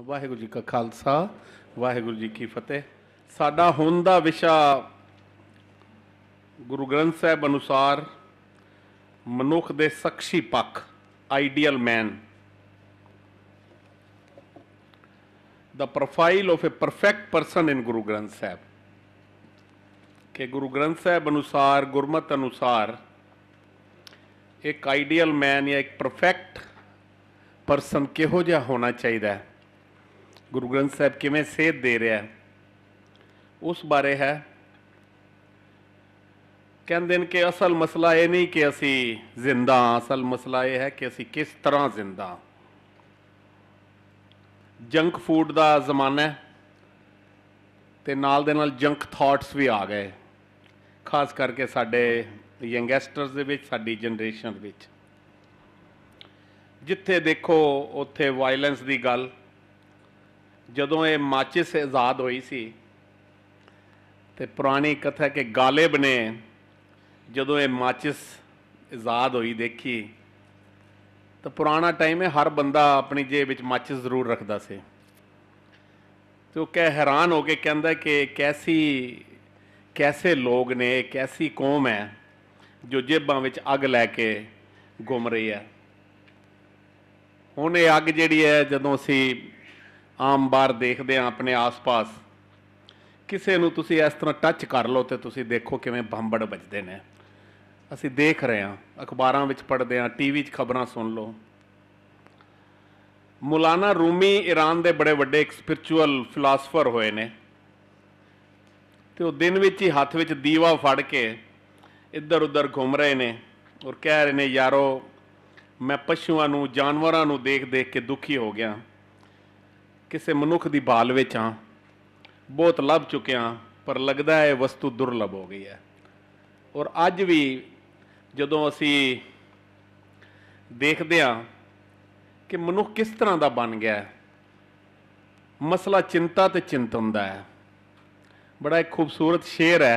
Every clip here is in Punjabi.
ਵਾਹਿਗੁਰੂ ਜੀ ਕਾ ਖਾਲਸਾ ਵਾਹਿਗੁਰੂ ਜੀ ਕੀ ਫਤਿਹ ਸਾਡਾ ਹੁਣ ਦਾ ਵਿਸ਼ਾ ਗੁਰੂ ਗ੍ਰੰਥ ਸਾਹਿਬ ਅਨੁਸਾਰ ਮਨੁੱਖ ਦੇ ਸਖਸ਼ੀ ਪੱਖ ਆਈਡੀਅਲ ਮੈਨ ਦਾ profile of a perfect person in Guru Granth Sahib ਕਿ ਗੁਰੂ ਗ੍ਰੰਥ ਸਾਹਿਬ ਅਨੁਸਾਰ ਗੁਰਮਤ ਅਨੁਸਾਰ ਇੱਕ ਆਈਡੀਅਲ ਮੈਨ ਜਾਂ ਇੱਕ ਪਰਫੈਕਟ ਪਰਸਨ ਕਿਹੋ ਜਿਹਾ ਹੋਣਾ ਚਾਹੀਦਾ ਹੈ ਗੁਰੂ ਗ੍ਰੰਥ ਸਾਹਿਬ ਕਿਵੇਂ ਸੇਧ ਦੇ ਰਿਹਾ ਹੈ ਉਸ ਬਾਰੇ ਹੈ ਕਹਿੰਦੇ ਨੇ ਕਿ ਅਸਲ ਮਸਲਾ ਇਹ ਨਹੀਂ ਕਿ ਅਸੀਂ ਜ਼ਿੰਦਾ ਅਸਲ ਮਸਲਾ ਇਹ ਹੈ ਕਿ ਅਸੀਂ ਕਿਸ ਤਰ੍ਹਾਂ ਜ਼ਿੰਦਾ ਜੰਕ ਫੂਡ ਦਾ ਜ਼ਮਾਨਾ ਹੈ ਤੇ ਨਾਲ ਦੇ ਨਾਲ ਜੰਕ ਥਾਟਸ ਵੀ ਆ ਗਏ ਖਾਸ ਕਰਕੇ ਸਾਡੇ ਯੰਗੈਸਟਰਸ ਦੇ ਵਿੱਚ ਸਾਡੀ ਜਨਰੇਸ਼ਨ ਵਿੱਚ ਜਿੱਥੇ ਦੇਖੋ ਉੱਥੇ ਵਾਇਲੈਂਸ ਦੀ ਗੱਲ ਜਦੋਂ ਇਹ ਮਾਚਿਸ ਆਜ਼ਾਦ ਹੋਈ ਸੀ ਤੇ ਪੁਰਾਣੀ ਕਥਾ ਕਿ ਗਾਲਿਬ ਨੇ ਜਦੋਂ ਇਹ ਮਾਚਿਸ ਆਜ਼ਾਦ ਹੋਈ ਦੇਖੀ ਤਾਂ ਪੁਰਾਣਾ ਟਾਈਮ ਹੈ ਹਰ ਬੰਦਾ ਆਪਣੀ ਜੇਬ ਵਿੱਚ ਮਾਚਿਸ ਜ਼ਰੂਰ ਰੱਖਦਾ ਸੀ ਤੇ ਉਹ ਕਹਿ ਹੈਰਾਨ ਹੋ ਕੇ ਕਹਿੰਦਾ ਕਿ ਕੈਸੀ ਕੈਸੇ ਲੋਗ ਨੇ ਕੈਸੀ ਕੌਮ ਹੈ ਜੋ ਜੇਬਾਂ ਵਿੱਚ ਅੱਗ ਲੈ ਕੇ ਘੁੰਮ ਰਹੀ ਹੈ ਹੁਣ ਇਹ ਅੱਗ ਜਿਹੜੀ ਹੈ ਜਦੋਂ ਅਸੀਂ ਆਮ ਬਾਰ ਦੇਖਦੇ ਆ ਆਪਣੇ ਆਸ-ਪਾਸ ਕਿਸੇ ਨੂੰ ਤੁਸੀਂ ਇਸ ਤਰ੍ਹਾਂ ਟੱਚ ਕਰ ਲਓ ਤੇ ਤੁਸੀਂ ਦੇਖੋ ਕਿਵੇਂ ਬੰਬੜ ਵੱਜਦੇ ਨੇ ਅਸੀਂ ਦੇਖ ਰਹੇ ਹਾਂ ਅਖਬਾਰਾਂ ਵਿੱਚ ਪੜ੍ਹਦੇ ਹਾਂ ਟੀਵੀ 'ਚ ਖਬਰਾਂ ਸੁਣ ਲਓ ਮੌਲਾਨਾ ਰੂਮੀ ਈਰਾਨ ਦੇ ਬੜੇ ਵੱਡੇ ਇੱਕ ਸਪਿਰਚੁਅਲ ਫਿਲਾਸਫਰ ਹੋਏ ਨੇ ਤੇ ਉਹ ਦਿਨ ਵਿੱਚ ਹੀ ਹੱਥ ਵਿੱਚ ਦੀਵਾ ਫੜ ਕੇ ਇੱਧਰ ਉੱਧਰ ਘੁੰਮ ਰਹੇ ਨੇ ਔਰ ਕਹਿ ਰਹੇ ਨੇ ਯਾਰੋ ਮੈਂ ਪਸ਼ੂਆਂ ਨੂੰ ਜਾਨਵਰਾਂ ਨੂੰ ਦੇਖ ਦੇਖ ਕੇ ਦੁਖੀ ਹੋ ਗਿਆ ਕਿਸੇ ਮਨੁੱਖ ਦੀ ਬਾਲ ਵਿੱਚ ਆ ਬਹੁਤ ਲੱਭ ਚੁੱਕਿਆ ਪਰ ਲੱਗਦਾ ਹੈ ਵਸਤੂ ਦੁਰਲਭ ਹੋ ਗਈ ਹੈ ਔਰ ਅੱਜ ਵੀ ਜਦੋਂ ਅਸੀਂ ਦੇਖਦੇ ਆ ਕਿ ਮਨੁੱਖ ਕਿਸ ਤਰ੍ਹਾਂ ਦਾ ਬਣ ਗਿਆ ਹੈ ਮਸਲਾ ਚਿੰਤਾ ਤੇ ਚਿੰਤਨ ਦਾ ਹੈ ਬੜਾ ਇੱਕ ਖੂਬਸੂਰਤ ਸ਼ੇਰ ਹੈ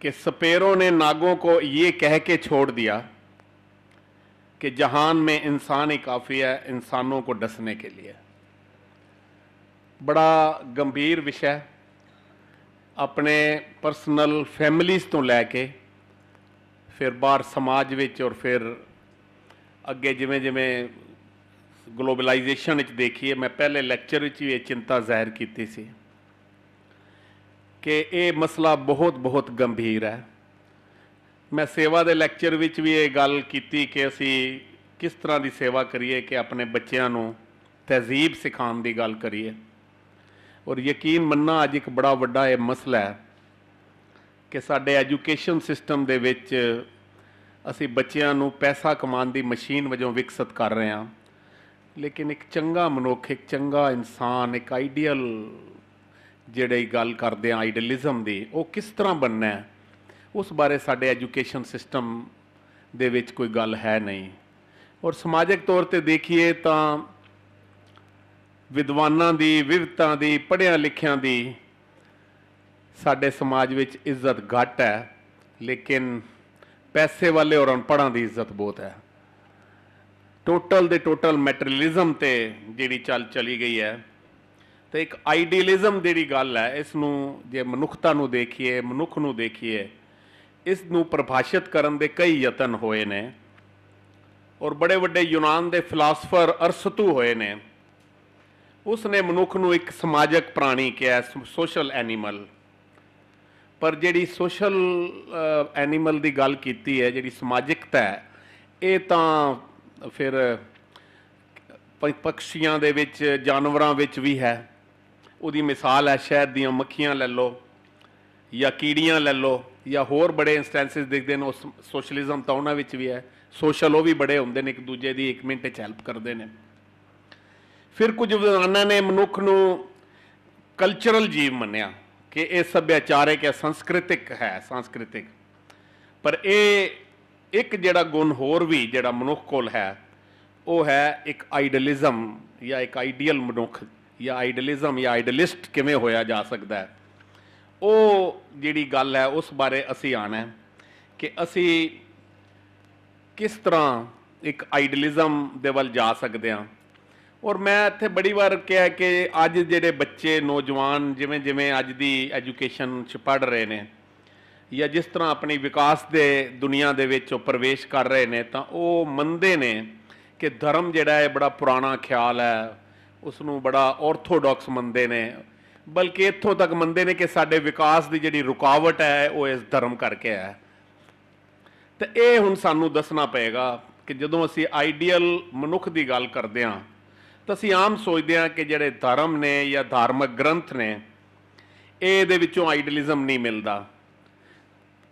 ਕਿ ਸਪੇਰੋ ਨੇ ਨਾਗੋਂ ਕੋ ਇਹ ਕਹਿ ਕੇ ਛੋੜ ਦਿਆ कि जहान में इंसान ही काफ़ी है इंसानों को डसने के लिए बड़ा गंभीर विषय ਆਪਣੇ ਪਰਸਨਲ ਫੈਮਿਲੀਆਂ ਤੋਂ ਲੈ ਕੇ ਫਿਰ ਬਾਹਰ ਸਮਾਜ ਵਿੱਚ ਔਰ ਫਿਰ ਅੱਗੇ ਜਿਵੇਂ ਜਿਵੇਂ ਗਲੋਬਲਾਈਜੇਸ਼ਨ ਵਿੱਚ ਦੇਖੀਏ ਮੈਂ ਪਹਿਲੇ ਲੈਕਚਰ ਵਿੱਚ ਵੀ ਇਹ ਚਿੰਤਾ ਜ਼ਾਹਿਰ ਕੀਤੀ ਸੀ ਕਿ ਇਹ ਮਸਲਾ ਬਹੁਤ ਬਹੁਤ ਗੰਭੀਰ ਹੈ ਮੈਂ ਸੇਵਾ ਦੇ ਲੈਕਚਰ ਵਿੱਚ ਵੀ ਇਹ ਗੱਲ ਕੀਤੀ ਕਿ ਅਸੀਂ ਕਿਸ ਤਰ੍ਹਾਂ ਦੀ ਸੇਵਾ ਕਰੀਏ ਕਿ ਆਪਣੇ ਬੱਚਿਆਂ ਨੂੰ ਤਹਿਜ਼ੀਬ ਸਿਖਾਉਣ ਦੀ ਗੱਲ ਕਰੀਏ ਔਰ ਯਕੀਨ ਮੰਨਣਾ ਅੱਜ ਇੱਕ ਬੜਾ ਵੱਡਾ ਇਹ ਮਸਲਾ ਹੈ ਕਿ ਸਾਡੇ ਐਜੂਕੇਸ਼ਨ ਸਿਸਟਮ ਦੇ ਵਿੱਚ ਅਸੀਂ ਬੱਚਿਆਂ ਨੂੰ ਪੈਸਾ ਕਮਾਉਣ ਦੀ ਮਸ਼ੀਨ ਵਜੋਂ ਵਿਕਸਿਤ ਕਰ ਰਹੇ ਹਾਂ ਲੇਕਿਨ ਇੱਕ ਚੰਗਾ ਮਨੁੱਖ ਇੱਕ ਚੰਗਾ ਇਨਸਾਨ ਇੱਕ ਆਈਡੀਅਲ ਜਿਹੜੇ ਗੱਲ ਕਰਦੇ ਆ ਆਈਡੀਅਲਿਜ਼ਮ ਦੀ ਉਹ ਕਿਸ ਤਰ੍ਹਾਂ ਬੰਨਣਾ ਹੈ ਉਸ ਬਾਰੇ ਸਾਡੇ ਐਜੂਕੇਸ਼ਨ ਸਿਸਟਮ ਦੇ ਵਿੱਚ ਕੋਈ ਗੱਲ ਹੈ ਨਹੀਂ ਔਰ ਸਮਾਜਿਕ ਤੌਰ ਤੇ ਦੇਖੀਏ ਤਾਂ ਵਿਦਵਾਨਾਂ ਦੀ ਵਿਵਤਾ ਦੀ ਪੜ੍ਹਿਆਂ ਲਿਖਿਆਂ ਦੀ ਸਾਡੇ ਸਮਾਜ ਵਿੱਚ ਇੱਜ਼ਤ ਘੱਟ ਹੈ ਲੇਕਿਨ ਪੈਸੇ ਵਾਲੇ ਔਰ ਅਨਪੜਾਂ ਦੀ ਇੱਜ਼ਤ ਬਹੁਤ ਹੈ ਟੋਟਲ ਦੇ ਟੋਟਲ ਮੈਟਰੀਅਲਿਜ਼ਮ ਤੇ ਜਿਹੜੀ ਚੱਲ ਚਲੀ ਗਈ ਹੈ ਤੇ ਇੱਕ ਆਈਡੀਅਲਿਜ਼ਮ ਜਿਹੜੀ ਗੱਲ ਹੈ ਇਸ ਨੂੰ ਜੇ ਮਨੁੱਖਤਾ ਨੂੰ ਦੇਖੀਏ ਮਨੁੱਖ ਨੂੰ ਦੇਖੀਏ ਇਸ ਨੂੰ ਪਰਿਭਾਸ਼ਿਤ ਕਰਨ ਦੇ ਕਈ ਯਤਨ ਹੋਏ ਨੇ ਔਰ ਬੜੇ ਵੱਡੇ ਯੂਨਾਨ ਦੇ ਫਿਲਾਸਫਰ ਅਰਸਤੂ ਹੋਏ ਨੇ ਉਸ ਨੇ ਮਨੁੱਖ ਨੂੰ ਇੱਕ ਸਮਾਜਿਕ ਪ੍ਰਾਣੀ ਕਿਹਾ ਸੋਸ਼ਲ ਐਨੀਮਲ ਪਰ ਜਿਹੜੀ ਸੋਸ਼ਲ ਐਨੀਮਲ ਦੀ ਗੱਲ ਕੀਤੀ ਹੈ ਜਿਹੜੀ ਸਮਾਜਿਕਤਾ ਹੈ ਇਹ ਤਾਂ ਫਿਰ ਪੰਛੀਆਂ ਦੇ ਵਿੱਚ ਜਾਨਵਰਾਂ ਵਿੱਚ ਵੀ ਹੈ ਉਹਦੀ ਮਿਸਾਲ ਹੈ ਸ਼ਹਿਦ ਦੀਆਂ ਮੱਖੀਆਂ ਲੈ ਲਓ ਜਾਂ ਕੀੜੀਆਂ ਲੈ ਲਓ ਜਾਂ ਹੋਰ ਬੜੇ ਇਨਸਟੈਂਸਸ ਦੇਖਦੇ ਨੇ ਉਸ ਸੋਸ਼ਲਿਜ਼ਮ ਤਾਂ ਉਹਨਾਂ ਵਿੱਚ ਵੀ ਹੈ ਸੋਸ਼ਲ ਉਹ ਵੀ ਬੜੇ ਹੁੰਦੇ ਨੇ ਇੱਕ ਦੂਜੇ ਦੀ 1 ਮਿੰਟ 'ਚ ਹੈਲਪ ਕਰਦੇ ਨੇ ਫਿਰ ਕੁਝ ਵਿਦਵਾਨਾਂ ਨੇ ਮਨੁੱਖ ਨੂੰ ਕਲਚਰਲ ਜੀਵ ਮੰਨਿਆ ਕਿ ਇਹ ਸੱਭਿਆਚਾਰਕ ਹੈ ਸੰਸਕ੍ਰਿਤਿਕ ਹੈ ਸੰਸਕ੍ਰਿਤਿਕ ਪਰ ਇਹ ਇੱਕ ਜਿਹੜਾ ਗੁਣ ਹੋਰ ਵੀ ਜਿਹੜਾ ਮਨੁੱਖ ਕੋਲ ਹੈ ਉਹ ਹੈ ਇੱਕ ਆਈਡਲਿਜ਼ਮ ਜਾਂ ਇੱਕ ਆਈਡੀਅਲ ਮਨੁੱਖ ਜਾਂ ਆਈਡਲਿਜ਼ਮ ਜਾਂ ਆਈਡਲਿਸਟ ਕਿਵੇਂ ਹੋਇਆ ਜਾ ਸਕਦਾ ਹੈ ਉਹ ਜਿਹੜੀ ਗੱਲ ਹੈ ਉਸ ਬਾਰੇ ਅਸੀਂ ਆਣਾ ਹੈ ਕਿ ਅਸੀਂ ਕਿਸ ਤਰ੍ਹਾਂ ਇੱਕ ਆਈਡਲਿਜ਼ਮ ਦੇ ਵੱਲ ਜਾ ਸਕਦੇ ਹਾਂ ਔਰ ਮੈਂ ਇੱਥੇ ਬੜੀ ਵਾਰ ਕਿਹਾ ਕਿ ਅੱਜ ਜਿਹੜੇ ਬੱਚੇ ਨੌਜਵਾਨ ਜਿਵੇਂ ਜਿਵੇਂ ਅੱਜ ਦੀ ਐਜੂਕੇਸ਼ਨ 'ਚ ਪੜ ਰਹੇ ਨੇ ਜਾਂ ਜਿਸ ਤਰ੍ਹਾਂ ਆਪਣੀ ਵਿਕਾਸ ਦੇ ਦੁਨੀਆ ਦੇ ਵਿੱਚ ਉਹ ਪ੍ਰਵੇਸ਼ ਕਰ ਰਹੇ ਨੇ ਤਾਂ ਉਹ ਮੰਨਦੇ ਨੇ ਕਿ ਧਰਮ ਜਿਹੜਾ ਹੈ ਬੜਾ ਪੁਰਾਣਾ ਖਿਆਲ ਹੈ ਉਸ ਨੂੰ ਬੜਾ ਆਰਥੋਡਾਕਸ ਮੰਨਦੇ ਨੇ ਬਲਕਿ ਇੱਥੋਂ ਤੱਕ ਮੰਨਦੇ ਨੇ ਕਿ ਸਾਡੇ ਵਿਕਾਸ ਦੀ ਜਿਹੜੀ ਰੁਕਾਵਟ ਹੈ ਉਹ ਇਸ ਧਰਮ ਕਰਕੇ ਹੈ ਤੇ ਇਹ ਹੁਣ ਸਾਨੂੰ ਦੱਸਣਾ ਪਏਗਾ ਕਿ ਜਦੋਂ ਅਸੀਂ ਆਈਡੀਅਲ ਮਨੁੱਖ ਦੀ ਗੱਲ ਕਰਦੇ ਹਾਂ ਤਾਂ ਅਸੀਂ ਆਮ ਸੋਚਦੇ ਹਾਂ ਕਿ ਜਿਹੜੇ ਧਰਮ ਨੇ ਜਾਂ ਧਾਰਮਿਕ ਗ੍ਰੰਥ ਨੇ ਇਹ ਇਹਦੇ ਵਿੱਚੋਂ ਆਈਡੀਅਲਿਜ਼ਮ ਨਹੀਂ ਮਿਲਦਾ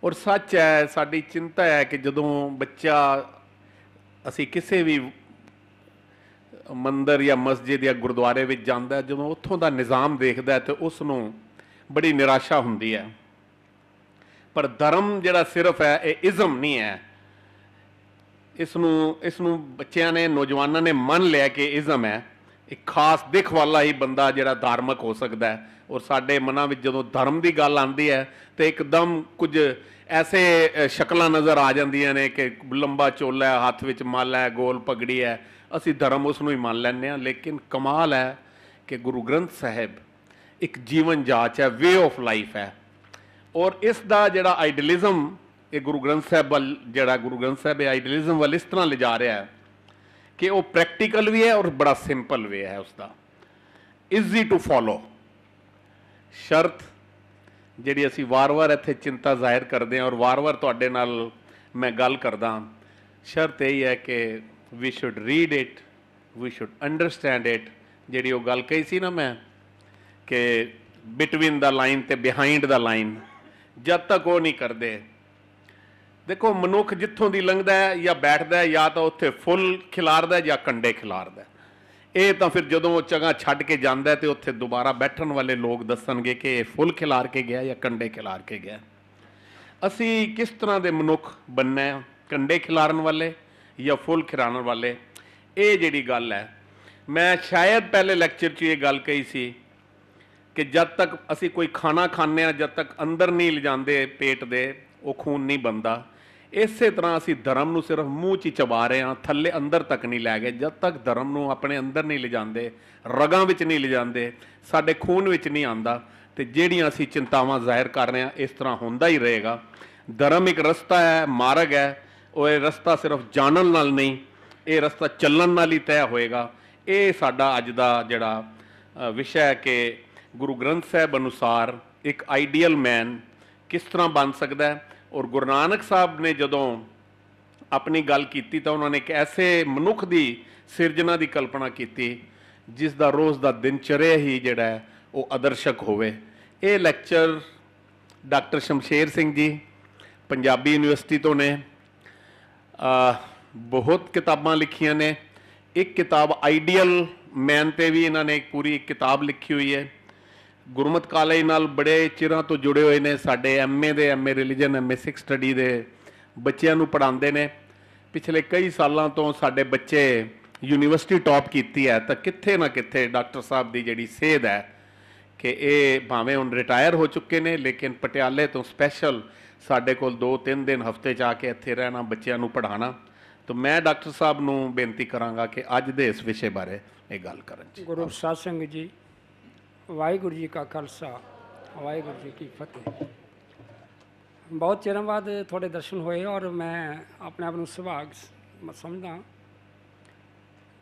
ਔਰ ਸੱਚ ਹੈ ਸਾਡੀ ਚਿੰਤਾ ਹੈ ਕਿ ਜਦੋਂ ਬੱਚਾ ਅਸੀਂ ਕਿਸੇ ਵੀ ਮੰਦਰ ਜਾਂ ਮਸਜਿਦ ਜਾਂ ਗੁਰਦੁਆਰੇ ਵਿੱਚ ਜਾਂਦਾ ਜਦੋਂ ਉੱਥੋਂ ਦਾ ਨਿਜ਼ਾਮ ਦੇਖਦਾ ਤੇ ਉਸ ਨੂੰ ਬੜੀ ਨਿਰਾਸ਼ਾ ਹੁੰਦੀ ਹੈ ਪਰ ਧਰਮ ਜਿਹੜਾ ਸਿਰਫ ਹੈ ਇਹ ਇਜ਼ਮ ਨਹੀਂ ਹੈ ਇਸ ਨੂੰ ਇਸ ਨੂੰ ਬੱਚਿਆਂ ਨੇ ਨੌਜਵਾਨਾਂ ਨੇ ਮੰਨ ਲਿਆ ਕਿ ਇਜ਼ਮ ਹੈ ਇੱਕ ਖਾਸ ਦਿਖ ਵਾਲਾ ਹੀ ਬੰਦਾ ਜਿਹੜਾ ਧਾਰਮਿਕ ਹੋ ਸਕਦਾ ਹੈ ਔਰ ਸਾਡੇ ਮਨਾਂ ਵਿੱਚ ਜਦੋਂ ਧਰਮ ਦੀ ਗੱਲ ਆਉਂਦੀ ਹੈ ਤੇ ਇੱਕਦਮ ਕੁਝ ਐਸੇ ਸ਼ਕਲਾਂ ਨਜ਼ਰ ਆ ਜਾਂਦੀਆਂ ਨੇ ਕਿ ਲੰਬਾ ਚੋਲਾ ਹੈ ਹੱਥ ਵਿੱਚ ਮਾਲਾ ਹੈ ਗੋਲ ਪਗੜੀ ਹੈ ਅਸੀਂ ਧਰਮ ਉਸ ਨੂੰ ਹੀ ਮੰਨ ਲੈਂਦੇ ਆ ਲੇਕਿਨ ਕਮਾਲ ਹੈ ਕਿ ਗੁਰੂ ਗ੍ਰੰਥ ਸਾਹਿਬ ਇੱਕ ਜੀਵਨ ਜਾਚ ਹੈ ਵੇ ਆਫ ਲਾਈਫ ਹੈ ਔਰ ਇਸ ਦਾ ਜਿਹੜਾ ਆਈਡੀਅਲਿਜ਼ਮ ਇਹ ਗੁਰੂ ਗ੍ਰੰਥ ਸਾਹਿਬ ਵੱਲ ਜਿਹੜਾ ਗੁਰੂ ਗ੍ਰੰਥ ਸਾਹਿਬ ਇਹ ਆਈਡੀਅਲਿਜ਼ਮ ਵੱਲ ਇਸ ਤਰ੍ਹਾਂ ਲਿਜਾ ਰਿਹਾ ਹੈ ਕਿ ਉਹ ਪ੍ਰੈਕਟੀਕਲ ਵੀ ਹੈ ਔਰ ਬੜਾ ਸਿੰਪਲ ਵੇ ਹੈ ਉਸ ਦਾ ਈਜ਼ੀ ਟੂ ਫੋਲੋ ਸ਼ਰਤ ਜਿਹੜੀ ਅਸੀਂ ਵਾਰ-ਵਾਰ ਇੱਥੇ ਚਿੰਤਾ ਜ਼ਾਹਿਰ ਕਰਦੇ ਹਾਂ ਔਰ ਵਾਰ-ਵਾਰ ਤੁਹਾਡੇ ਨਾਲ ਮੈਂ ਗੱਲ ਕਰਦਾ ਸ਼ਰਤ ਇਹ ਹੈ ਕਿ we should read it we should understand it ਜਿਹੜੀ ਉਹ ਗੱਲ ਕਹੀ ਸੀ ਨਾ ਮੈਂ ਕਿ ਬਿਟਵੀਨ ਦਾ ਲਾਈਨ ਤੇ ਬਿਹਾਈਂਡ ਦਾ ਲਾਈਨ ਜਦ ਤੱਕ ਉਹ ਨਹੀਂ ਕਰਦੇ ਦੇਖੋ ਮਨੁੱਖ ਜਿੱਥੋਂ ਦੀ ਲੰਘਦਾ ਹੈ ਜਾਂ ਬੈਠਦਾ ਹੈ ਜਾਂ ਤਾਂ ਉੱਥੇ ਫੁੱਲ ਖਿਲਾਰਦਾ ਹੈ ਜਾਂ ਕੰਡੇ ਖਿਲਾਰਦਾ ਇਹ ਤਾਂ ਫਿਰ ਜਦੋਂ ਉਹ ਚਗਾ ਛੱਡ ਕੇ ਜਾਂਦਾ ਤੇ ਉੱਥੇ ਦੁਬਾਰਾ ਬੈਠਣ ਵਾਲੇ ਲੋਕ ਦੱਸਣਗੇ ਕਿ ਇਹ ਫੁੱਲ ਖਿਲਾਰ ਕੇ ਗਿਆ ਜਾਂ ਕੰਡੇ ਖਿਲਾਰ ਕੇ ਗਿਆ ਅਸੀਂ ਕਿਸ ਤਰ੍ਹਾਂ ਦੇ ਮਨੁੱਖ ਬੰਨੇ ਕੰਡੇ ਖਿਲਾਰਨ ਵਾਲੇ ਜਾਂ ਫੁੱਲ ਖਿਰਾਣ ਵਾਲੇ ਇਹ ਜਿਹੜੀ ਗੱਲ ਹੈ ਮੈਂ ਸ਼ਾਇਦ ਪਹਿਲੇ ਲੈਕਚਰ 'ਚ ਇਹ ਗੱਲ ਕਹੀ ਸੀ ਕਿ ਜਦ ਤੱਕ ਅਸੀਂ ਕੋਈ ਖਾਣਾ ਖਾਂਦੇ ਆ ਜਦ ਤੱਕ ਅੰਦਰ ਨਹੀਂ ਲਿਜਾਂਦੇ ਪੇਟ ਦੇ ਉਹ ਖੂਨ ਨਹੀਂ ਬੰਦਾ ਇਸੇ ਤਰ੍ਹਾਂ ਅਸੀਂ ਧਰਮ ਨੂੰ ਸਿਰਫ ਮੂੰਹ 'ਚ ਚਬਾ ਰਹੇ ਆ ਥੱਲੇ ਅੰਦਰ ਤੱਕ ਨਹੀਂ ਲੈ ਗਏ ਜਦ ਤੱਕ ਧਰਮ ਨੂੰ ਆਪਣੇ ਅੰਦਰ ਨਹੀਂ ਲਿਜਾਂਦੇ ਰਗਾਂ ਵਿੱਚ ਨਹੀਂ ਲਿਜਾਂਦੇ ਸਾਡੇ ਖੂਨ ਵਿੱਚ ਨਹੀਂ ਆਂਦਾ ਤੇ ਜਿਹੜੀਆਂ ਅਸੀਂ ਚਿੰਤਾਵਾਂ ਜ਼ਾਹਿਰ ਕਰ ਰਹੇ ਆ ਇਸ ਤਰ੍ਹਾਂ ਹੁੰਦਾ ਹੀ ਰਹੇਗਾ ਧਰਮ ਇੱਕ ਰਸਤਾ ਹੈ ਮਾਰਗ ਹੈ ਉਹ ਇਹ ਰਸਤਾ ਸਿਰਫ ਜਾਣਨ ਨਾਲ ਨਹੀਂ ਇਹ ਰਸਤਾ ਚੱਲਣ ਨਾਲ ਹੀ ਤੈਅ ਹੋਏਗਾ ਇਹ ਸਾਡਾ ਅੱਜ ਦਾ ਜਿਹੜਾ ਵਿਸ਼ਾ ਹੈ ਕਿ ਗੁਰੂ ਗ੍ਰੰਥ ਸਾਹਿਬ ਅਨੁਸਾਰ ਇੱਕ ਆਈਡੀਅਲ ਮੈਨ ਕਿਸ ਤਰ੍ਹਾਂ ਬਣ ਸਕਦਾ ਹੈ ਔਰ ਗੁਰੂ ਨਾਨਕ ਸਾਹਿਬ ਨੇ ਜਦੋਂ ਆਪਣੀ ਗੱਲ ਕੀਤੀ ਤਾਂ ਉਹਨਾਂ ਨੇ ਇੱਕ ਐਸੇ ਮਨੁੱਖ ਦੀ ਸਿਰਜਣਾ ਦੀ ਕਲਪਨਾ ਕੀਤੀ ਜਿਸ ਦਾ ਰੋਜ਼ ਦਾ ਦਿਨ ਚਰਿਆ ਹੀ ਜਿਹੜਾ ਉਹ ਆਦਰਸ਼ਕ ਹੋਵੇ ਇਹ ਲੈਕਚਰ ਡਾਕਟਰ ਸ਼ਮਸ਼ੇਰ ਸਿੰਘ ਜੀ ਪੰਜਾਬੀ ਯੂਨੀਵਰਸਿਟੀ ਤੋਂ ਨੇ ਬਹੁਤ ਕਿਤਾਬਾਂ ਲਿਖੀਆਂ ਨੇ ਇੱਕ ਕਿਤਾਬ ਆਈਡੀਅਲ ਮੈਨ ਤੇ ਵੀ ਇਹਨਾਂ ਨੇ ਇੱਕ ਪੂਰੀ ਕਿਤਾਬ ਲਿਖੀ ਹੋਈ ਹੈ ਗੁਰਮਤ ਕਾਲਜ ਨਾਲ ਬੜੇ ਚਿਰਾਂ ਤੋਂ ਜੁੜੇ ਹੋਏ ਨੇ ਸਾਡੇ ਐਮਏ ਦੇ MA religion MA Sikhs study ਦੇ ਬੱਚਿਆਂ ਨੂੰ ਪੜਾਉਂਦੇ ਨੇ ਪਿਛਲੇ ਕਈ ਸਾਲਾਂ ਤੋਂ ਸਾਡੇ ਬੱਚੇ ਯੂਨੀਵਰਸਿਟੀ ਟੌਪ ਕੀਤੀ ਹੈ ਤਾਂ ਕਿੱਥੇ ਨਾ ਕਿੱਥੇ ਡਾਕਟਰ ਸਾਹਿਬ ਦੀ ਜਿਹੜੀ ਸੇਧ ਹੈ ਕਿ ਇਹ ਭਾਵੇਂ ਹੁਣ ਰਿਟਾਇਰ ਹੋ ਚੁੱਕੇ ਨੇ ਲੇਕਿਨ ਪਟਿਆਲੇ ਤੋਂ ਸਪੈਸ਼ਲ ਸਾਡੇ ਕੋਲ 2-3 ਦਿਨ ਹਫਤੇ 'ਚ ਆ ਕੇ ਇੱਥੇ ਰਹਿਣਾ ਬੱਚਿਆਂ ਨੂੰ ਪੜ੍ਹਾਉਣਾ ਤਾਂ ਮੈਂ ਡਾਕਟਰ ਸਾਹਿਬ ਨੂੰ ਬੇਨਤੀ ਕਰਾਂਗਾ ਕਿ ਅੱਜ ਦੇ ਇਸ ਵਿਸ਼ੇ ਬਾਰੇ ਇਹ ਗੱਲ ਕਰਨ ਜੀ ਗੁਰੂ ਸਾਧ ਸਿੰਘ ਜੀ ਵਾਹਿਗੁਰੂ ਜੀ ਕਾ ਖਾਲਸਾ ਵਾਹਿਗੁਰੂ ਜੀ ਕੀ ਫਤਿਹ ਬਹੁਤ ਚਿਰਾਂ ਬਾਅਦ ਤੁਹਾਡੇ ਦਰਸ਼ਨ ਹੋਏ ਔਰ ਮੈਂ ਆਪਣੇ ਆਪ ਨੂੰ ਸੁਭਾਗ ਸਮਝਦਾ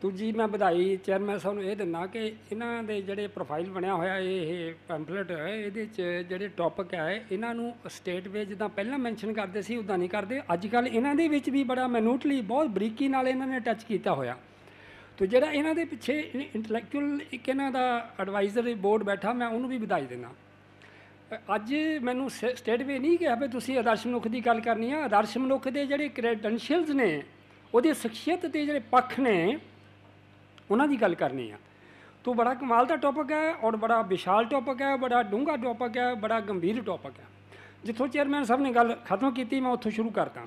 ਦੂਜੀ ਮੈਂ ਵਧਾਈ ਚੇਅਰਮੈਨ ਸਾਹਿਬ ਨੂੰ ਇਹ ਦਿੰਦਾ ਕਿ ਇਹਨਾਂ ਦੇ ਜਿਹੜੇ ਪ੍ਰੋਫਾਈਲ ਬਣਿਆ ਹੋਇਆ ਇਹ ਪੈਂਫਲੇਟ ਇਹਦੇ ਚ ਜਿਹੜੇ ਟੌਪਿਕ ਹੈ ਇਹਨਾਂ ਨੂੰ ਸਟੇਟ ਵੇ ਜਿੱਦਾਂ ਪਹਿਲਾਂ ਮੈਂਸ਼ਨ ਕਰਦੇ ਸੀ ਉਦਾਂ ਨਹੀਂ ਕਰਦੇ ਅੱਜ ਕੱਲ ਇਹਨਾਂ ਦੇ ਵਿੱਚ ਵੀ ਬੜਾ ਮੈਨੂਟਲੀ ਬਹੁਤ ਬਰੀਕੀ ਨਾਲ ਇਹਨਾਂ ਨੇ ਟੱਚ ਕੀਤਾ ਹੋਇਆ ਤੋ ਜਿਹੜਾ ਇਹਨਾਂ ਦੇ ਪਿੱਛੇ ਇੰਟੈਲੈਕਚੁਅਲ ਇੱਕ ਇਹਨਾਂ ਦਾ ਐਡਵਾਈਜ਼ਰੀ ਬੋਰਡ ਬੈਠਾ ਮੈਂ ਉਹਨੂੰ ਵੀ ਵਧਾਈ ਦੇਣਾ ਅੱਜ ਮੈਨੂੰ ਸਟੇਟ ਵੇ ਨਹੀਂ ਕਿਹਾ ਵੀ ਤੁਸੀਂ ਆਦਰਸ਼ ਮਨੁੱਖ ਦੀ ਗੱਲ ਕਰਨੀ ਆ ਆਦਰਸ਼ ਮਨੁੱਖ ਦੇ ਜਿਹੜੇ ਕ੍ਰੈਡੈਂਸ਼ੀਅਲਸ ਨੇ ਉਹਦੀ ਸ਼ਖਸੀਅਤ ਦੇ ਜਿਹੜੇ ਪੱਖ ਨੇ ਉਹਨਾਂ ਦੀ ਗੱਲ ਕਰਨੀ ਆ ਤੋ ਬੜਾ ਕਮਾਲ ਦਾ ਟੌਪਿਕ ਹੈ ਔਰ ਬੜਾ ਵਿਸ਼ਾਲ ਟੌਪਿਕ ਹੈ ਬੜਾ ਡੂੰਘਾ ਟੌਪਿਕ ਹੈ ਬੜਾ ਗੰਭੀਰ ਟੌਪਿਕ ਹੈ ਜਿੱਥੋਂ ਚੇਅਰਮੈਨ ਸਾਹਿਬ ਨੇ ਗੱਲ ਖਤਮ ਕੀਤੀ ਮੈਂ ਉੱਥੋਂ ਸ਼ੁਰੂ ਕਰਦਾ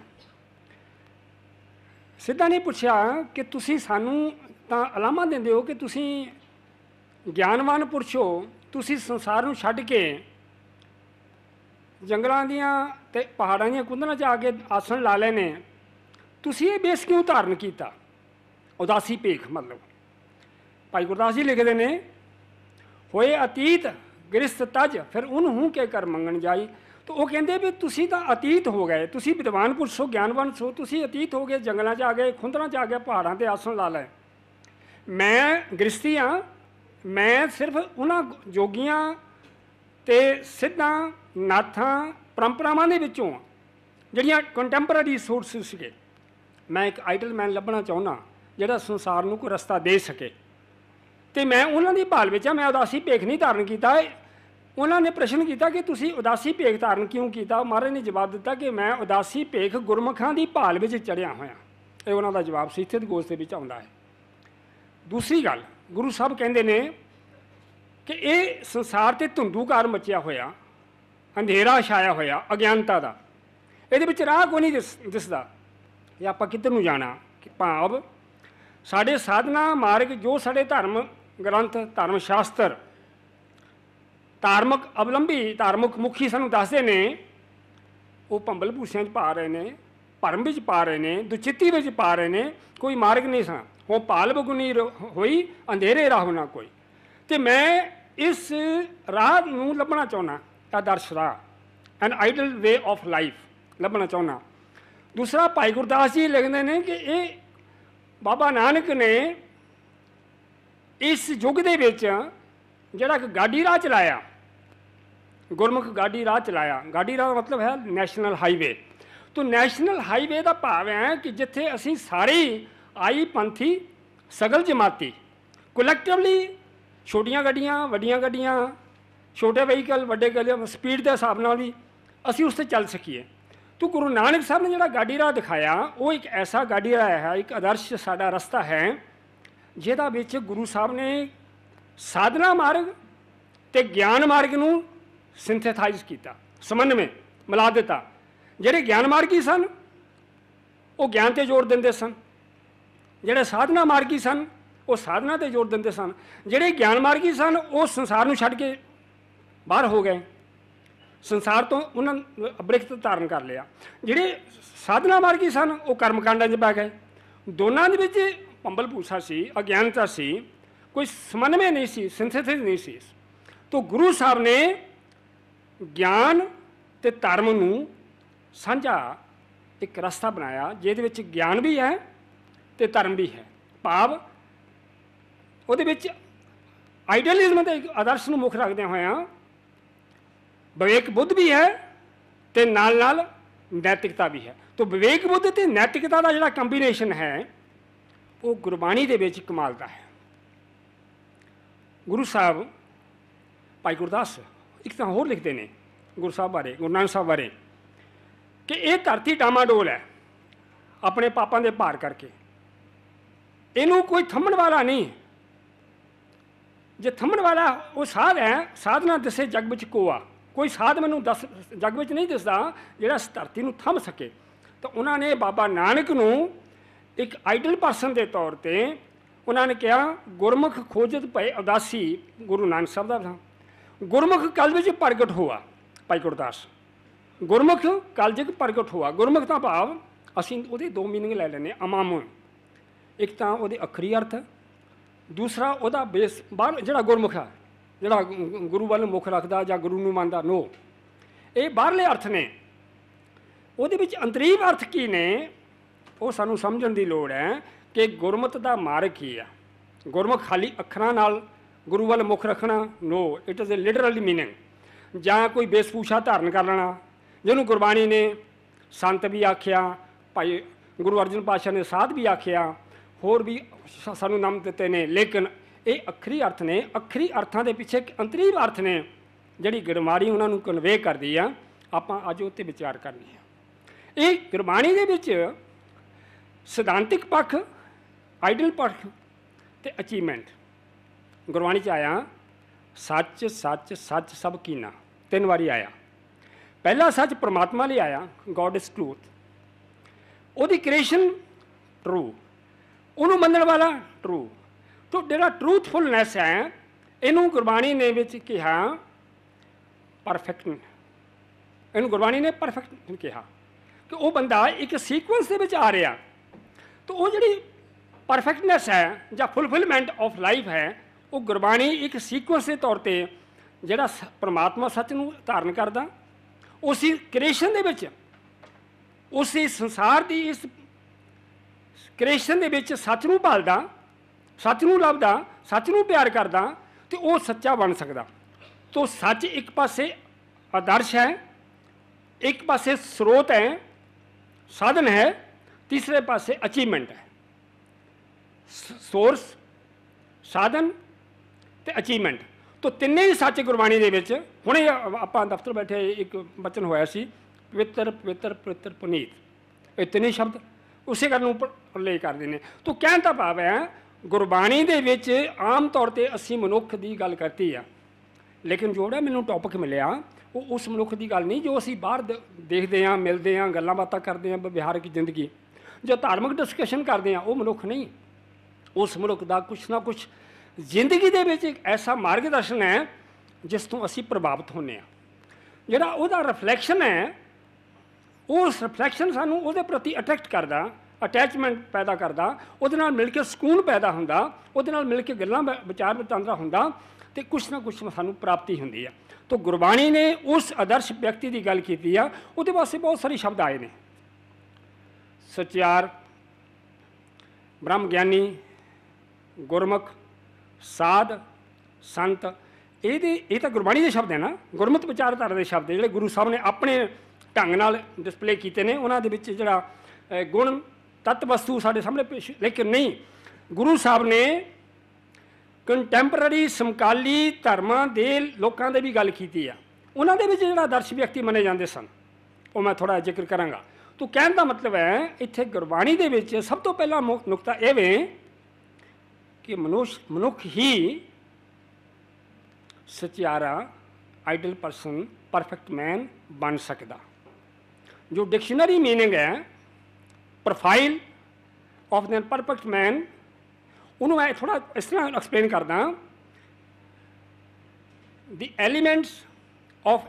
ਸਿੱਧਾ ਨਹੀਂ ਪੁੱਛਿਆ ਕਿ ਤੁਸੀਂ ਸਾਨੂੰ ਤਾਂ ਅਲਾਮਾ ਦਿੰਦੇ ਹੋ ਕਿ ਤੁਸੀਂ ਗਿਆਨਵਾਨ ਪੁਰਸ਼ ਹੋ ਤੁਸੀਂ ਸੰਸਾਰ ਨੂੰ ਛੱਡ ਕੇ ਜੰਗਲਾਂ ਦੀਆਂ ਤੇ ਪਹਾੜਾਂ ਦੀਆਂ ਕੁੰਦਲਾਂ 'ਚ ਆ ਕੇ ਆਸਣ ਲਾ ਲੈਨੇ ਤੁਸੀਂ ਇਹ ਬੇਸ ਕਿਉਂ ਧਾਰਨ ਕੀਤਾ ਉਦਾਸੀ ਭੇਖ ਮਤਲਬ ਭਾਈ ਗੁਰਦਾਸ ਜੀ ਲਿਖਦੇ ਨੇ ਹੋਏ ਅਤੀਤ ਗ੍ਰਸਤ ਤਜ ਫਿਰ ਉਹਨੂੰ ਕੇ ਕਰ ਮੰਗਣ ਜਾਈ ਤਾਂ ਉਹ ਕਹਿੰਦੇ ਵੀ ਤੁਸੀਂ ਤਾਂ ਅਤੀਤ ਹੋ ਗਏ ਤੁਸੀਂ ਵਿਦਵਾਨ ਪੁਰਸ਼ ਹੋ ਗਿਆਨਵਾਨ ਸੋ ਤੁਸੀਂ ਅਤੀਤ ਹੋ ਗਏ ਜੰਗਲਾਂ 'ਚ ਆ ਗਏ ਖੁੰਦਰਾਂ 'ਚ ਆ ਗਏ ਪਹਾੜਾਂ ਤੇ ਆਸਣ ਲਾ ਲਏ ਮੈਂ ਗ੍ਰਸਤੀ ਆ ਮੈਂ ਸਿਰਫ ਉਹਨਾਂ ਜੋਗੀਆਂ ਤੇ ਸਿੱਧਾਂ ਨਾਥਾਂ ਪਰੰਪਰਾਵਾਂ ਦੇ ਵਿੱਚੋਂ ਆ ਜਿਹੜੀਆਂ ਕੰਟੈਂਪਰੇਰੀ ਸੋਰਸਸ ਸੀਗੇ ਮੈਂ ਇੱਕ ਆਈਡਲ ਮੈਨ ਲੱਭਣਾ ਚਾਹੁੰਦਾ ਜਿਹੜਾ ਸੰਸਾਰ ਨੂੰ ਕੋਈ ਰਸਤਾ ਦੇ ਸਕੇ ਤੇ ਮੈਂ ਉਹਨਾਂ ਦੀ ਭਾਲ ਵਿੱਚ ਆ ਮੈਂ ਉਦਾਸੀ ਭੇਖ ਨਹੀਂ ਧਾਰਨ ਕੀਤਾ ਉਹਨਾਂ ਨੇ ਪ੍ਰਸ਼ਨ ਕੀਤਾ ਕਿ ਤੁਸੀਂ ਉਦਾਸੀ ਭੇਖ ਧਾਰਨ ਕਿਉਂ ਕੀਤਾ ਮਹਾਰਾਜ ਨੇ ਜਵਾਬ ਦਿੱਤਾ ਕਿ ਮੈਂ ਉਦਾਸੀ ਭੇਖ ਗੁਰਮਖਾਂ ਦੀ ਭਾਲ ਵਿੱਚ ਚੜਿਆ ਹੋਇਆ ਇਹ ਉਹਨਾਂ ਦਾ ਜਵਾਬ ਸੀ ਸਿੱਧ ਗੋਸ਼ ਦੇ ਵਿੱਚ ਆਉਂਦਾ ਹੈ ਦੂਸਰੀ ਗੱਲ ਗੁਰੂ ਸਾਹਿਬ ਕਹਿੰਦੇ ਨੇ ਕਿ ਇਹ ਸੰਸਾਰ ਤੇ ਧੁੰਦੂਕਾਰ ਮਚਿਆ ਹੋਇਆ ਅੰਧੇਰਾ ਛਾਇਆ ਹੋਇਆ ਅਗਿਆਨਤਾ ਦਾ ਇਹਦੇ ਵਿੱਚ ਰਾਹ ਕੋਈ ਨਹੀਂ ਦਿਸਦਾ ਇਹ ਆਪਾਂ ਕਿੱਧਰ ਨੂੰ ਜਾਣਾ ਕਿ ਭਾਵ ਸਾਡੇ ਸਾਧਨਾ ਮਾਰਗ ਜੋ ਸਾਡੇ ਧਰਮ ਗ੍ਰੰਥ ਧਰਮ ਸ਼ਾਸਤਰ ਧਾਰਮਿਕ ਅਵਲੰਬੀ ਧਾਰਮਿਕ ਮੁਖੀ ਸਾਨੂੰ ਦੱਸਦੇ ਨੇ ਉਹ ਭੰਬਲ ਭੂਸਿਆਂ 'ਚ ਪਾ ਰਹੇ ਨੇ ਭਰਮ ਵਿੱਚ ਪਾ ਰਹੇ ਨੇ ਦੁਚਿੱਤੀ ਵਿੱਚ ਪਾ ਰਹੇ ਨੇ ਕੋਈ ਮਾਰਗ ਨਹੀਂ ਸਾਂ ਹੋ ਪਾਲ ਬਗੁਨੀ ਹੋਈ ਅੰਧੇਰੇ ਰਾਹ ਨਾ ਕੋਈ ਤੇ ਮੈਂ ਇਸ ਰਾਹ ਨੂੰ ਲੱਭਣਾ ਚਾਹੁੰਦਾ ਦਰਸ਼ ਰਾਹ an ideal way of life ਲੱਭਣਾ ਚਾਹੁੰਦਾ ਦੂਸਰਾ ਭਾਈ ਗੁਰਦਾਸ ਜੀ ਲਿਖਦੇ ਨੇ ਕਿ ਇਹ ਬਾਬਾ ਨਾਨਕ ਨੇ ਇਸ ਯੁੱਗ ਦੇ ਵਿੱਚ ਜਿਹੜਾ ਕਿ ਗਾਡੀ ਰਾਹ ਚਲਾਇਆ ਗੁਰਮੁਖ ਗਾਡੀ ਰਾਹ ਚਲਾਇਆ ਗਾਡੀ ਰਾਹ ਦਾ ਮਤਲਬ ਹੈ ਨੈਸ਼ਨਲ ਹਾਈਵੇ ਤੋਂ ਨੈਸ਼ਨਲ ਹਾਈਵੇ ਦਾ ਭਾਵ ਹੈ ਕਿ ਜਿੱਥੇ ਅਸੀਂ ਸਾਰੇ ਆਈ ਪੰਥੀ ਸਗਲ ਜਮਾਤੀ ਕਲੈਕਟਿਵਲੀ ਛੋਟੀਆਂ ਗੱਡੀਆਂ ਵੱਡੀਆਂ ਗੱਡੀਆਂ ਛੋਟੇ ਵਹੀਕਲ ਵੱਡੇ ਗੱਡੀਆਂ ਸਪੀਡ ਦੇ ਹਿਸਾਬ ਨਾਲ ਵੀ ਅਸੀਂ ਉਸ ਤੇ ਚੱਲ ਸਕੀਏ ਤੋ ਗੁਰੂ ਨਾਨਕ ਸਾਹਿਬ ਨੇ ਜਿਹੜਾ ਗਾਡੀ ਰਾਹ ਦਿਖਾਇਆ ਉਹ ਇੱਕ ਐਸਾ ਗਾਡੀ ਰਾਹ ਹੈ ਇੱਕ ਆਦਰਸ਼ ਸਾਡਾ ਰਸਤਾ ਹੈ ਜਿਹਦਾ ਵਿੱਚ ਗੁਰੂ ਸਾਹਿਬ ਨੇ ਸਾਧਨਾ ਮਾਰਗ ਤੇ ਗਿਆਨ ਮਾਰਗ ਨੂੰ ਸਿੰਥੇਸਾਈਜ਼ ਕੀਤਾ ਸਮਨਵੇਂ ਮਿਲਾ ਦਿੱਤਾ ਜਿਹੜੇ ਗਿਆਨ ਮਾਰਗੀ ਸਨ ਉਹ ਗਿਆਨ ਤੇ ਜ਼ੋਰ ਦਿੰਦੇ ਸਨ ਜਿਹੜੇ ਸਾਧਨਾ ਮਾਰਗੀ ਸਨ ਉਹ ਸਾਧਨਾ ਤੇ ਜ਼ੋਰ ਦਿੰਦੇ ਸਨ ਜਿਹੜੇ ਗਿਆਨ ਮਾਰਗੀ ਸਨ ਉਹ ਸੰਸਾਰ ਨੂੰ ਛੱਡ ਕੇ ਬਾਹਰ ਹੋ ਗਏ ਸੰਸਾਰ ਤੋਂ ਉਹਨਾਂ ਅਬ੍ਰਿਖਤ ਧਾਰਨ ਕਰ ਲਿਆ ਜਿਹੜੇ ਸਾਧਨਾ ਮਾਰਗੀ ਸਨ ਉਹ ਕਰਮਕਾਂਡਾਂ 'ਚ ਪੈ ਗਏ ਦੋਨਾਂ ਦੇ ਵਿੱਚ ਪੰਬਲ ਪੂਸਾ ਸੀ ਅਗਿਆਨਤਾ ਸੀ ਕੋਈ ਸਮਨਵੇਂ ਨਹੀਂ ਸੀ ਸਿੰਥੇਸਿਸ ਨਹੀਂ ਸੀ ਤੋ ਗੁਰੂ ਸਾਹਿਬ ਨੇ ਗਿਆਨ ਤੇ ਧਰਮ ਨੂੰ ਸਾਂਝਾ ਇੱਕ ਰਸਤਾ ਬਣਾਇਆ ਜਿਹਦੇ ਵਿੱਚ ਗਿਆਨ ਵੀ ਹੈ ਤੇ ਧਰਮ ਵੀ ਹੈ ਭਾਵ ਉਹਦੇ ਵਿੱਚ ਆਈਡੀਅਲਿਜ਼ਮ ਦੇ ਆਦਰਸ਼ ਨੂੰ ਮੁੱਖ ਰੱਖਦੇ ਹੋਇਆਂ ਵਿਵੇਕ ਬੁੱਧ ਵੀ ਹੈ ਤੇ ਨਾਲ ਨਾਲ ਨੈਤਿਕਤਾ ਵੀ ਹੈ ਤੋਂ ਵਿਵੇਕ ਬੁੱਧ ਤੇ ਨੈਤਿਕਤਾ ਦਾ ਜਿਹੜਾ ਕੰਬੀਨੇਸ਼ਨ ਹੈ ਉਹ ਗੁਰਬਾਣੀ ਦੇ ਵਿੱਚ ਕਮਾਲ ਦਾ ਹੈ ਗੁਰੂ ਸਾਹਿਬ ਭਾਈ ਗੁਰਦਾਸ ਇੱਕ ਤਾਂ ਹੋਰ ਲਿਖਦੇ ਨੇ ਗੁਰੂ ਸਾਹਿਬ ਬਾਰੇ ਗੁਰੂ ਨਾਨਕ ਸਾਹਿਬ ਬਾਰੇ ਕਿ ਇਹ ਧਰਤੀ ਟਾਮਾਡੋਲ ਹੈ ਆਪਣੇ ਪਾਪਾਂ ਦੇ ਭਾਰ ਕਰਕੇ ਇਹਨੂੰ ਕੋਈ ਥੰਮਣ ਵਾਲਾ ਨਹੀਂ ਜੇ ਥੰਮਣ ਵਾਲਾ ਉਹ ਸਾਧ ਹੈ ਸਾਧਨਾ ਦਿਸੇ ਜਗ ਵਿੱਚ ਕੋਆ ਕੋਈ ਸਾਧ ਮੈਨੂੰ ਦੱਸ ਜਗ ਵਿੱਚ ਨਹੀਂ ਦਿਸਦਾ ਜਿਹੜਾ ਧਰਤੀ ਨੂੰ ਥੰਮ ਸਕੇ ਤਾਂ ਉਹਨਾਂ ਨੇ ਬਾਬਾ ਨਾਨਕ ਨੂੰ ਇੱਕ ਆਈਡਲ ਪਰਸਨ ਦੇ ਤੌਰ ਤੇ ਉਹਨਾਂ ਨੇ ਕਿਹਾ ਗੁਰਮੁਖ ਖੋਜਤ ਭਏ ਉਦਾਸੀ ਗੁਰੂ ਨਾਨਕ ਸਾਹਿਬ ਦਾ ਗੁਰਮੁਖ ਕਲ ਵਿੱਚ ਪ੍ਰਗਟ ਹੋਆ ਭਾਈ ਗੁਰਦਾਸ ਗੁਰਮੁਖ ਕਲ ਜਿਗ ਪ੍ਰਗਟ ਹੋਆ ਗੁਰਮੁਖ ਦਾ ਭਾਵ ਅਸੀਂ ਉਹਦੇ ਦੋ ਮੀਨਿੰਗ ਲੈ ਲੈਨੇ ਅਮਾਮੁਨ ਇੱਕ ਤਾਂ ਉਹਦੇ ਅਖਰੀ ਅਰਥ ਦੂਸਰਾ ਉਹਦਾ ਬੇਸ ਬਾਹਰ ਜਿਹੜਾ ਗੁਰਮੁਖ ਆ ਜਿਹੜਾ ਗੁਰੂ ਵੱਲ ਮੁਖ ਰੱਖਦਾ ਜਾਂ ਗੁਰੂ ਨੂੰ ਮੰਨਦਾ ਨੋ ਇਹ ਬਾਹਰਲੇ ਅਰਥ ਨੇ ਉਹਦੇ ਵਿੱਚ ਅੰਤਰੀਵ ਅਰਥ ਕੀ ਨੇ ਉਹ ਸਾਨੂੰ ਸਮਝਣ ਦੀ ਲੋੜ ਹੈ ਕਿ ਗੁਰਮਤ ਦਾ ਮਾਰਗ ਕੀ ਆ ਗੁਰਮਖ ਖਾਲੀ ਅੱਖਰਾਂ ਨਾਲ ਗੁਰੂ ਵੱਲ ਮੁਖ ਰੱਖਣਾ no it is a literally meaning ਜਾਂ ਕੋਈ ਬੇਸਪੂਸ਼ਾ ਧਾਰਨ ਕਰ ਲੈਣਾ ਜਿਹਨੂੰ ਗੁਰਬਾਣੀ ਨੇ ਸੰਤ ਵੀ ਆਖਿਆ ਭਾਈ ਗੁਰੂ ਅਰਜਨ ਪਾਤਸ਼ਾਹ ਨੇ ਸਾਧ ਵੀ ਆਖਿਆ ਹੋਰ ਵੀ ਸਾਨੂੰ ਨਾਮ ਦਿੱਤੇ ਨੇ ਲੇਕਿਨ ਇਹ ਅਖਰੀ ਅਰਥ ਨੇ ਅਖਰੀ ਅਰਥਾਂ ਦੇ ਪਿੱਛੇ ਅੰਤਰੀ ਅਰਥ ਨੇ ਜਿਹੜੀ ਗੁਰਬਾਣੀ ਉਹਨਾਂ ਨੂੰ ਕਨਵੇ ਕਰਦੀ ਆ ਆਪਾਂ ਅੱਜ ਉੱਤੇ ਵਿਚਾਰ ਕਰਨੀ ਆ ਇਹ ਗੁਰਬਾਣੀ ਦੇ ਵਿੱਚ ਸਿਧਾਂਤਿਕ ਪੱਖ ਆਈਡਲ ਪੱਖ ਤੇ ਅਚੀਵਮੈਂਟ ਗੁਰਬਾਣੀ ਚ ਆਇਆ ਸੱਚ ਸੱਚ ਸੱਚ ਸਭ ਕੀਨਾ ਤਿੰਨ ਵਾਰੀ ਆਇਆ ਪਹਿਲਾ ਸੱਚ ਪ੍ਰਮਾਤਮਾ ਲਈ ਆਇਆ ਗੋਡ ਇਸ ਟਰੂਥ ਉਹਦੀ ਕ੍ਰੀਏਸ਼ਨ ਟਰੂ ਉਹਨੂੰ ਮੰਨਣ ਵਾਲਾ ਟਰੂ ਤੋਂ ਜਿਹੜਾ ਟਰੂਥਫੁਲਨੈਸ ਹੈ ਇਹਨੂੰ ਗੁਰਬਾਣੀ ਨੇ ਵਿੱਚ ਕਿਹਾ ਪਰਫੈਕਟ ਇਹਨੂੰ ਗੁਰਬਾਣੀ ਨੇ ਪਰਫੈਕਟ ਕਿਹਾ ਕਿ ਉਹ ਬੰਦਾ ਇੱਕ ਸੀਕੁਐਂਸ ਦੇ ਵਿੱਚ ਆ ਰਿਹਾ ਤਾਂ ਉਹ ਜਿਹੜੀ ਪਰਫੈਕਟਨੈਸ ਹੈ ਜਾਂ ਫੁੱਲਫਿਲਮੈਂਟ ਆਫ ਲਾਈਫ ਹੈ ਉਹ ਗੁਰਬਾਣੀ ਇੱਕ ਸੀਕੁਐਂਸ ਦੇ ਤੌਰ ਤੇ ਜਿਹੜਾ ਪ੍ਰਮਾਤਮਾ ਸੱਚ ਨੂੰ ਧਾਰਨ ਕਰਦਾ ਉਸੇ ਕ੍ਰੀਏਸ਼ਨ ਦੇ ਵਿੱਚ ਉਸੇ ਸੰਸਾਰ ਦੀ ਇਸ ਕ੍ਰੀਏਸ਼ਨ ਦੇ ਵਿੱਚ ਸੱਚ ਨੂੰ ਭਾਲਦਾ ਸੱਚ ਨੂੰ ਲੱਭਦਾ ਸੱਚ ਨੂੰ ਪਿਆਰ ਕਰਦਾ ਤੇ ਉਹ ਸੱਚਾ ਬਣ ਸਕਦਾ ਤੋਂ ਸੱਚ ਇੱਕ ਪਾਸੇ ਆਦਰਸ਼ ਹੈ ਇੱਕ ਪਾਸੇ ਸਰੋਤ ਹੈ ਸਾਧਨ ਹੈ ਤੀਸਰੇ ਪਾਸੇ ਅਚੀਵਮੈਂਟ ਹੈ ਸੋਰਸ ਸਾਧਨ ਤੇ ਅਚੀਵਮੈਂਟ ਤੋਂ ਤਿੰਨੇ ਹੀ ਸੱਚ ਗੁਰਬਾਣੀ ਦੇ ਵਿੱਚ ਹੁਣੇ ਆਪਾਂ ਦਫ਼ਤਰ ਬੈਠੇ ਇੱਕ ਬਚਨ ਹੋਇਆ ਸੀ ਪਵਿੱਤਰ ਪਵਿੱਤਰ ਪਵਿੱਤਰ ਪੁਨੀਤ ਇਹ ਤਿੰਨੇ ਸ਼ਬਦ ਉਸੇ ਗੱਲ ਨੂੰ ਲੈ ਕਰਦੇ ਨੇ ਤੋਂ ਕਹਿਣ ਦਾ ਭਾਵ ਹੈ ਗੁਰਬਾਣੀ ਦੇ ਵਿੱਚ ਆਮ ਤੌਰ ਤੇ ਅਸੀਂ ਮਨੁੱਖ ਦੀ ਗੱਲ ਕਰਤੀ ਆ ਲੇਕਿਨ ਜੋੜਾ ਮੈਨੂੰ ਟੌਪਿਕ ਮਿਲਿਆ ਉਹ ਉਸ ਮਨੁੱਖ ਦੀ ਗੱਲ ਨਹੀਂ ਜੋ ਅਸੀਂ ਬਾਹਰ ਦੇਖਦੇ ਆ ਮਿਲਦੇ ਆ ਗੱਲਾਂ ਬਾਤਾਂ ਕਰਦੇ ਆ ਵਿਵਹਾਰਿਕ ਜ਼ਿੰਦਗੀ ਜੋ ਧਾਰਮਿਕ ਡਿਸਕਸ਼ਨ ਕਰਦੇ ਆ ਉਹ ਮਨੁੱਖ ਨਹੀਂ ਉਸ ਮਨੁੱਖ ਦਾ ਕੁਛ ਨਾ ਕੁਛ ਜ਼ਿੰਦਗੀ ਦੇ ਵਿੱਚ ਇੱਕ ਐਸਾ ਮਾਰਗਦਰਸ਼ਨ ਹੈ ਜਿਸ ਤੋਂ ਅਸੀਂ ਪ੍ਰਭਾਵਿਤ ਹੁੰਨੇ ਆ ਜਿਹੜਾ ਉਹਦਾ ਰਿਫਲੈਕਸ਼ਨ ਹੈ ਉਸ ਰਿਫਲੈਕਸ਼ਨ ਸਾਨੂੰ ਉਹਦੇ ਪ੍ਰਤੀ ਅਟਰੈਕਟ ਕਰਦਾ ਅਟੈਚਮੈਂਟ ਪੈਦਾ ਕਰਦਾ ਉਹਦੇ ਨਾਲ ਮਿਲ ਕੇ ਸਕੂਨ ਪੈਦਾ ਹੁੰਦਾ ਉਹਦੇ ਨਾਲ ਮਿਲ ਕੇ ਗੱਲਾਂ ਵਿਚਾਰ ਵਟਾਂਦਰਾ ਹੁੰਦਾ ਤੇ ਕੁਛ ਨਾ ਕੁਛ ਸਾਨੂੰ ਪ੍ਰਾਪਤੀ ਹੁੰਦੀ ਆ ਤੋ ਗੁਰਬਾਣੀ ਨੇ ਉਸ ਆਦਰਸ਼ ਵਿਅਕਤੀ ਦੀ ਗੱਲ ਕੀਤੀ ਆ ਉਹਦੇ ਵਾਸਤੇ ਬਹੁਤ ਸਾਰੇ ਸ਼ਬਦ ਆਏ ਨੇ ਸਚਿਆਰ ਬ੍ਰਹਮ ਗਿਆਨੀ ਗੁਰਮੁਖ ਸਾਧ ਸੰਤ ਇਹਦੇ ਇਹ ਤਾਂ ਗੁਰਬਾਣੀ ਦੇ ਸ਼ਬਦ ਹੈ ਨਾ ਗੁਰਮਤ ਵਿਚਾਰਧਾਰਾ ਦੇ ਸ਼ਬਦ ਜਿਹੜੇ ਗੁਰੂ ਸਾਹਿਬ ਨੇ ਆਪਣੇ ਢੰਗ ਨਾਲ ਡਿਸਪਲੇ ਕੀਤੇ ਨੇ ਉਹਨਾਂ ਦੇ ਵਿੱਚ ਜਿਹੜਾ ਗੁਣ ਤਤ ਵਸਤੂ ਸਾਡੇ ਸਾਹਮਣੇ ਪੇਸ਼ ਲੇਕਿਨ ਨਹੀਂ ਗੁਰੂ ਸਾਹਿਬ ਨੇ ਕੰਟੈਂਪਰਰੀ ਸਮਕਾਲੀ ਧਰਮਾਂ ਦੇ ਲੋਕਾਂ ਦੇ ਵੀ ਗੱਲ ਕੀਤੀ ਆ ਉਹਨਾਂ ਦੇ ਵਿੱਚ ਜਿਹੜਾ ਦਰਸ਼ ਵਿਅਕਤੀ ਮੰਨੇ ਜਾਂਦੇ ਸਨ ਉਹ ਮੈਂ ਥੋੜਾ ਜ਼ਿਕਰ ਕਰਾਂਗਾ ਤੂੰ ਕਹਿਣ ਦਾ ਮਤਲਬ ਹੈ ਇੱਥੇ ਗੁਰਬਾਣੀ ਦੇ ਵਿੱਚ ਸਭ ਤੋਂ ਪਹਿਲਾ ਨੁਕਤਾ ਇਹ ਵੇ ਕਿ ਮਨੁੱਖ ਮਨੁੱਖ ਹੀ ਸਚਿਆਰਾ ਆਈਡਲ ਪਰਸਨ ਪਰਫੈਕਟ ਮੈਨ ਬਣ ਸਕਦਾ ਜੋ ਡਿਕਸ਼ਨਰੀ मीनिंग ਹੈ profile of the perfect man ਉਹਨੂੰ ਮੈਂ ਥੋੜਾ ਇਸ ਤਰ੍ਹਾਂ ਐਕਸਪਲੇਨ ਕਰਦਾ the elements of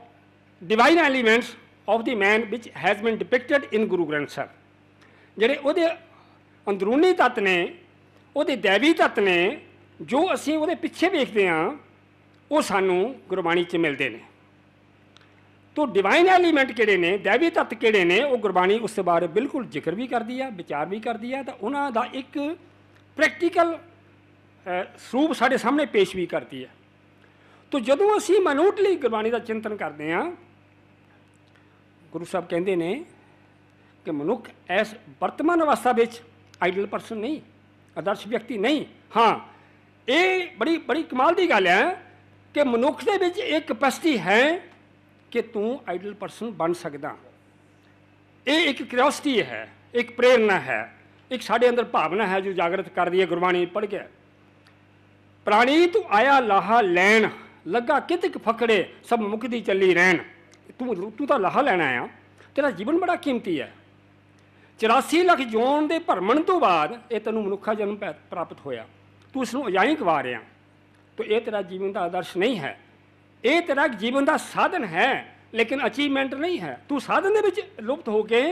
divine elements of the man ਵਿਚ has been depicted in Guru Granth Sahib ਜਿਹੜੇ ਉਹਦੇ ਅੰਦਰੂਨੀ ਤੱਤ ਨੇ ਉਹਦੇ ਦੇਵੀ ਤੱਤ ਨੇ ਜੋ ਅਸੀਂ ਉਹਦੇ ਪਿੱਛੇ ਵੇਖਦੇ ਹਾਂ ਉਹ ਸਾਨੂੰ ਗੁਰਬਾਣੀ 'ਚ ਮਿਲਦੇ ਨੇ ਤੋਂ ਡਿਵਾਈਨ ਐਲੀਮੈਂਟ ਕਿਹੜੇ ਨੇ ਦੇਵੀ ਤੱਤ ਕਿਹੜੇ ਨੇ ਉਹ ਗੁਰਬਾਣੀ ਉਸ ਬਾਰੇ ਬਿਲਕੁਲ ਜ਼ਿਕਰ ਵੀ ਕਰਦੀ ਆ ਵਿਚਾਰ ਵੀ ਕਰਦੀ ਆ ਤਾਂ ਉਹਨਾਂ ਦਾ ਇੱਕ ਪ੍ਰੈਕਟੀਕਲ ਸਰੂਪ ਸਾਡੇ ਸਾਹਮਣੇ ਪੇਸ਼ ਵੀ ਕਰਦੀ ਆ ਤੋਂ ਜਦੋਂ ਅਸੀਂ ਮਨੂਟਲੀ ਗੁਰਬਾਣੀ ਦਾ ਚਿੰਤਨ ਕਰਦੇ ਆ ਗੁਰੂ ਸਾਹਿਬ ਕਹਿੰਦੇ ਨੇ ਕਿ ਮਨੁੱਖ ਇਸ ਵਰਤਮਾਨ ਅਵਸਥਾ ਵਿੱਚ ਆਈਡਲ ਪਰਸਨ ਨਹੀਂ ਆਦਰਸ਼ ਵਿਅਕਤੀ ਨਹੀਂ ਹਾਂ ਇਹ ਬੜੀ ਬੜੀ ਕਮਾਲ ਦੀ ਗੱਲ ਹੈ ਕਿ ਮਨੁੱਖ ਦੇ ਵਿੱਚ ਇਹ ਕਪੈਸਿਟੀ ਹੈ ਕਿ ਤੂੰ ਆਈਡਲ ਪਰਸਨ ਬਣ ਸਕਦਾ ਇਹ ਇੱਕ ਕਿਉਰਿਓਸਿਟੀ ਹੈ ਇੱਕ ਪ੍ਰੇਰਣਾ ਹੈ ਇੱਕ ਸਾਡੇ ਅੰਦਰ ਭਾਵਨਾ ਹੈ ਜੋ ਜਾਗਰਤ ਕਰਦੀ ਹੈ ਗੁਰਬਾਣੀ ਪੜ੍ਹ ਕੇ ਪ੍ਰਾਣੀ ਤੂੰ ਆਇਆ ਲਾਹਾ ਲੈਣ ਲੱਗਾ ਕਿਤਕ ਫਕੜੇ ਸਭ ਮੁਕਦੀ ਚੱਲੀ ਰਹਿਣ ਤੂੰ ਤੂੰ ਤਾਂ ਲਾਹਾ ਲੈਣਾ ਆ ਤੇਰਾ ਜੀਵਨ ਬੜਾ ਕੀਮਤੀ ਹੈ 84 ਲੱਖ ਜੋਨ ਦੇ ਭਰਮਣ ਤੋਂ ਬਾਅਦ ਇਹ ਤੈਨੂੰ ਮਨੁੱਖਾ ਜਨਮ ਪ੍ਰਾਪਤ ਹੋਇਆ ਤੂੰ ਇਸ ਨੂੰ ਅਜਾਈਂ ਗਵਾ ਰਿਹਾ ਤੋ ਇਹ ਤੇਰਾ ਜੀਵਨ ਦਾ ਆਦਰਸ਼ ਨਹੀਂ ਹੈ ਇਹ ਤੇਰਾ ਜੀਵਨ ਦਾ ਸਾਧਨ ਹੈ ਲੇਕਿਨ ਅਚੀਵਮੈਂਟ ਨਹੀਂ ਹੈ ਤੂੰ ਸਾਧਨ ਦੇ ਵਿੱਚ ਲੁਪਤ ਹੋ ਕੇ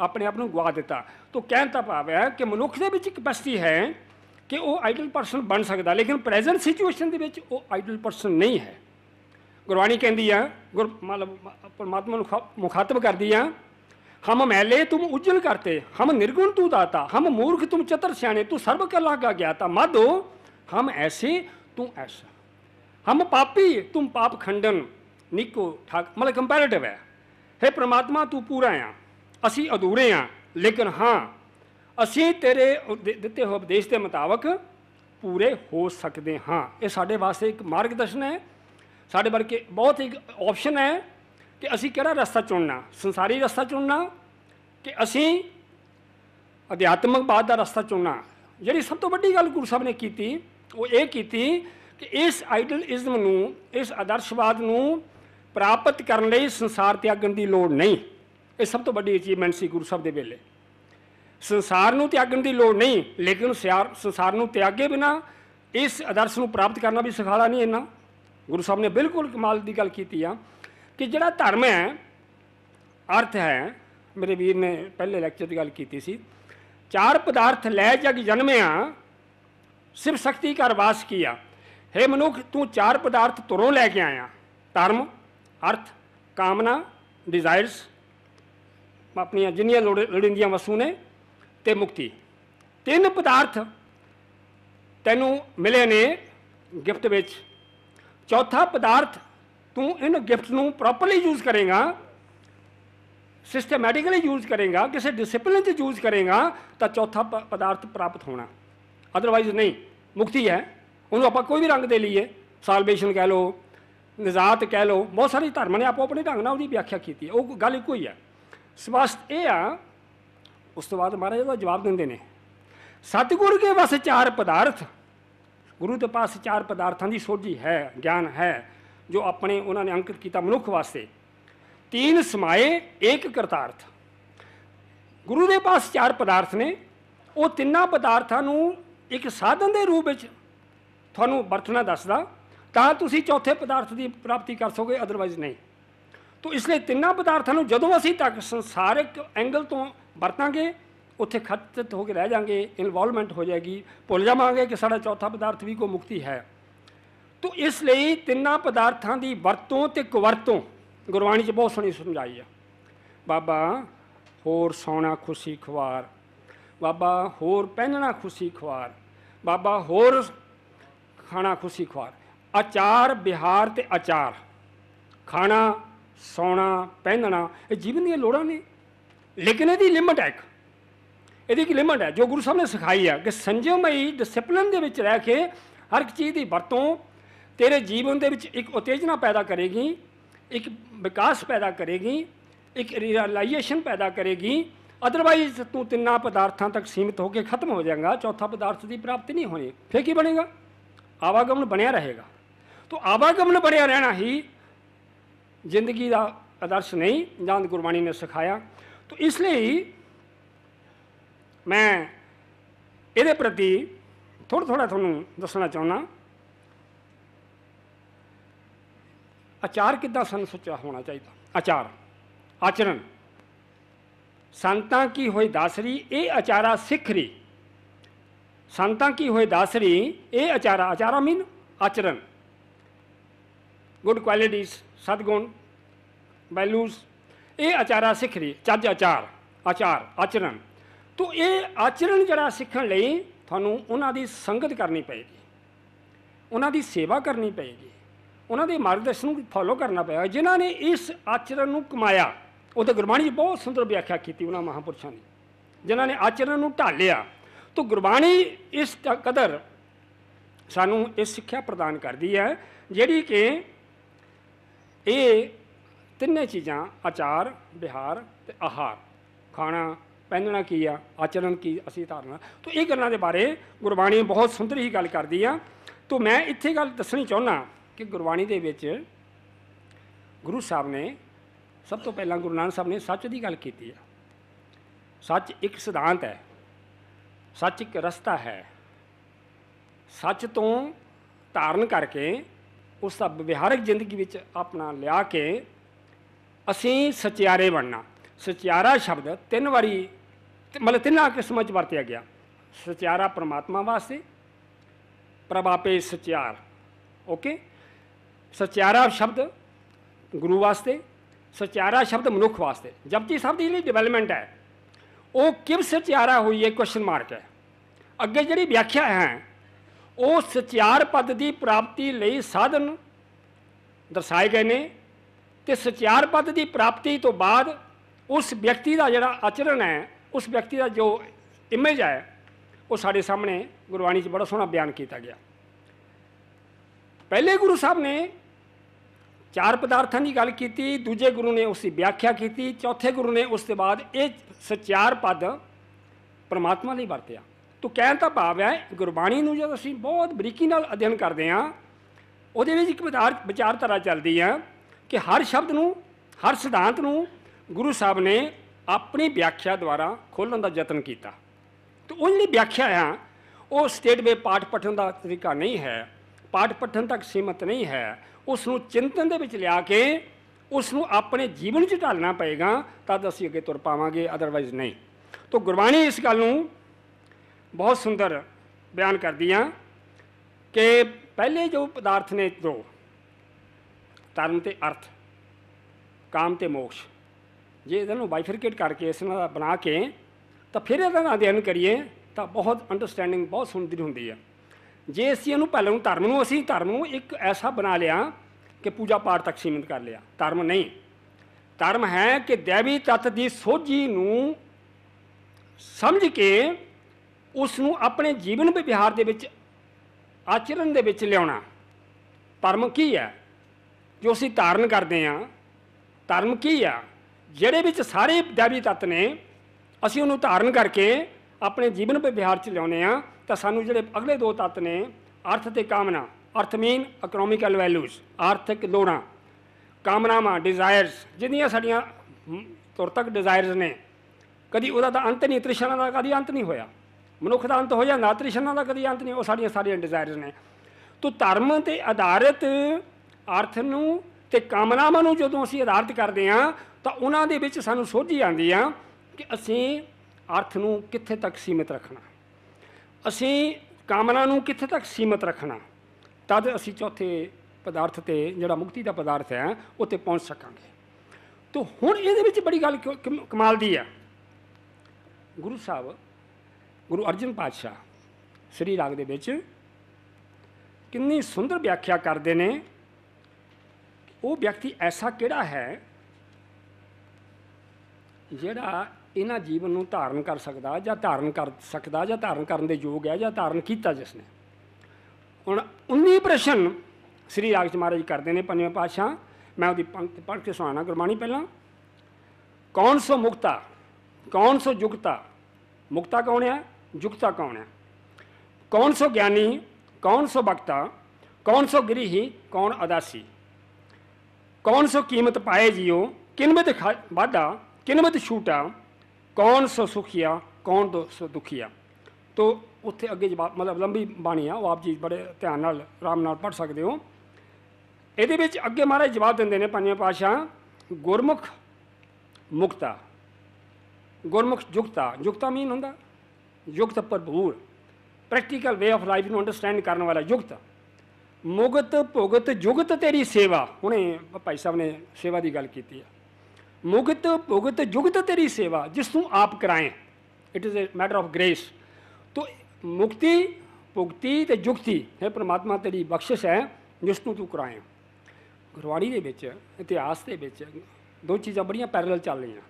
ਆਪਣੇ ਆਪ ਨੂੰ ਗਵਾ ਦਿੱਤਾ ਤੋ ਕਹਿਣ ਦਾ ਭਾਵ ਹੈ ਕਿ ਮਨੁੱਖ ਦੇ ਵਿੱਚ ਕਪੈਸਿਟੀ ਹੈ ਕਿ ਉਹ ਆਈਡਲ ਪਰਸਨ ਬਣ ਸਕਦਾ ਲੇਕਿਨ ਪ੍ਰੈਜ਼ੈਂਟ ਸਿਚੁਏਸ਼ਨ ਦੇ ਵਿੱਚ ਉਹ ਆਈਡਲ ਪਰਸਨ ਨਹੀਂ ਹੈ ਗੁਰਬਾਣੀ ਕਹਿੰਦੀ ਆ ਗੁਰ ਮਤਲਬ ਪਰਮਾਤਮਾ ਨੂੰ ਮੁਖਾਤਬ ਕਰਦੀ ਆ ਹਮ ਮੈਲੇ ਤੁਮ ਉਜਲ ਕਰਤੇ ਹਮ ਨਿਰਗੁਣ ਤੂੰ ਦਾਤਾ ਹਮ ਮੂਰਖ ਤੁਮ ਚਤਰ ਸਿਆਣੇ ਤੂੰ ਸਰਬ ਲਾਗਾ ਗਿਆ ਗਿਆਤਾ ਮਾਧੋ ਹਮ ਐਸੇ ਤੂੰ ਐਸਾ ਹਮ ਪਾਪੀ ਤੁਮ ਪਾਪ ਖੰਡਨ ਨਿਕੋ ਠਾਕ ਮਤਲਬ ਕੰਪੈਰੀਟਿਵ ਹੈ ਹੈ ਪ੍ਰਮਾਤਮਾ ਤੂੰ ਪੂਰਾ ਆ ਅਸੀਂ ਅਧੂਰੇ ਆ ਲੇਕਿਨ ਹਾਂ ਅਸੀਂ ਤੇਰੇ ਦਿੱਤੇ ਹੋਏ ਉਪਦੇਸ਼ ਦੇ ਮੁਤਾਬਕ ਪੂਰੇ ਹੋ ਸਕਦੇ ਹਾਂ ਇਹ ਸਾਡੇ ਵਾਸਤੇ ਇੱਕ ਮਾਰਗਦਰਸ਼ਨ ਹੈ ਸਾਡੇ ਵਰਗੇ ਬਹੁਤ ਹੀ ਆਪਸ਼ਨ ਹੈ ਕਿ ਅਸੀਂ ਕਿਹੜਾ ਰਸਤਾ ਚੁਣਨਾ ਸੰਸਾਰੀ ਰਸਤਾ ਚੁਣਨਾ ਕਿ ਅਸੀਂ ਅਧਿਆਤਮਿਕ ਬਾਤ ਦਾ ਰਸਤਾ ਚੁਣਨਾ ਜਿਹੜੀ ਸਭ ਤੋਂ ਵੱਡੀ ਗੱਲ ਗੁਰੂ ਸਾਹਿਬ ਨੇ ਕੀਤੀ ਉਹ ਇਹ ਕੀਤੀ ਕਿ ਇਸ ਆਈਡਲਿਜ਼ਮ ਨੂੰ ਇਸ ਆਦਰਸ਼ਵਾਦ ਨੂੰ ਪ੍ਰਾਪਤ ਕਰਨ ਲਈ ਸੰਸਾਰ ਤਿਆਗਣ ਦੀ ਲੋੜ ਨਹੀਂ ਇਹ ਸਭ ਤੋਂ ਵੱਡੀ ਅਚੀਵਮੈਂਟ ਸੀ ਗੁਰੂ ਸਾਹਿਬ ਦੇ ਵੇਲੇ ਸੰਸਾਰ ਨੂੰ ਤਿਆਗਣ ਦੀ ਲੋੜ ਨਹੀਂ ਲੇਕਿਨ ਸੰਸਾਰ ਨੂੰ ਤਿਆਗੇ ਬਿਨਾ ਇਸ ਆਦਰਸ਼ ਨੂੰ ਪ੍ਰਾਪਤ ਕਰਨਾ ਵੀ ਸਖਾਲਾ ਨਹੀਂ ਇਹਨਾਂ ਗੁਰੂ ਸਾਹਿਬ ਨੇ ਬਿਲਕੁਲ ਕਮਾਲ ਦੀ ਗੱਲ ਕੀਤੀ ਆ ਕਿ ਜਿਹੜਾ ਧਰਮ ਹੈ ਅਰਥ ਹੈ ਮੇਰੇ ਵੀਰ ਨੇ ਪਹਿਲੇ ਲੈਕਚਰ ਦੀ ਗੱਲ ਕੀਤੀ ਸੀ ਚਾਰ ਪਦਾਰਥ ਲੈ ਜਗ ਜਨਮਿਆ ਸਿਰ ਸ਼ਕਤੀ ਕਰ ਵਾਸ ਕੀਆ हे ਮਨੁੱਖ ਤੂੰ ਚਾਰ ਪਦਾਰਥ ਤੁਰੋਂ ਲੈ ਕੇ ਆਇਆ ਧਰਮ ਅਰਥ ਕਾਮਨਾ ਡਿਜ਼ਾਇਰਸ ਆਪਣੀਆਂ ਜਿੰਨੀਆਂ ਲੋੜੀਂਦੀਆਂ ਵਸੂ ਨੇ ਤੇ ਮੁਕਤੀ ਤਿੰਨ ਪਦਾਰਥ ਤੈਨੂੰ ਮਿਲੇ ਨੇ ਗਿਫਟ ਵਿੱਚ ਚੌਥਾ ਪਦਾਰਥ ਤੂੰ ਇਹਨ ਗਿਫਟ ਨੂੰ ਪ੍ਰੋਪਰਲੀ ਯੂਜ਼ ਕਰੇਗਾ ਸਿਸਟਮੈਟਿਕਲੀ ਯੂਜ਼ ਕਰੇਗਾ ਕਿਸੇ ਡਿਸਪਲਿਨ 'ਚ ਯੂਜ਼ ਕਰੇਗਾ ਤਾਂ ਚੌਥਾ ਪਦਾਰਥ ਪ੍ਰਾਪਤ ਹੋਣਾ ਅਦਰਵਾਈਜ਼ ਨਹੀਂ ਮੁਕਤੀ ਹੈ ਉਹਨੂੰ ਆਪਾਂ ਕੋਈ ਵੀ ਰੰਗ ਦੇ ਲਈਏ ਸਾਲਵੇਸ਼ਨ ਕਹਿ ਲਓ ਨਜ਼ਾਤ ਕਹਿ ਲਓ ਬਹੁਤ ਸਾਰੇ ਧਰਮ ਨੇ ਆਪੋ ਆਪਣੇ ਢੰਗ ਨਾਲ ਉਹਦੀ ਵਿਆਖਿਆ ਕੀਤੀ ਹੈ ਉਹ ਗੱਲ ਇੱਕੋ ਹੀ ਹੈ ਸਵਸਤ ਇਹ ਆ ਉਸ ਤੋਂ ਬਾਅਦ ਮਹਾਰਾਜ ਦਾ ਜਵਾਬ ਦਿੰਦੇ ਨੇ ਸਤਿਗੁਰ ਕੇ ਵਸ ਚਾਰ ਪਦਾਰਥ ਗੁਰੂ ਦੇ ਪਾਸ ਚਾਰ ਪਦਾਰਥਾਂ ਦੀ ਸੋਝੀ ਹੈ ਗਿਆਨ ਹੈ ਜੋ ਆਪਣੇ ਉਹਨਾਂ ਨੇ ਅੰਕਿਤ ਕੀਤਾ ਮਨੁੱਖ ਵਾਸਤੇ ਤੀਨ ਸਮਾਏ ਇੱਕ ਕਰਤਾਰਥ ਗੁਰੂ ਦੇ ਪਾਸ ਚਾਰ ਪਦਾਰਥ ਨੇ ਉਹ ਤਿੰਨਾਂ ਪਦਾਰਥਾਂ ਨੂੰ ਇੱਕ ਸਾਧਨ ਦੇ ਰੂਪ ਵਿੱਚ ਤੁਹਾਨੂੰ ਵਰਤਣਾ ਦੱਸਦਾ ਤਾਂ ਤੁਸੀਂ ਚੌਥੇ ਪਦਾਰਥ ਦੀ ਪ੍ਰਾਪਤੀ ਕਰ ਸਕੋਗੇ ਅਦਰਵਾਇਜ਼ ਨਹੀਂ ਤੋਂ ਇਸ ਲਈ ਤਿੰਨਾਂ ਪਦਾਰਥਾਂ ਨੂੰ ਜਦੋਂ ਅਸੀਂ ਤੱਕ ਸੰਸਾਰਿਕ ਐਂਗਲ ਤੋਂ ਵਰਤਾਂਗੇ ਉੱਥੇ ਖਤਤ ਹੋ ਕੇ ਰਹਿ ਜਾਾਂਗੇ ਇਨਵੋਲਵਮੈਂਟ ਹੋ ਜਾਏਗੀ ਭੁੱਲ ਜਾਵਾਂਗੇ ਕਿ ਸਾਡਾ ਚੌਥਾ ਪਦਾਰਥ ਵੀ ਕੋ ਮੁਕਤੀ ਹੈ ਤੋ ਇਸ ਲਈ ਤਿੰਨਾਂ ਪਦਾਰਥਾਂ ਦੀ ਵਰਤੋਂ ਤੇ ਕੁਵਰਤੋਂ ਗੁਰਬਾਣੀ 'ਚ ਬਹੁਤ ਸੋਹਣੀ ਸਮਝਾਈ ਆ ਬਾਬਾ ਹੋਰ ਸੌਣਾ ਖੁਸ਼ੀ ਖਵਾਰ ਬਾਬਾ ਹੋਰ ਪਹਿਨਣਾ ਖੁਸ਼ੀ ਖਵਾਰ ਬਾਬਾ ਹੋਰ ਖਾਣਾ ਖੁਸ਼ੀ ਖਵਾਰ ਆਚਾਰ ਵਿਹਾਰ ਤੇ ਆਚਾਰ ਖਾਣਾ ਸੌਣਾ ਪਹਿਨਣਾ ਇਹ ਜੀਵਨ ਦੀਆਂ ਲੋੜਾਂ ਨੇ ਲੇਕਿਨ ਇਹਦੀ ਲਿਮਟ ਹੈ ਇੱਕ ਇਹਦੀ ਕੀ ਲਿਮਟ ਹੈ ਜੋ ਗੁਰੂ ਸਾਹਿਬ ਨੇ ਸਿਖਾਈ ਹੈ ਕਿ ਸੰਜਮਈ ਡਿਸਪਲਿਨ ਦੇ ਵਿੱਚ ਰਹਿ ਕੇ ਹਰ ਇੱਕ ਚੀਜ਼ ਦੀ ਵਰਤੋਂ ਤੇਰੇ ਜੀਵਨ ਦੇ ਵਿੱਚ ਇੱਕ ਉਤੇਜਨਾ ਪੈਦਾ ਕਰੇਗੀ ਇੱਕ ਵਿਕਾਸ ਪੈਦਾ ਕਰੇਗੀ ਇੱਕ ਰਿਅਲਾਈਜੇਸ਼ਨ ਪੈਦਾ ਕਰੇਗੀ ਅਦਰਵਾਈਜ਼ ਤੂੰ ਤਿੰਨਾ ਪਦਾਰਥਾਂ ਤੱਕ ਸੀਮਿਤ ਹੋ ਕੇ ਖਤਮ ਹੋ ਜਾਏਗਾ ਚੌਥਾ ਪਦਾਰਥ ਦੀ ਪ੍ਰਾਪਤੀ ਨਹੀਂ ਹੋਣੀ ਫੇਰ ਕੀ ਬਣੇਗਾ ਆਵਾਗਮਨ ਬਣਿਆ ਰਹੇਗਾ ਤੋ ਆਵਾਗਮਨ ਬਣਿਆ ਰਹਿਣਾ ਹੀ ਜ਼ਿੰਦਗੀ ਦਾ ਆਦਰਸ਼ ਨਹੀਂ ਜਾਂ ਗੁਰਬਾਣੀ ਨੇ ਸਿਖਾਇਆ ਤੋ ਇਸ ਲਈ ਮੈਂ ਇਹਦੇ ਪ੍ਰਤੀ ਥੋੜਾ ਥੋੜਾ ਤੁਹਾਨੂੰ ਦੱਸਣਾ ਚਾਹੁੰਦਾ ਆਚਾਰ ਕਿੱਦਾਂ ਸਾਨੂੰ ਸੁੱਚਾ ਹੋਣਾ ਚਾਹੀਦਾ ਆਚਾਰ ਆਚਰਣ ਸੰਤਾਂ ਕੀ ਹੋਈ ਦਾਸਰੀ ਇਹ ਆਚਾਰਾ ਸਿਖਰੀ ਸੰਤਾਂ ਕੀ ਹੋਈ ਦਾਸਰੀ ਇਹ ਆਚਾਰਾ ਆਚਾਰਾ ਮੀਨ ਆਚਰਣ ਗੁੱਡ ਕੁਆਲਿਟੀਜ਼ ਸਤਗੁਣ ਵੈਲਿਊਜ਼ ਇਹ ਆਚਾਰਾ ਸਿਖਰੀ ਚੱਜ ਆਚਾਰ ਆਚਾਰ ਆਚਰਣ ਤੋਂ ਇਹ ਆਚਰਣ ਜਿਹੜਾ ਸਿੱਖਣ ਲਈ ਤੁਹਾਨੂੰ ਉਹਨਾਂ ਦੀ ਸੰਗਤ ਕਰਨੀ ਪਏਗੀ ਉਹਨਾਂ ਦੀ ਸੇਵਾ ਕਰਨੀ ਪਏਗੀ ਉਹਨਾਂ ਦੇ ਮਾਰਗਦਰਸ਼ਨ ਨੂੰ ਫੋਲੋ ਕਰਨਾ ਪਏਗਾ ਜਿਨ੍ਹਾਂ ਨੇ ਇਸ ਆਚਰਣ ਨੂੰ ਕਮਾਇਆ ਉਹ ਤਾਂ ਗੁਰਬਾਣੀ 'ਚ ਬਹੁਤ ਸੁੰਦਰ ਵਿਆਖਿਆ ਕੀਤੀ ਉਹਨਾਂ ਮਹਾਪੁਰਸ਼ਾਂ ਨੇ ਜਿਨ੍ਹਾਂ ਨੇ ਆਚਰਣ ਨੂੰ ਢਾਲਿਆ ਤੋ ਗੁਰਬਾਣੀ ਇਸ ਕਦਰ ਸਾਨੂੰ ਇਹ ਸਿੱਖਿਆ ਪ੍ਰਦਾਨ ਕਰਦੀ ਹੈ ਜਿਹੜੀ ਕਿ ਇਹ ਤਿੰਨੇ ਚੀਜ਼ਾਂ ਆਚਾਰ ਵਿਹਾਰ ਤੇ ਆਹਾਰ ਖਾਣਾ ਪਹਿਨਣਾ ਕੀ ਆ ਆਚਰਣ ਕੀ ਅਸੀਂ ਧਾਰਨਾ ਤੋਂ ਇਹ ਗੱਲਾਂ ਦੇ ਬਾਰੇ ਗੁਰਬਾਣੀ ਬਹੁਤ ਸੁੰਦਰ ਹੀ ਗੱਲ ਕਰਦੀ ਆ ਤੋਂ ਮੈਂ ਇੱਥੇ ਗੱਲ ਦੱਸਣੀ ਚਾਹੁੰਦਾ ਕਿ ਗੁਰਬਾਣੀ ਦੇ ਵਿੱਚ ਗੁਰੂ ਸਾਹਿਬ ਨੇ ਸਭ ਤੋਂ ਪਹਿਲਾਂ ਗੁਰੂ ਨਾਨਕ ਸਾਹਿਬ ਨੇ ਸੱਚ ਦੀ ਗੱਲ ਕੀਤੀ ਆ ਸੱਚ ਇੱਕ ਸਿਧਾਂਤ ਹੈ ਸੱਚ ਇੱਕ ਰਸਤਾ ਹੈ ਸੱਚ ਤੋਂ ਧਾਰਨ ਕਰਕੇ ਉਸ ਦਾ ਵਿਵਹਾਰਕ ਜ਼ਿੰਦਗੀ ਵਿੱਚ ਆਪਣਾ ਲਿਆ ਕੇ ਅਸੀਂ ਸਚਿਆਰੇ ਬਣਨਾ ਸਚਿਆਰਾ ਸ਼ਬਦ ਤਿੰਨ ਵਾਰੀ ਮਤਲਬ ਤਿੰਨਾਂ ਕਿਸਮਾਂ 'ਚ ਵਰਤਿਆ ਗਿਆ ਸਚਿਆਰਾ ਪ੍ਰਮਾਤਮਾ ਵਾਸਤੇ ਪ੍ਰਭਾਪੇ ਸਚਿਆਰ ਓਕੇ ਸਚਿਆਰਾ ਸ਼ਬਦ ਗੁਰੂ ਵਾਸਤੇ ਸਚਿਆਰਾ ਸ਼ਬਦ ਮਨੁੱਖ ਵਾਸਤੇ ਜਪਜੀ ਸਾਹਿਬ ਦੀ ਜਿਹੜੀ ਡਿਵੈਲਪਮੈਂਟ ਹੈ ਉਹ ਕਿਵ ਸਚਿਆਰਾ ਹੋਈ ਹੈ ਕੁਐਸਚਨ ਮਾਰਕ ਹੈ ਅੱਗੇ ਜਿਹੜੀ ਵਿਆਖਿਆ ਹੈ ਉਹ ਸਚਿਆਰ ਪਦ ਦੀ ਪ੍ਰਾਪਤੀ ਲਈ ਸਾਧਨ ਦਰਸਾਏ ਗਏ ਨੇ ਤੇ ਸਚਿਆਰ ਪਦ ਦੀ ਪ੍ਰਾਪਤੀ ਤੋਂ ਬਾਅਦ ਉਸ ਵਿਅਕਤੀ ਦਾ ਜਿਹੜਾ ਆਚਰਣ ਹੈ ਉਸ ਵਿਅਕਤੀ ਦਾ ਜੋ ਇਮੇਜ ਹੈ ਉਹ ਸਾਡੇ ਸਾਹਮਣੇ ਗੁਰਬਾਣੀ 'ਚ ਬੜਾ ਸੋਹਣਾ ਬਿਆਨ ਕੀਤਾ ਗਿਆ ਪਹਿਲੇ ਗੁਰੂ ਸਾਹਿਬ ਨੇ ਚਾਰ ਪਦਾਰਥਾਂ ਦੀ ਗੱਲ ਕੀਤੀ ਦੂਜੇ ਗੁਰੂ ਨੇ ਉਸ ਦੀ ਵਿਆਖਿਆ ਕੀਤੀ ਚੌਥੇ ਗੁਰੂ ਨੇ ਉਸ ਤੋਂ ਬਾਅਦ ਇਹ ਸਚਾਰ ਪਦ ਪ੍ਰਮਾਤਮਾ ਲਈ ਵਰਤਿਆ ਤੋ ਕਹਿਣ ਦਾ ਭਾਵ ਹੈ ਗੁਰਬਾਣੀ ਨੂੰ ਜਦ ਅਸੀਂ ਬਹੁਤ ਬਰੀਕੀ ਨਾਲ ਅਧਿਐਨ ਕਰਦੇ ਹਾਂ ਉਹਦੇ ਵਿੱਚ ਇੱਕ ਵਿਚਾਰ ਵਿਚਾਰਧਾਰਾ ਚੱਲਦੀ ਆ ਕਿ ਹਰ ਸ਼ਬਦ ਨੂੰ ਹਰ ਸਿਧਾਂਤ ਨੂੰ ਗੁਰੂ ਸਾਹਿਬ ਨੇ ਆਪਣੀ ਵਿਆਖਿਆ ਦੁਆਰਾ ਖੋਲਣ ਦਾ ਯਤਨ ਕੀਤਾ ਤੇ ਉਹ ਜਿਹੜੀ ਵਿਆਖਿਆ ਆ ਉਹ ਸਟੇਟ ਪਾਠ ਪਠਨ ਦਾ ਤਰੀਕਾ ਨਹੀਂ ਹੈ ਪਾਠ ਪਠਨ ਤੱਕ ਸੀਮਤ ਨਹੀਂ ਹੈ ਉਸ ਨੂੰ ਚਿੰਤਨ ਦੇ ਵਿੱਚ ਲਿਆ ਕੇ ਉਸ ਨੂੰ ਆਪਣੇ ਜੀਵਨ ਵਿੱਚ ਢਾਲਣਾ ਪਏਗਾ ਤਦ ਅਸੀਂ ਅੱਗੇ ਤੁਰ ਪਾਵਾਂਗੇ ਅਦਰਵਾਇਜ਼ ਨਹੀਂ ਤੋਂ ਗੁਰਬਾਣੀ ਇਸ ਗੱਲ ਨੂੰ ਬਹੁਤ ਸੁੰਦਰ ਬਿਆਨ ਕਰਦੀ ਆ ਕਿ ਪਹਿਲੇ ਜੋ ਪਦਾਰਥ ਨੇ ਦੋ ਤਰਨ ਤੇ ਅਰਥ ਕਾਮ ਤੇ ਮੋਕਸ਼ ਜੇ ਇਹਨਾਂ ਨੂੰ ਬਾਈਫਰਕੇਟ ਕਰਕੇ ਇਸ ਨਾਲ ਬਣਾ ਕੇ ਤਾਂ ਫਿਰ ਇਹਦਾ ਅਧਿਐਨ ਕਰੀਏ ਤਾਂ ਬਹੁਤ ਅੰਡਰਸਟੈਂਡਿੰਗ ਬਹੁਤ ਸੁੰਦਰ ਹੁੰਦੀ ਹੈ ਜੇ ਅਸੀਂ ਇਹਨੂੰ ਪਹਿਲਾਂ ਨੂੰ ਧਰਮ ਨੂੰ ਅਸੀਂ ਧਰਮ ਨੂੰ ਇੱਕ ਐਸਾ ਬਣਾ ਲਿਆ ਕਿ ਪੂਜਾ ਪਾਠ ਤੱਕ ਸੀਮਿਤ ਕਰ ਲਿਆ ਧਰਮ ਨਹੀਂ ਧਰਮ ਹੈ ਕਿ ਦੇਵੀ ਤਤ ਦੀ ਸੋਝੀ ਨੂੰ ਸਮਝ ਕੇ ਉਸ ਨੂੰ ਆਪਣੇ ਜੀਵਨ ਵਿਵਹਾਰ ਦੇ ਵਿੱਚ ਆਚਰਣ ਦੇ ਵਿੱਚ ਲਿਆਉਣਾ ਧਰਮ ਕੀ ਹੈ ਜੋ ਅਸੀਂ ਧਾਰਨ ਕਰਦੇ ਆ ਧਰਮ ਕੀ ਆ ਜਿਹੜੇ ਵਿੱਚ ਸਾਰੇ ਦੇਵੀ ਤਤ ਨੇ ਅਸੀਂ ਉਹਨੂੰ ਧਾਰਨ ਕਰਕੇ ਆਪਣੇ ਜੀਵਨ ਵਿਵਹਾਰ 'ਚ ਲਿਆਉਨੇ ਆ ਤਾਂ ਸਾਨੂੰ ਜਿਹੜੇ ਅਗਲੇ ਦੋ ਤਤ ਨੇ ਅਰਥ ਤੇ ਕਾਮਨਾ ਅਰਥ ਮੀਨ ਇਕਨੋਮਿਕਲ ਵੈਲਿਊਜ਼ ਆਰਥਿਕ ਲੋੜਾਂ ਕਾਮਨਾਵਾਂ ਡਿਜ਼ਾਇਰਸ ਜਿੰਨੀਆਂ ਸਾਡੀਆਂ ਤੁਰ ਤੱਕ ਡਿਜ਼ਾਇਰਸ ਨੇ ਕਦੀ ਉਹਦਾ ਤਾਂ ਅੰਤ ਨਹੀਂ ਤ੍ਰਿਸ਼ਨਾ ਦਾ ਕਦੀ ਅੰਤ ਨਹੀਂ ਹੋਇਆ ਮਨੁੱਖ ਦਾ ਅੰਤ ਹੋ ਜਾਂਦਾ ਤ੍ਰਿਸ਼ਨਾ ਦਾ ਕਦੀ ਅੰਤ ਨਹੀਂ ਉਹ ਸਾਡੀਆਂ ਸਾਰੀਆਂ ਡਿਜ਼ਾਇਰਸ ਨੇ ਤੋ ਧਰਮ ਤੇ ਆਧਾਰਿਤ ਅਰਥ ਨੂੰ ਤੇ ਕਾਮਨਾਵਾਂ ਨੂੰ ਜਦੋਂ ਅਸੀਂ ਆਧਾਰਿਤ ਕਰਦੇ ਆਂ ਤਾਂ ਉਹਨਾਂ ਦੇ ਵਿੱਚ ਸਾਨੂੰ ਸੋਝੀ ਆਉਂਦੀ ਆ ਕਿ ਅਸੀਂ ਅਰਥ ਨੂੰ ਕਿੱਥੇ ਤੱਕ ਸੀਮਿਤ ਰੱਖਣਾ ਅਸੀਂ ਕਾਮਨਾ ਨੂੰ ਕਿੱਥੇ ਤੱਕ ਸੀਮਿਤ ਰੱਖਣਾ ਤਦ ਅਸੀਂ ਚੌਥੇ ਪਦਾਰਥ ਤੇ ਜਿਹੜਾ ਮੁਕਤੀ ਦਾ ਪਦਾਰਥ ਹੈ ਉੱਤੇ ਪਹੁੰਚ ਸਕਾਂਗੇ ਤੋਂ ਹੁਣ ਇਹਦੇ ਵਿੱਚ ਬੜੀ ਗੱਲ ਕਮਾਲ ਦੀ ਆ ਗੁਰੂ ਸਾਹਿਬ ਗੁਰੂ ਅਰਜਨ ਪਾਤਸ਼ਾਹ ਸ੍ਰੀ ਰਾਗ ਦੇ ਵਿੱਚ ਕਿੰਨੀ ਸੁੰਦਰ ਵਿਆਖਿਆ ਕਰਦੇ ਨੇ ਉਹ ਵਿਅਕਤੀ ਐਸਾ ਕਿਹੜਾ ਹੈ ਜਿਹੜਾ ਇਹਨਾਂ ਜੀਵਨ ਨੂੰ ਧਾਰਨ ਕਰ ਸਕਦਾ ਜਾਂ ਧਾਰਨ ਕਰ ਸਕਦਾ ਜਾਂ ਧਾਰਨ ਕਰਨ ਦੇ ਯੋਗ ਹੈ ਜਾਂ ਧਾਰਨ ਕੀਤਾ ਜਿਸ ਨੇ ਹੁਣ 19 ਪ੍ਰਸ਼ਨ ਸ੍ਰੀ ਆਗਜ ਮਹਾਰਾਜ ਕਰਦੇ ਨੇ ਪੰਜਵੇਂ ਪਾਤਸ਼ਾਹ ਮੈਂ ਉਹਦੀ ਪੰਕਤ ਪੜ੍ਹ ਕੇ ਸੁਣਾਣਾ ਗੁਰਬਾਣੀ ਪਹਿਲਾਂ ਕੌਣ ਸੋ ਮੁਕਤਾ ਕੌਣ ਸੋ ਜੁਗਤਾ ਮੁਕਤਾ ਕੌਣ ਹੈ ਜੁਗਤਾ ਕੌਣ ਹੈ ਕੌਣ ਸੋ ਗਿਆਨੀ ਕੌਣ ਸੋ ਬਖਤਾ ਕੌਣ ਸੋ ਗ੍ਰਹੀ ਕੌਣ ਅਦਾਸੀ ਕੌਣ ਸੋ ਕੀਮਤ ਪਾਏ ਜਿਉ ਕਿਨਮਤ ਵਾਦਾ ਕਿਨਮਤ ਛੂਟਾ ਕੌਣ ਸੋ ਸੁਖੀਆ ਕੌਣ ਸੋ ਦੁਖੀਆ ਤੋ ਉੱਥੇ ਅੱਗੇ ਜਵਾਬ ਮਤਲਬ ਲੰਬੀ ਬਾਣੀ ਆ ਉਹ ਆਪ ਜੀ ਬੜੇ ਧਿਆਨ ਨਾਲ ਆਰਾਮ ਨਾਲ ਪੜ ਸਕਦੇ ਹੋ ਇਹਦੇ ਵਿੱਚ ਅੱਗੇ ਮਹਾਰਾਜ ਜਵਾਬ ਦਿੰਦੇ ਨੇ ਪੰਜਵੇਂ ਪਾਸ਼ਾ ਗੁਰਮੁਖ ਮੁਕਤਾ ਗੁਰਮੁਖ ਜੁਗਤਾ ਜੁਗਤਾ ਮੀਨ ਹੁੰਦਾ ਯੁਗਤ ਪਰਭੂਰ ਪ੍ਰੈਕਟੀਕਲ ਵੇ ਆਫ ਲਾਈਫ ਨੂੰ ਅੰਡਰਸਟੈਂਡ ਕਰਨ ਵਾਲਾ ਯੁਗਤ ਮੁਗਤ ਭੁਗਤ ਜੁਗਤ ਤੇਰੀ ਸੇਵਾ ਹੁਣੇ ਭਾਈ ਸਾਹਿਬ ਨੇ ਸੇਵਾ ਦੀ ਗੱਲ ਕੀਤੀ ਆ ਮੁਗਤ ਭੁਗਤ ਜੁਗਤ ਤੇਰੀ ਸੇਵਾ ਜਿਸ ਨੂੰ ਆਪ ਕਰਾਏ it is a matter of grace ਤੋ ਮੁਕਤੀ ਭੁਗਤੀ ਤੇ ਜੁਗਤੀ ਹੈ ਪ੍ਰਮਾਤਮਾ ਤੇਰੀ ਬਖਸ਼ਿਸ਼ ਹੈ ਜਿਸ ਨੂੰ ਤੂੰ ਕਰਾਏ ਗੁਰਬਾਣੀ ਦੇ ਵਿੱਚ ਇਤਿਹਾਸ ਦੇ ਵਿੱਚ ਦੋ ਚੀਜ਼ਾਂ ਬੜੀਆਂ ਪੈਰਲਲ ਚੱਲ ਰਹੀਆਂ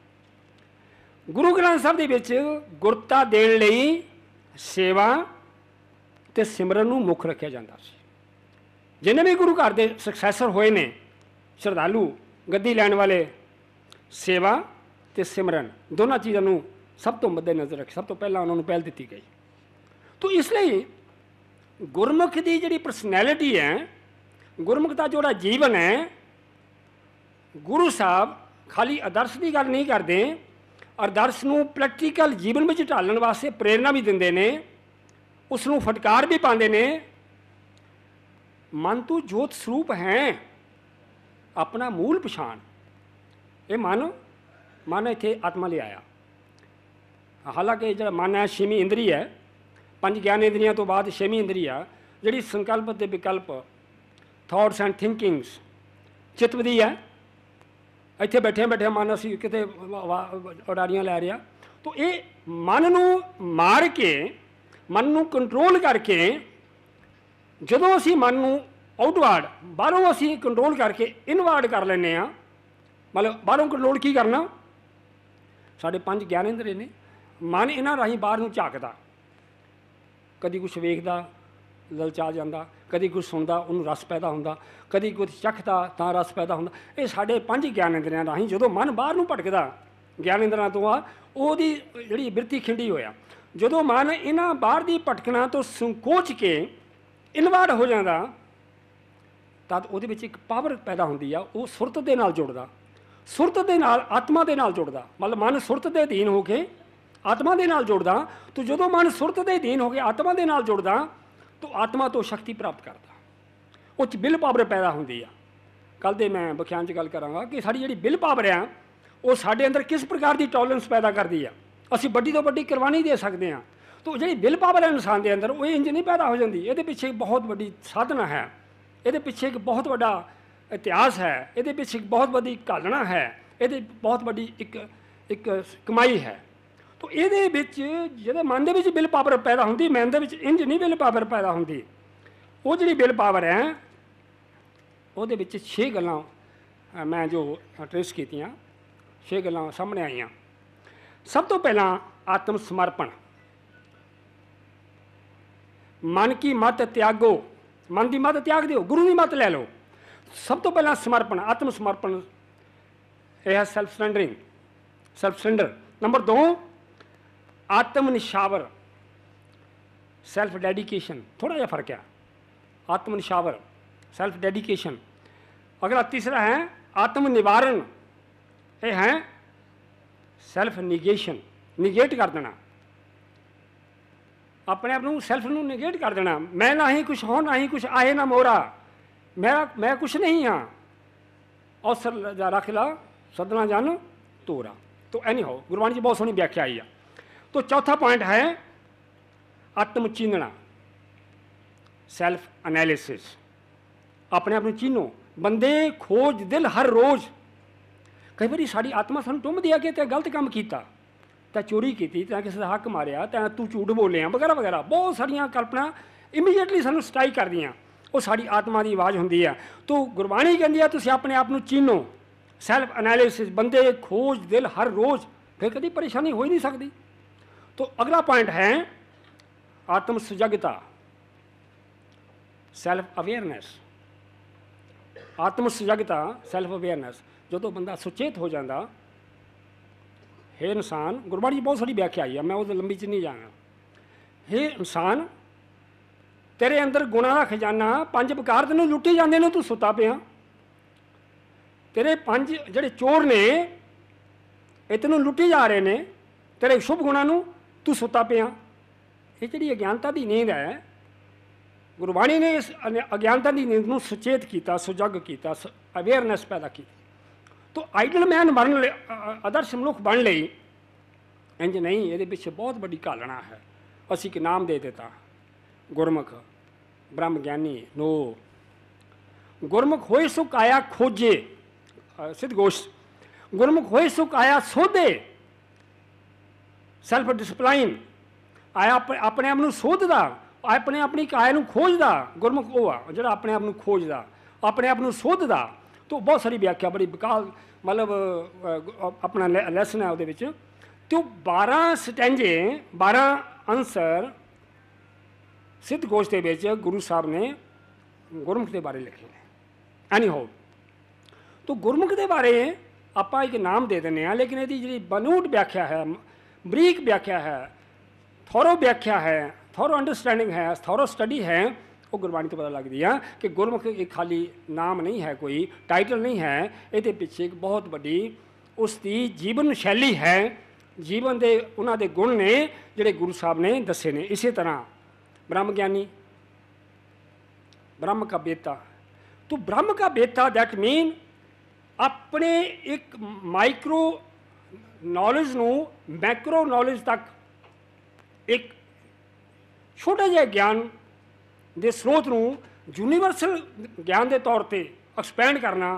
ਗੁਰੂ ਗ੍ਰੰਥ ਸਾਹਿਬ ਦੇ ਵਿੱਚ ਗੁਰਤਾ ਦੇਣ ਲਈ ਸੇਵਾ ਤੇ ਸਿਮਰਨ ਨੂੰ ਮੁੱਖ ਰੱਖਿਆ ਜਾਂਦਾ ਸੀ ਜਿੰਨੇ ਵੀ ਗੁਰੂ ਘਰ ਦੇ ਸਕਸੈਸਰ ਹੋਏ ਨੇ ਸ਼ਰਧਾਲੂ ਗੱਦੀ ਲੈਣ ਵਾਲੇ ਸੇਵਾ ਤੇ ਸਿਮਰਨ ਦੋਨਾਂ ਚੀਜ਼ਾਂ ਨੂੰ ਸਭ ਤੋਂ ਮੱਦੇ ਨਜ਼ਰ ਰੱਖ ਸਭ ਤੋਂ ਪਹਿਲਾਂ ਉਹਨਾਂ ਨੂੰ ਪਹਿਲ ਦਿੱਤੀ ਗਈ ਤੋਂ ਇਸ ਲਈ ਗੁਰਮੁਖ ਦੀ ਜਿਹੜੀ ਪਰਸਨੈਲਿਟੀ ਹੈ ਗੁਰਮੁਖ ਦਾ ਜਿਹੜਾ ਜੀਵਨ ਹੈ ਗੁਰੂ ਸਾਹਿਬ ਖਾਲੀ ਆਦਰਸ਼ ਦੀ ਗੱਲ ਨਹੀਂ ਕਰਦੇ ਆਦਰਸ਼ ਨੂੰ ਪ੍ਰੈਕਟੀਕਲ ਜੀਵਨ ਵਿੱਚ ਢਾਲਣ ਵਾਸਤੇ ਪ੍ਰੇਰਣਾ ਵੀ ਦਿੰਦੇ ਨੇ ਉਸ ਨੂੰ ਫਟਕਾਰ ਵੀ ਪਾਉਂਦੇ ਨੇ ਮਨ ਤੂੰ ਜੋਤ ਸਰੂਪ ਹੈ ਆਪਣਾ ਮੂਲ ਪਛਾਣ ਇਹ ਮਨ ਮਨ ਇੱਥੇ ਆਤਮਾ ਲਈ ਆਇਆ ਹਾਲਾਂਕਿ ਜਿਹੜਾ ਮਨ ਹੈ ਛੇਵੀਂ ਇੰਦਰੀ ਹੈ ਪੰਜ ਗਿਆਨ ਇੰਦਰੀਆਂ ਤੋਂ ਬਾਅਦ ਛੇਵੀਂ ਇੰਦਰੀ ਆ ਜਿਹੜੀ ਸੰਕਲਪ ਤੇ ਵਿਕਲਪ ਥਾਟਸ ਐਂਡ ਥਿੰਕਿੰਗਸ ਚਿਤਵਦੀ ਹੈ ਇੱਥੇ ਬੈਠੇ ਬੈਠੇ ਮਨ ਅਸੀਂ ਕਿਤੇ ਉਡਾਰੀਆਂ ਲੈ ਰਿਹਾ ਤਾਂ ਇਹ ਮਨ ਨੂੰ ਮਾਰ ਕੇ ਮਨ ਨੂੰ ਕੰਟਰੋਲ ਕਰਕੇ ਜਦੋਂ ਅਸੀਂ ਮਨ ਨੂੰ ਆਊਟਵਰਡ ਬਾਹਰੋਂ ਅਸੀਂ ਕੰਟਰੋਲ ਕਰਕੇ ਇਨਵਰਡ ਕਰ ਲੈਨੇ ਆ ਮਤਲਬ ਬਾਹਰੋਂ ਕੰਟਰੋਲ ਕੀ ਕਰਨਾ ਸਾਡੇ ਪੰਜ ਗਿਆਨੇਂਦਰੇ ਨੇ ਮਨ ਇਹਨਾਂ ਰਾਹੀਂ ਬਾਹਰ ਨੂੰ ਝਾਕਦਾ ਕਦੀ ਕੁਝ ਵੇਖਦਾ ਲਲਚਾ ਜਾਂਦਾ ਕਦੀ ਕੁਝ ਸੁਣਦਾ ਉਹਨੂੰ ਰਸ ਪੈਦਾ ਹੁੰਦਾ ਕਦੀ ਕੁਝ ਚਖਦਾ ਤਾਂ ਰਸ ਪੈਦਾ ਹੁੰਦਾ ਇਹ ਸਾਡੇ ਪੰਜ ਗਿਆਨੇਂਦਰੀਆਂ ਰਾਹੀਂ ਜਦੋਂ ਮਨ ਬਾਹਰ ਨੂੰ ਭਟਕਦਾ ਗਿਆਨੇਂਦਰਾਂ ਤੋਂ ਆ ਉਹਦੀ ਜਿਹੜੀ ਬਿਰਤੀ ਖਿੰਡੀ ਹੋਇਆ ਜਦੋਂ ਮਨ ਇਹਨਾਂ ਬਾਹਰ ਦੀ ਭਟਕਣਾ ਤੋਂ ਸੰਕੋਚ ਕੇ ਇਨਵਾਰਡ ਹੋ ਜਾਂਦਾ ਤਦ ਉਹਦੇ ਵਿੱਚ ਇੱਕ ਪਾਵਰ ਪੈਦਾ ਹੁੰਦੀ ਆ ਉਹ ਸੁਰਤ ਦੇ ਨਾਲ ਜੁੜਦਾ ਸੁਰਤ ਦੇ ਨਾਲ ਆਤਮਾ ਦੇ ਨਾਲ ਜੁੜਦਾ ਮਤਲਬ ਮਨ ਸੁਰਤ ਦੇ ਅਧੀਨ ਹੋ ਕੇ ਆਤਮਾ ਦੇ ਨਾਲ ਜੁੜਦਾ ਤੋ ਜਦੋਂ ਮਨ ਸੁਰਤ ਦੇ ਅਧੀਨ ਹੋ ਕੇ ਆਤਮਾ ਦੇ ਨਾਲ ਜੁੜਦਾ ਤੋ ਆਤਮਾ ਤੋਂ ਸ਼ਕਤੀ ਪ੍ਰਾਪਤ ਕਰਦਾ ਉਹ ਚ ਬਿਲ ਪਾਵਰ ਪੈਦਾ ਹੁੰਦੀ ਆ ਕੱਲ ਦੇ ਮੈਂ ਬਖਿਆਨ ਚ ਗੱਲ ਕਰਾਂਗਾ ਕਿ ਸਾਡੀ ਜਿਹੜੀ ਬਿਲ ਪਾਵਰ ਆ ਉਹ ਸਾਡੇ ਅੰਦਰ ਕਿਸ ਪ੍ਰਕਾਰ ਦੀ ਟੋਲਰੈਂਸ ਪੈਦਾ ਕਰਦੀ ਆ ਅਸੀਂ ਵੱਡੀ ਤੋਂ ਵੱਡੀ ਕੁਰਬਾਨੀ ਦੇ ਸਕਦੇ ਆ ਤੋ ਜਿਹੜੀ ਬਿਲ ਪਾਵਰ ਹੈ ਇਨਸਾਨ ਦੇ ਅੰਦਰ ਉਹ ਇੰਜ ਨਹੀਂ ਪੈਦਾ ਹੋ ਜਾਂਦੀ ਇਹਦੇ ਪਿੱਛੇ ਬਹੁਤ ਵੱਡੀ ਸਾਧਨਾ ਹੈ ਇਹਦੇ ਪਿੱਛੇ ਇੱਕ ਬਹੁਤ ਵੱਡਾ ਇਤਿਹਾਸ ਹੈ ਇਹਦੇ ਵਿੱਚ ਇੱਕ ਬਹੁਤ ਵੱਡੀ ਘਾਲਣਾ ਹੈ ਇਹਦੇ ਬਹੁਤ ਵੱਡੀ ਇੱਕ ਇੱਕ ਕਮਾਈ ਹੈ ਤੋਂ ਇਹਦੇ ਵਿੱਚ ਜਿਹਦੇ ਮਨ ਦੇ ਵਿੱਚ ਬਿਲ ਪਾਵਰ ਪੈਦਾ ਹੁੰਦੀ ਮਨ ਦੇ ਵਿੱਚ ਇੰਜ ਨਹੀਂ ਬਿਲ ਪਾਵਰ ਪੈਦਾ ਹੁੰਦੀ ਉਹ ਜਿਹੜੀ ਬਿਲ ਪਾਵਰ ਹੈ ਉਹਦੇ ਵਿੱਚ 6 ਗੱਲਾਂ ਮੈਂ ਜੋ ਟ੍ਰੇਸ ਕੀਤੀਆਂ 6 ਗੱਲਾਂ ਸਾਹਮਣੇ ਆਈਆਂ ਸਭ ਤੋਂ ਪਹਿਲਾਂ ਆਤਮ ਸਮਰਪਣ ਮਨ ਕੀ ਮਤ ਤਿਆਗੋ ਮਨ ਦੀ ਮਤ ਤਿਆਗ ਦਿਓ ਗੁਰੂ ਦੀ ਮਤ ਲੈ ਲਓ सब तो पहला समर्पण आत्म समर्पण यह है self surrendering self surrender number दो आत्म निशावर सैल्फ डेडिकेशन थोड़ा जहा फर्क है आत्म निशावर सैल्फ डेडिकेशन अगला तीसरा है आत्म निवारण यह है सैल्फ निगेशन निगेट कर देना अपने आपू सैल्फ निगेट कर देना मैं ना ही कुछ हो ना ही कुछ आए ना मोरा ਮੈਂ ਮੈਂ ਕੁਛ ਨਹੀਂ ਹਾਂ ਅਸਰ ਜਾ ਲਾ ਸਦਨਾ ਜਨ ਤੋਰਾ ਤੋ ਐਨੀ ਹੋ ਗੁਰਬਾਣੀ जी ਬਹੁਤ ਸੋਹਣੀ ਵਿਆਖਿਆ ਆਈ ਆ ਤੋ ਚੌਥਾ ਪੁਆਇੰਟ ਹੈ ਆਤਮ ਚਿੰਨਣਾ ਸੈਲਫ ਅਨਾਲਿਸਿਸ ਆਪਣੇ ਆਪ ਨੂੰ ਚੀਨੋ ਬੰਦੇ ਖੋਜ ਦਿਲ ਹਰ ਰੋਜ਼ ਕਈ ਵਾਰੀ ਸਾਡੀ ਆਤਮਾ ਸਾਨੂੰ ਟੁੰਮ ਦਿਆ ਕਿ ਤੇ ਗਲਤ ਕੰਮ ਕੀਤਾ ਤਾਂ ਚੋਰੀ ਕੀਤੀ ਤਾਂ ਕਿਸੇ ਦਾ ਹੱਕ ਮਾਰਿਆ ਤਾਂ ਤੂੰ ਝੂਠ ਬੋਲਿਆ ਵਗੈਰਾ ਵਗੈਰਾ ਬਹੁਤ ਸਾਰੀਆਂ ਕਲਪਨਾ ਇਮੀਡੀਏਟਲੀ ਸਾਨੂੰ ਸਟਾਈ ਕਰਦੀਆਂ ਉਹ ਸਾਡੀ ਆਤਮਾ ਦੀ ਆਵਾਜ਼ ਹੁੰਦੀ ਆ ਤੋ ਗੁਰਬਾਣੀ ਕਹਿੰਦੀ ਆ ਤੁਸੀਂ ਆਪਣੇ ਆਪ ਨੂੰ ਚੀਨੋ ਸੈਲਫ ਅਨਾਲਿਸਿਸ ਬੰਦੇ ਖੋਜ ਦਿਲ ਹਰ ਰੋਜ਼ ਫਿਰ ਕਦੀ ਪਰੇਸ਼ਾਨੀ ਹੋ ਹੀ ਨਹੀਂ ਸਕਦੀ ਤੋ ਅਗਲਾ ਪੁਆਇੰਟ ਹੈ ਆਤਮ ਸੁਜਗਤਾ ਸੈਲਫ ਅਵੇਅਰਨੈਸ ਆਤਮ ਸੁਜਗਤਾ ਸੈਲਫ ਅਵੇਅਰਨੈਸ ਜਦੋਂ ਬੰਦਾ ਸੁਚੇਤ ਹੋ ਜਾਂਦਾ ਹੈ ਇਨਸਾਨ ਗੁਰਬਾਣੀ ਬਹੁਤ ਸਾਰੀ ਵਿਆਖਿਆ ਆਈ ਹੈ ਮੈਂ ਉਹ ਲੰਬੀ ਚ ਨਹੀਂ ਜਾਣਾ ਹੈ ਇਨਸਾਨ ਤੇਰੇ ਅੰਦਰ ਗੁਨਾਹ ਦਾ ਖਜ਼ਾਨਾ ਪੰਜ ਵਿਕਾਰ ਤੈਨੂੰ ਲੁੱਟੀ ਜਾਂਦੇ ਨੇ ਤੂੰ ਸੁੱਤਾ ਪਿਆ ਤੇਰੇ ਪੰਜ ਜਿਹੜੇ ਚੋਰ ਨੇ ਇਹ ਤੈਨੂੰ ਲੁੱਟੇ ਜਾ ਰਹੇ ਨੇ ਤੇਰੇ ਸ਼ੁਭ ਗੁਣਾ ਨੂੰ ਤੂੰ ਸੁੱਤਾ ਪਿਆ ਇਹ ਜਿਹੜੀ ਅਗਿਆਨਤਾ ਦੀ ਨੀਂਦ ਹੈ ਗੁਰਬਾਣੀ ਨੇ ਇਸ ਅਗਿਆਨਤਾ ਦੀ ਨੀਂਦ ਨੂੰ ਸੁਚੇਤ ਕੀਤਾ ਸੁਜਗ ਕੀਤਾ ਅਵੇਅਰਨੈਸ ਪੈਦਾ ਕੀਤੀ ਤੋ ਆਈਡਲ ਮੈਨ ਬਣ ਲਈ ਆਦਰਸ਼ ਮਨੁੱਖ ਬਣ ਲਈ ਇੰਜ ਨਹੀਂ ਇਹਦੇ ਪਿੱਛੇ ਬਹੁਤ ਵੱਡੀ ਕਾਲਣਾ ਹੈ ਅਸੀਂ ਕਿ ਨਾਮ ਦੇ ਦਿੱਤਾ ਗੁਰਮਖ ਬ੍ਰह्ਮ ਗਿਆਨੀ ਨੋ ਗੁਰਮੁਖ ਹੋਏ ਸੁਖ ਆਇਆ ਖੋਜੇ ਸਿੱਧ ਗੋਸ਼ ਗੁਰਮੁਖ ਹੋਏ ਸੁਖ ਆਇਆ ਸੋਧੇ ਸੈਲਫ ਡਿਸਪਲਾਈਨ ਆਇਆ ਆਪਣੇ ਆਪ ਨੂੰ ਸੋਧਦਾ ਆਪਣੇ ਆਪਣੀ ਕਾਇਆ ਨੂੰ ਖੋਜਦਾ ਗੁਰਮੁਖ ਉਹ ਆ ਜਿਹੜਾ ਆਪਣੇ ਆਪ ਨੂੰ ਖੋਜਦਾ ਆਪਣੇ ਆਪ ਨੂੰ ਸੋਧਦਾ ਤੋਂ ਬਹੁਤ ਸਾਰੀ ਵਿਆਖਿਆ ਬੜੀ ਵਿਕਾਲ ਮਤਲਬ ਆਪਣਾ ਲੈਸਨ ਹੈ ਉਹਦੇ ਵਿੱਚ ਤੇ 12 ਸਟੈਂਜੇ 12 ਆਨਸਰ ਸਿੱਧ ਗੋਸ਼ ਦੇ ਵਿੱਚ ਗੁਰੂ ਸਾਹਿਬ ਨੇ ਗੁਰਮੁਖ ਦੇ ਬਾਰੇ ਲਿਖਿਆ ਹੈ ਐਨੀ ਹੋ ਤੋ ਗੁਰਮੁਖ ਦੇ ਬਾਰੇ ਆਪਾਂ ਇੱਕ ਨਾਮ ਦੇ ਦਿੰਨੇ ਆ ਲੇਕਿਨ ਇਹਦੀ ਜਿਹੜੀ ਬਨੂਟ ਵਿਆਖਿਆ ਹੈ ਬਰੀਕ ਵਿਆਖਿਆ ਹੈ ਥੋਰੋ ਵਿਆਖਿਆ ਹੈ ਥੋਰੋ ਅੰਡਰਸਟੈਂਡਿੰਗ ਹੈ ਥੋਰੋ ਸਟੱਡੀ ਹੈ ਉਹ ਗੁਰਬਾਣੀ ਤੋਂ ਪਤਾ ਲੱਗਦੀ ਆ ਕਿ ਗੁਰਮੁਖ ਇੱਕ ਖਾਲੀ ਨਾਮ ਨਹੀਂ ਹੈ ਕੋਈ ਟਾਈਟਲ ਨਹੀਂ ਹੈ ਇਹਦੇ ਪਿੱਛੇ ਇੱਕ ਬਹੁਤ ਵੱਡੀ ਉਸ ਦੀ ਜੀਵਨ ਸ਼ੈਲੀ ਹੈ ਜੀਵਨ ਦੇ ਉਹਨਾਂ ਦੇ ਗੁਣ ਨੇ ਜਿਹੜੇ ਗੁਰੂ ਸਾਹਿਬ ਨੇ ਦੱਸੇ ਨੇ ਇਸੇ ਤਰ੍ਹਾਂ ब्रह्म ज्ञानी ब्रह्म का बेटा तो ब्रह्म का बेटा दैट मीन ਆਪਣੇ ਇੱਕ ਮਾਈਕਰੋ ਨੌਲੇਜ ਨੂੰ ਮੈਕਰੋ ਨੌਲੇਜ ਤੱਕ ਇੱਕ ਛੋਟਾ ਜਿਹਾ ਗਿਆਨ ਦੇ ਸਰੋਤ ਨੂੰ ਯੂਨੀਵਰਸਲ ਗਿਆਨ ਦੇ ਤੌਰ ਤੇ ਐਕਸਪੈਂਡ ਕਰਨਾ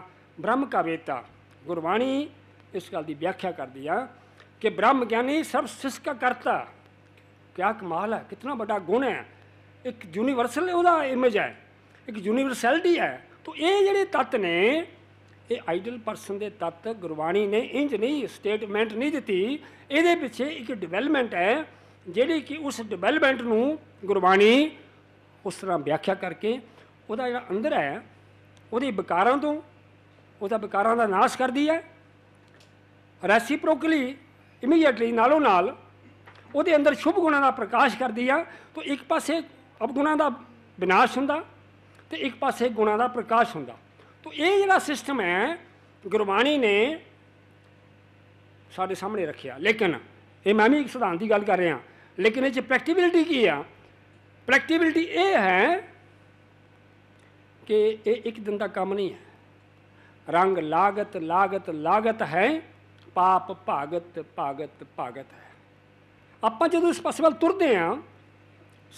ਬ੍ਰਹਮ ਕਾ ਵੇਤਾ ਗੁਰਬਾਣੀ ਇਸ ਗੱਲ ਦੀ ਵਿਆਖਿਆ ਕਰਦੀ ਆ ਕਿ ਬ੍ਰਹਮ ਗਿਆਨੀ ਸਰਵ ਸਿਸ ਕਾ ਕਰਤਾ ਕਿਆ ਕਮਾਲ ਹੈ ਕਿੰਨਾ ਵੱਡਾ ਗੁਣ ਹੈ ਇੱਕ ਯੂਨੀਵਰਸਲ ਉਹਦਾ ਇਮੇਜ ਹੈ ਇੱਕ ਯੂਨੀਵਰਸੈਲਿਟੀ ਹੈ ਤੋਂ ਇਹ ਜਿਹੜੇ ਤੱਤ ਨੇ ਇਹ ਆਈਡਲ ਪਰਸਨ ਦੇ ਤੱਤ ਗੁਰਬਾਣੀ ਨੇ ਇੰਜ ਨਹੀਂ ਸਟੇਟਮੈਂਟ ਨਹੀਂ ਦਿੱਤੀ ਇਹਦੇ ਪਿੱਛੇ ਇੱਕ ਡਿਵੈਲਪਮੈਂਟ ਹੈ ਜਿਹੜੀ ਕਿ ਉਸ ਡਿਵੈਲਪਮੈਂਟ ਨੂੰ ਗੁਰਬਾਣੀ ਉਸ ਤਰ੍ਹਾਂ ਵਿਆਖਿਆ ਕਰਕੇ ਉਹਦਾ ਜਿਹੜਾ ਅੰਦਰ ਹੈ ਉਹਦੀ ਵਿਕਾਰਾਂ ਤੋਂ ਉਹਦਾ ਵਿਕਾਰਾਂ ਦਾ ਨਾਸ਼ ਕਰਦੀ ਹੈ ਰੈਸੀਪ੍ਰੋਕਲੀ ਇਮੀਡੀਏਟਲੀ ਨਾਲੋਂ ਨਾਲ ਉਹਦੇ ਅੰਦਰ ਸ਼ੁਭ ਗੁਣਾਂ ਦਾ ਪ੍ਰਕਾਸ਼ ਕਰਦੀ ਆ ਤਾਂ ਇੱਕ ਪਾਸੇ ਅਵਗੁਣਾਂ ਦਾ ਵਿਨਾਸ਼ ਹੁੰਦਾ ਤੇ ਇੱਕ ਪਾਸੇ ਗੁਣਾਂ ਦਾ ਪ੍ਰਕਾਸ਼ ਹੁੰਦਾ ਤੋਂ ਇਹ ਜਿਹੜਾ ਸਿਸਟਮ ਹੈ ਗੁਰਬਾਣੀ ਨੇ ਸਾਡੇ ਸਾਹਮਣੇ ਰੱਖਿਆ ਲੇਕਿਨ ਇਹ ਮੈਂ ਵੀ ਇੱਕ ਸਿਧਾਂਤ ਦੀ ਗੱਲ ਕਰ ਰਿਹਾ ਲੇਕਿਨ ਇਹ ਚ ਪ੍ਰੈਕਟੀਬਿਲਿਟੀ ਕੀ ਆ ਪ੍ਰੈਕਟੀਬਿਲਿਟੀ ਇਹ ਹੈ ਕਿ ਇਹ ਇੱਕ ਦਿਨ ਦਾ ਕੰਮ ਨਹੀਂ ਹੈ ਰੰਗ ਲਾਗਤ ਲਾਗਤ ਲਾਗਤ ਹੈ ਪਾਪ ਭਾਗਤ ਭਾਗਤ ਭਾਗਤ ਹੈ ਆਪਾਂ ਜਦੋਂ ਇਸ ਪਾਸੇ ਵੱਲ ਤੁਰਦੇ ਆਂ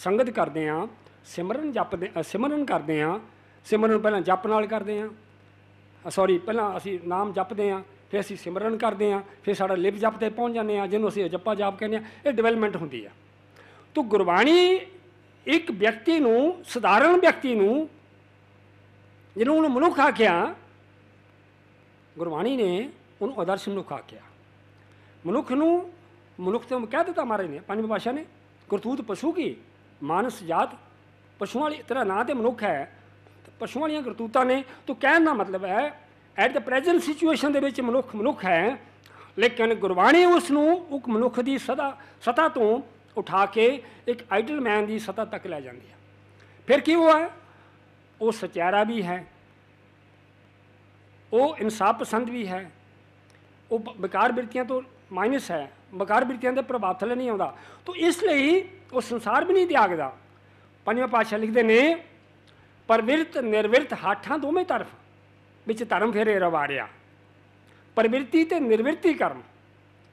ਸੰਗਤ ਕਰਦੇ ਆ ਸਿਮਰਨ ਜਪਦੇ ਸਿਮਰਨ ਕਰਦੇ ਆ ਸਿਮਰਨ ਪਹਿਲਾਂ ਜਪ ਨਾਲ ਕਰਦੇ ਆ ਸੌਰੀ ਪਹਿਲਾਂ ਅਸੀਂ ਨਾਮ ਜਪਦੇ ਆ ਫਿਰ ਅਸੀਂ ਸਿਮਰਨ ਕਰਦੇ ਆ ਫਿਰ ਸਾਡਾ ਲਿਪ ਜਪ ਤੇ ਪਹੁੰਚ ਜਾਂਦੇ ਆ ਜਿਹਨੂੰ ਅਸੀਂ ਜੱਪਾ ਜਾਪ ਕਹਿੰਦੇ ਆ ਇਹ ਡਿਵੈਲਪਮੈਂਟ ਹੁੰਦੀ ਆ ਤੋ ਗੁਰਬਾਣੀ ਇੱਕ ਵਿਅਕਤੀ ਨੂੰ ਸਧਾਰਨ ਵਿਅਕਤੀ ਨੂੰ ਜਿਹਨੂੰ ਉਹਨੂੰ ਮਨੁੱਖ ਆਖਿਆ ਗੁਰਬਾਣੀ ਨੇ ਉਹਨੂੰ ਆਦਰਸ਼ ਮਨੁੱਖ ਆਖਿਆ ਮਨੁੱਖ ਨੂੰ ਮਨੁੱਖ ਤੋਂ ਕਹਿ ਦਿੱਤਾ ਮਾਰੇ ਨੇ ਪੰਜ ਪਾਸ਼ਾ ਨੇ ਕਰਤੂਤ ਪਸ਼ੂ ਕੀ ਮਾਨਸ ਜਾਤ ਪਸ਼ੂ ਵਾਲੀ ਤੇਰਾ ਨਾਂ ਤੇ ਮਨੁੱਖ ਹੈ ਪਸ਼ੂ ਵਾਲੀਆਂ ਕਰਤੂਤਾਂ ਨੇ ਤੋ ਕਹਿਣ ਦਾ ਮਤਲਬ ਹੈ ਐਟ ਦ ਪ੍ਰੈਜ਼ੈਂਟ ਸਿਚੁਏਸ਼ਨ ਦੇ ਵਿੱਚ ਮਨੁੱਖ ਮਨੁੱਖ ਹੈ ਲੇਕਿਨ ਗੁਰਬਾਣੀ ਉਸ ਨੂੰ ਉਹ ਮਨੁੱਖ ਦੀ ਸਦਾ ਸਤਾ ਤੋਂ ਉਠਾ ਕੇ ਇੱਕ ਆਈਡਲ ਮੈਨ ਦੀ ਸਤਾ ਤੱਕ ਲੈ ਜਾਂਦੀ ਹੈ ਫਿਰ ਕੀ ਹੋਇਆ ਉਹ ਸਚਿਆਰਾ ਵੀ ਹੈ ਉਹ ਇਨਸਾਫ ਪਸੰਦ ਵੀ ਹੈ ਉਹ ਵਿਕਾਰ ਬਿਰਤੀਆਂ ਤੋਂ ਮਾਈਨਸ ਹੈ ਵਿਕਾਰ ਬ੍ਰਿਤੀਆਂ ਦੇ ਪ੍ਰਭਾਵ ਥਲੇ ਨਹੀਂ ਆਉਂਦਾ ਤੋਂ ਇਸ ਲਈ ਉਹ ਸੰਸਾਰ ਵੀ ਨਹੀਂ ਤਿਆਗਦਾ ਪੰਜਵਾਂ ਪਾਤਸ਼ਾਹ ਲਿਖਦੇ ਨੇ ਪਰਵਿਰਤ ਨਿਰਵਿਰਤ ਹਾਠਾਂ ਦੋਵੇਂ ਤਰਫ ਵਿੱਚ ਧਰਮ ਫੇਰੇ ਰਵਾਰਿਆ ਪਰਵਿਰਤੀ ਤੇ ਨਿਰਵਿਰਤੀ ਕਰਮ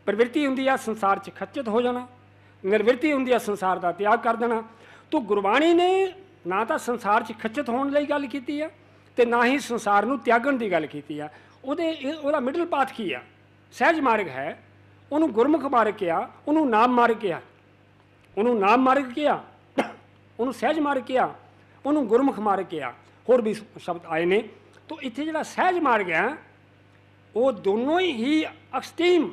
ਪਰਵਿਰਤੀ ਹੁੰਦੀ ਆ ਸੰਸਾਰ 'ਚ ਖੱਚਤ ਹੋ ਜਾਣਾ ਨਿਰਵਿਰਤੀ ਹੁੰਦੀ ਆ ਸੰਸਾਰ ਦਾ ਤਿਆਗ ਕਰ ਦੇਣਾ ਤੋਂ ਗੁਰਬਾਣੀ ਨੇ ਨਾ ਤਾਂ ਸੰਸਾਰ 'ਚ ਖੱਚਤ ਹੋਣ ਲਈ ਗੱਲ ਕੀਤੀ ਆ ਤੇ ਨਾ ਹੀ ਸੰਸਾਰ ਨੂੰ ਤਿਆਗਣ ਦੀ ਗੱਲ ਕੀਤੀ ਆ ਉਹਦੇ ਉਹਦਾ ਮਿਡਲ ਪਾਥ ਕੀ ਆ ਸਹਿਜ ਮਾਰਗ ਹੈ ਉਹਨੂੰ ਗੁਰਮੁਖ ਮਾਰਗ ਆ ਉਹਨੂੰ ਨਾਮ ਮਾਰਗ ਆ ਉਹਨੂੰ ਨਾਮ ਮਾਰਗ ਆ ਉਹਨੂੰ ਸਹਿਜ ਮਾਰਗ ਆ ਉਹਨੂੰ ਗੁਰਮੁਖ ਮਾਰਗ ਆ ਹੋਰ ਵੀ ਸ਼ਬਦ ਆਏ ਨੇ ਤੋਂ ਇੱਥੇ ਜਿਹੜਾ ਸਹਿਜ ਮਾਰ ਗਿਆ ਉਹ ਦੋਨੋਂ ਹੀ extreme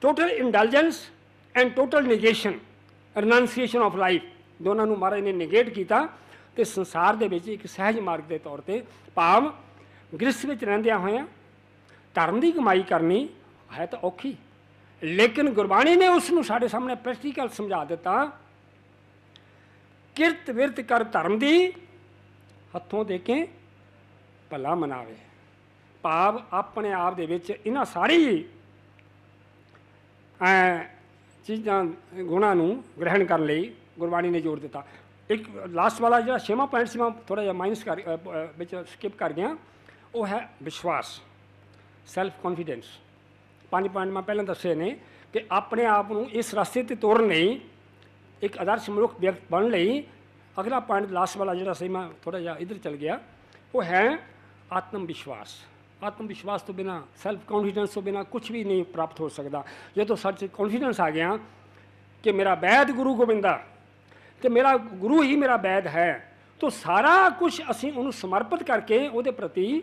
total indulgence and total negation renunciation of life ਦੋਨਾਂ ਨੂੰ ਮਹਾਰਾਜ ਨੇ ਨੇਗੇਟ ਕੀਤਾ ਤੇ ਸੰਸਾਰ ਦੇ ਵਿੱਚ ਇੱਕ ਸਹਿਜ ਮਾਰਗ ਦੇ ਤੌਰ ਤੇ ਭਾਵ ਗ੍ਰਸਥ ਵਿੱਚ ਰਹਿੰਦਿਆਂ ਹੋਇਆਂ ਧਰਮ ਦੀ ਕਮਾਈ ਕਰਨੀ ਹੈ ਤਾਂ ਔਖੀ ਲੇਕਿਨ ਗੁਰਬਾਣੀ ਨੇ ਉਸ ਨੂੰ ਸਾਡੇ ਸਾਹਮਣੇ ਪ੍ਰੈਕਟੀਕਲ ਸਮਝਾ ਦਿੱਤਾ ਕਿਰਤ ਵਿਰਤ ਕਰ ਧਰਮ ਦੀ ਹੱਥੋਂ ਦੇ ਕੇ ਭਲਾ ਮਨਾਵੇ ਪਾਪ ਆਪਣੇ ਆਪ ਦੇ ਵਿੱਚ ਇਹਨਾਂ ਸਾਰੀ ਚੀਜ਼ਾਂ ਗੁਣਾ ਨੂੰ ਗ੍ਰਹਿਣ ਕਰਨ ਲਈ ਗੁਰਬਾਣੀ ਨੇ ਜੋਰ ਦਿੱਤਾ ਇੱਕ ਲਾਸਟ ਵਾਲਾ ਜਿਹੜਾ ਛੇਵਾਂ ਪੁਆਇੰਟ ਸੀ ਮੈਂ ਥੋੜਾ ਜਿਹਾ ਮਾਈਨਸ ਕਰ ਵਿੱਚ ਸਕਿਪ ਕਰ ਗਿਆ ਉਹ ਹੈ ਵਿਸ਼ਵਾਸ ਸੈਲਫ ਕੌਨਫੀਡੈਂਸ ਪੰਜ ਪੁਆਇੰਟ ਮੈਂ ਪਹਿਲਾਂ ਦੱਸੇ ਨੇ ਕਿ ਆਪਣੇ ਆਪ ਨੂੰ ਇਸ ਰਸਤੇ ਤੇ ਤੋਰਨ ਲਈ ਇੱਕ ਆਦਰਸ਼ ਮਨੁੱਖ ਵਿਅਕਤ ਬਣਨ ਲਈ ਅਗਲਾ ਪੁਆਇੰਟ ਲਾਸਟ ਵਾਲਾ ਜਿਹੜਾ ਸੀ ਮੈਂ ਥੋੜਾ ਜਿਹਾ ਇਧਰ ਚਲ ਗਿਆ ਉਹ ਹੈ ਆਤਮ ਵਿਸ਼ਵਾਸ ਆਤਮ ਵਿਸ਼ਵਾਸ ਤੋਂ ਬਿਨਾ ਸੈਲਫ ਕੌਨਫੀਡੈਂਸ ਤੋਂ ਬਿਨਾ ਕੁਝ ਵੀ ਨਹੀਂ ਪ੍ਰਾਪਤ ਹੋ ਸਕਦਾ ਜਦੋਂ ਸੱਚ ਕੌਨਫੀਡੈਂਸ ਆ ਗਿਆ ਕਿ ਮੇਰਾ ਬੈਦ ਗੁਰੂ ਗੋਬਿੰਦਾ ਤੇ ਮੇਰਾ ਗੁਰੂ ਹੀ ਮੇਰਾ ਬੈਦ ਹੈ ਤਾਂ ਸਾਰਾ ਕੁਝ ਅਸੀਂ ਉਹਨੂੰ ਸਮਰਪਿਤ ਕਰਕੇ ਉਹਦੇ ਪ੍ਰਤੀ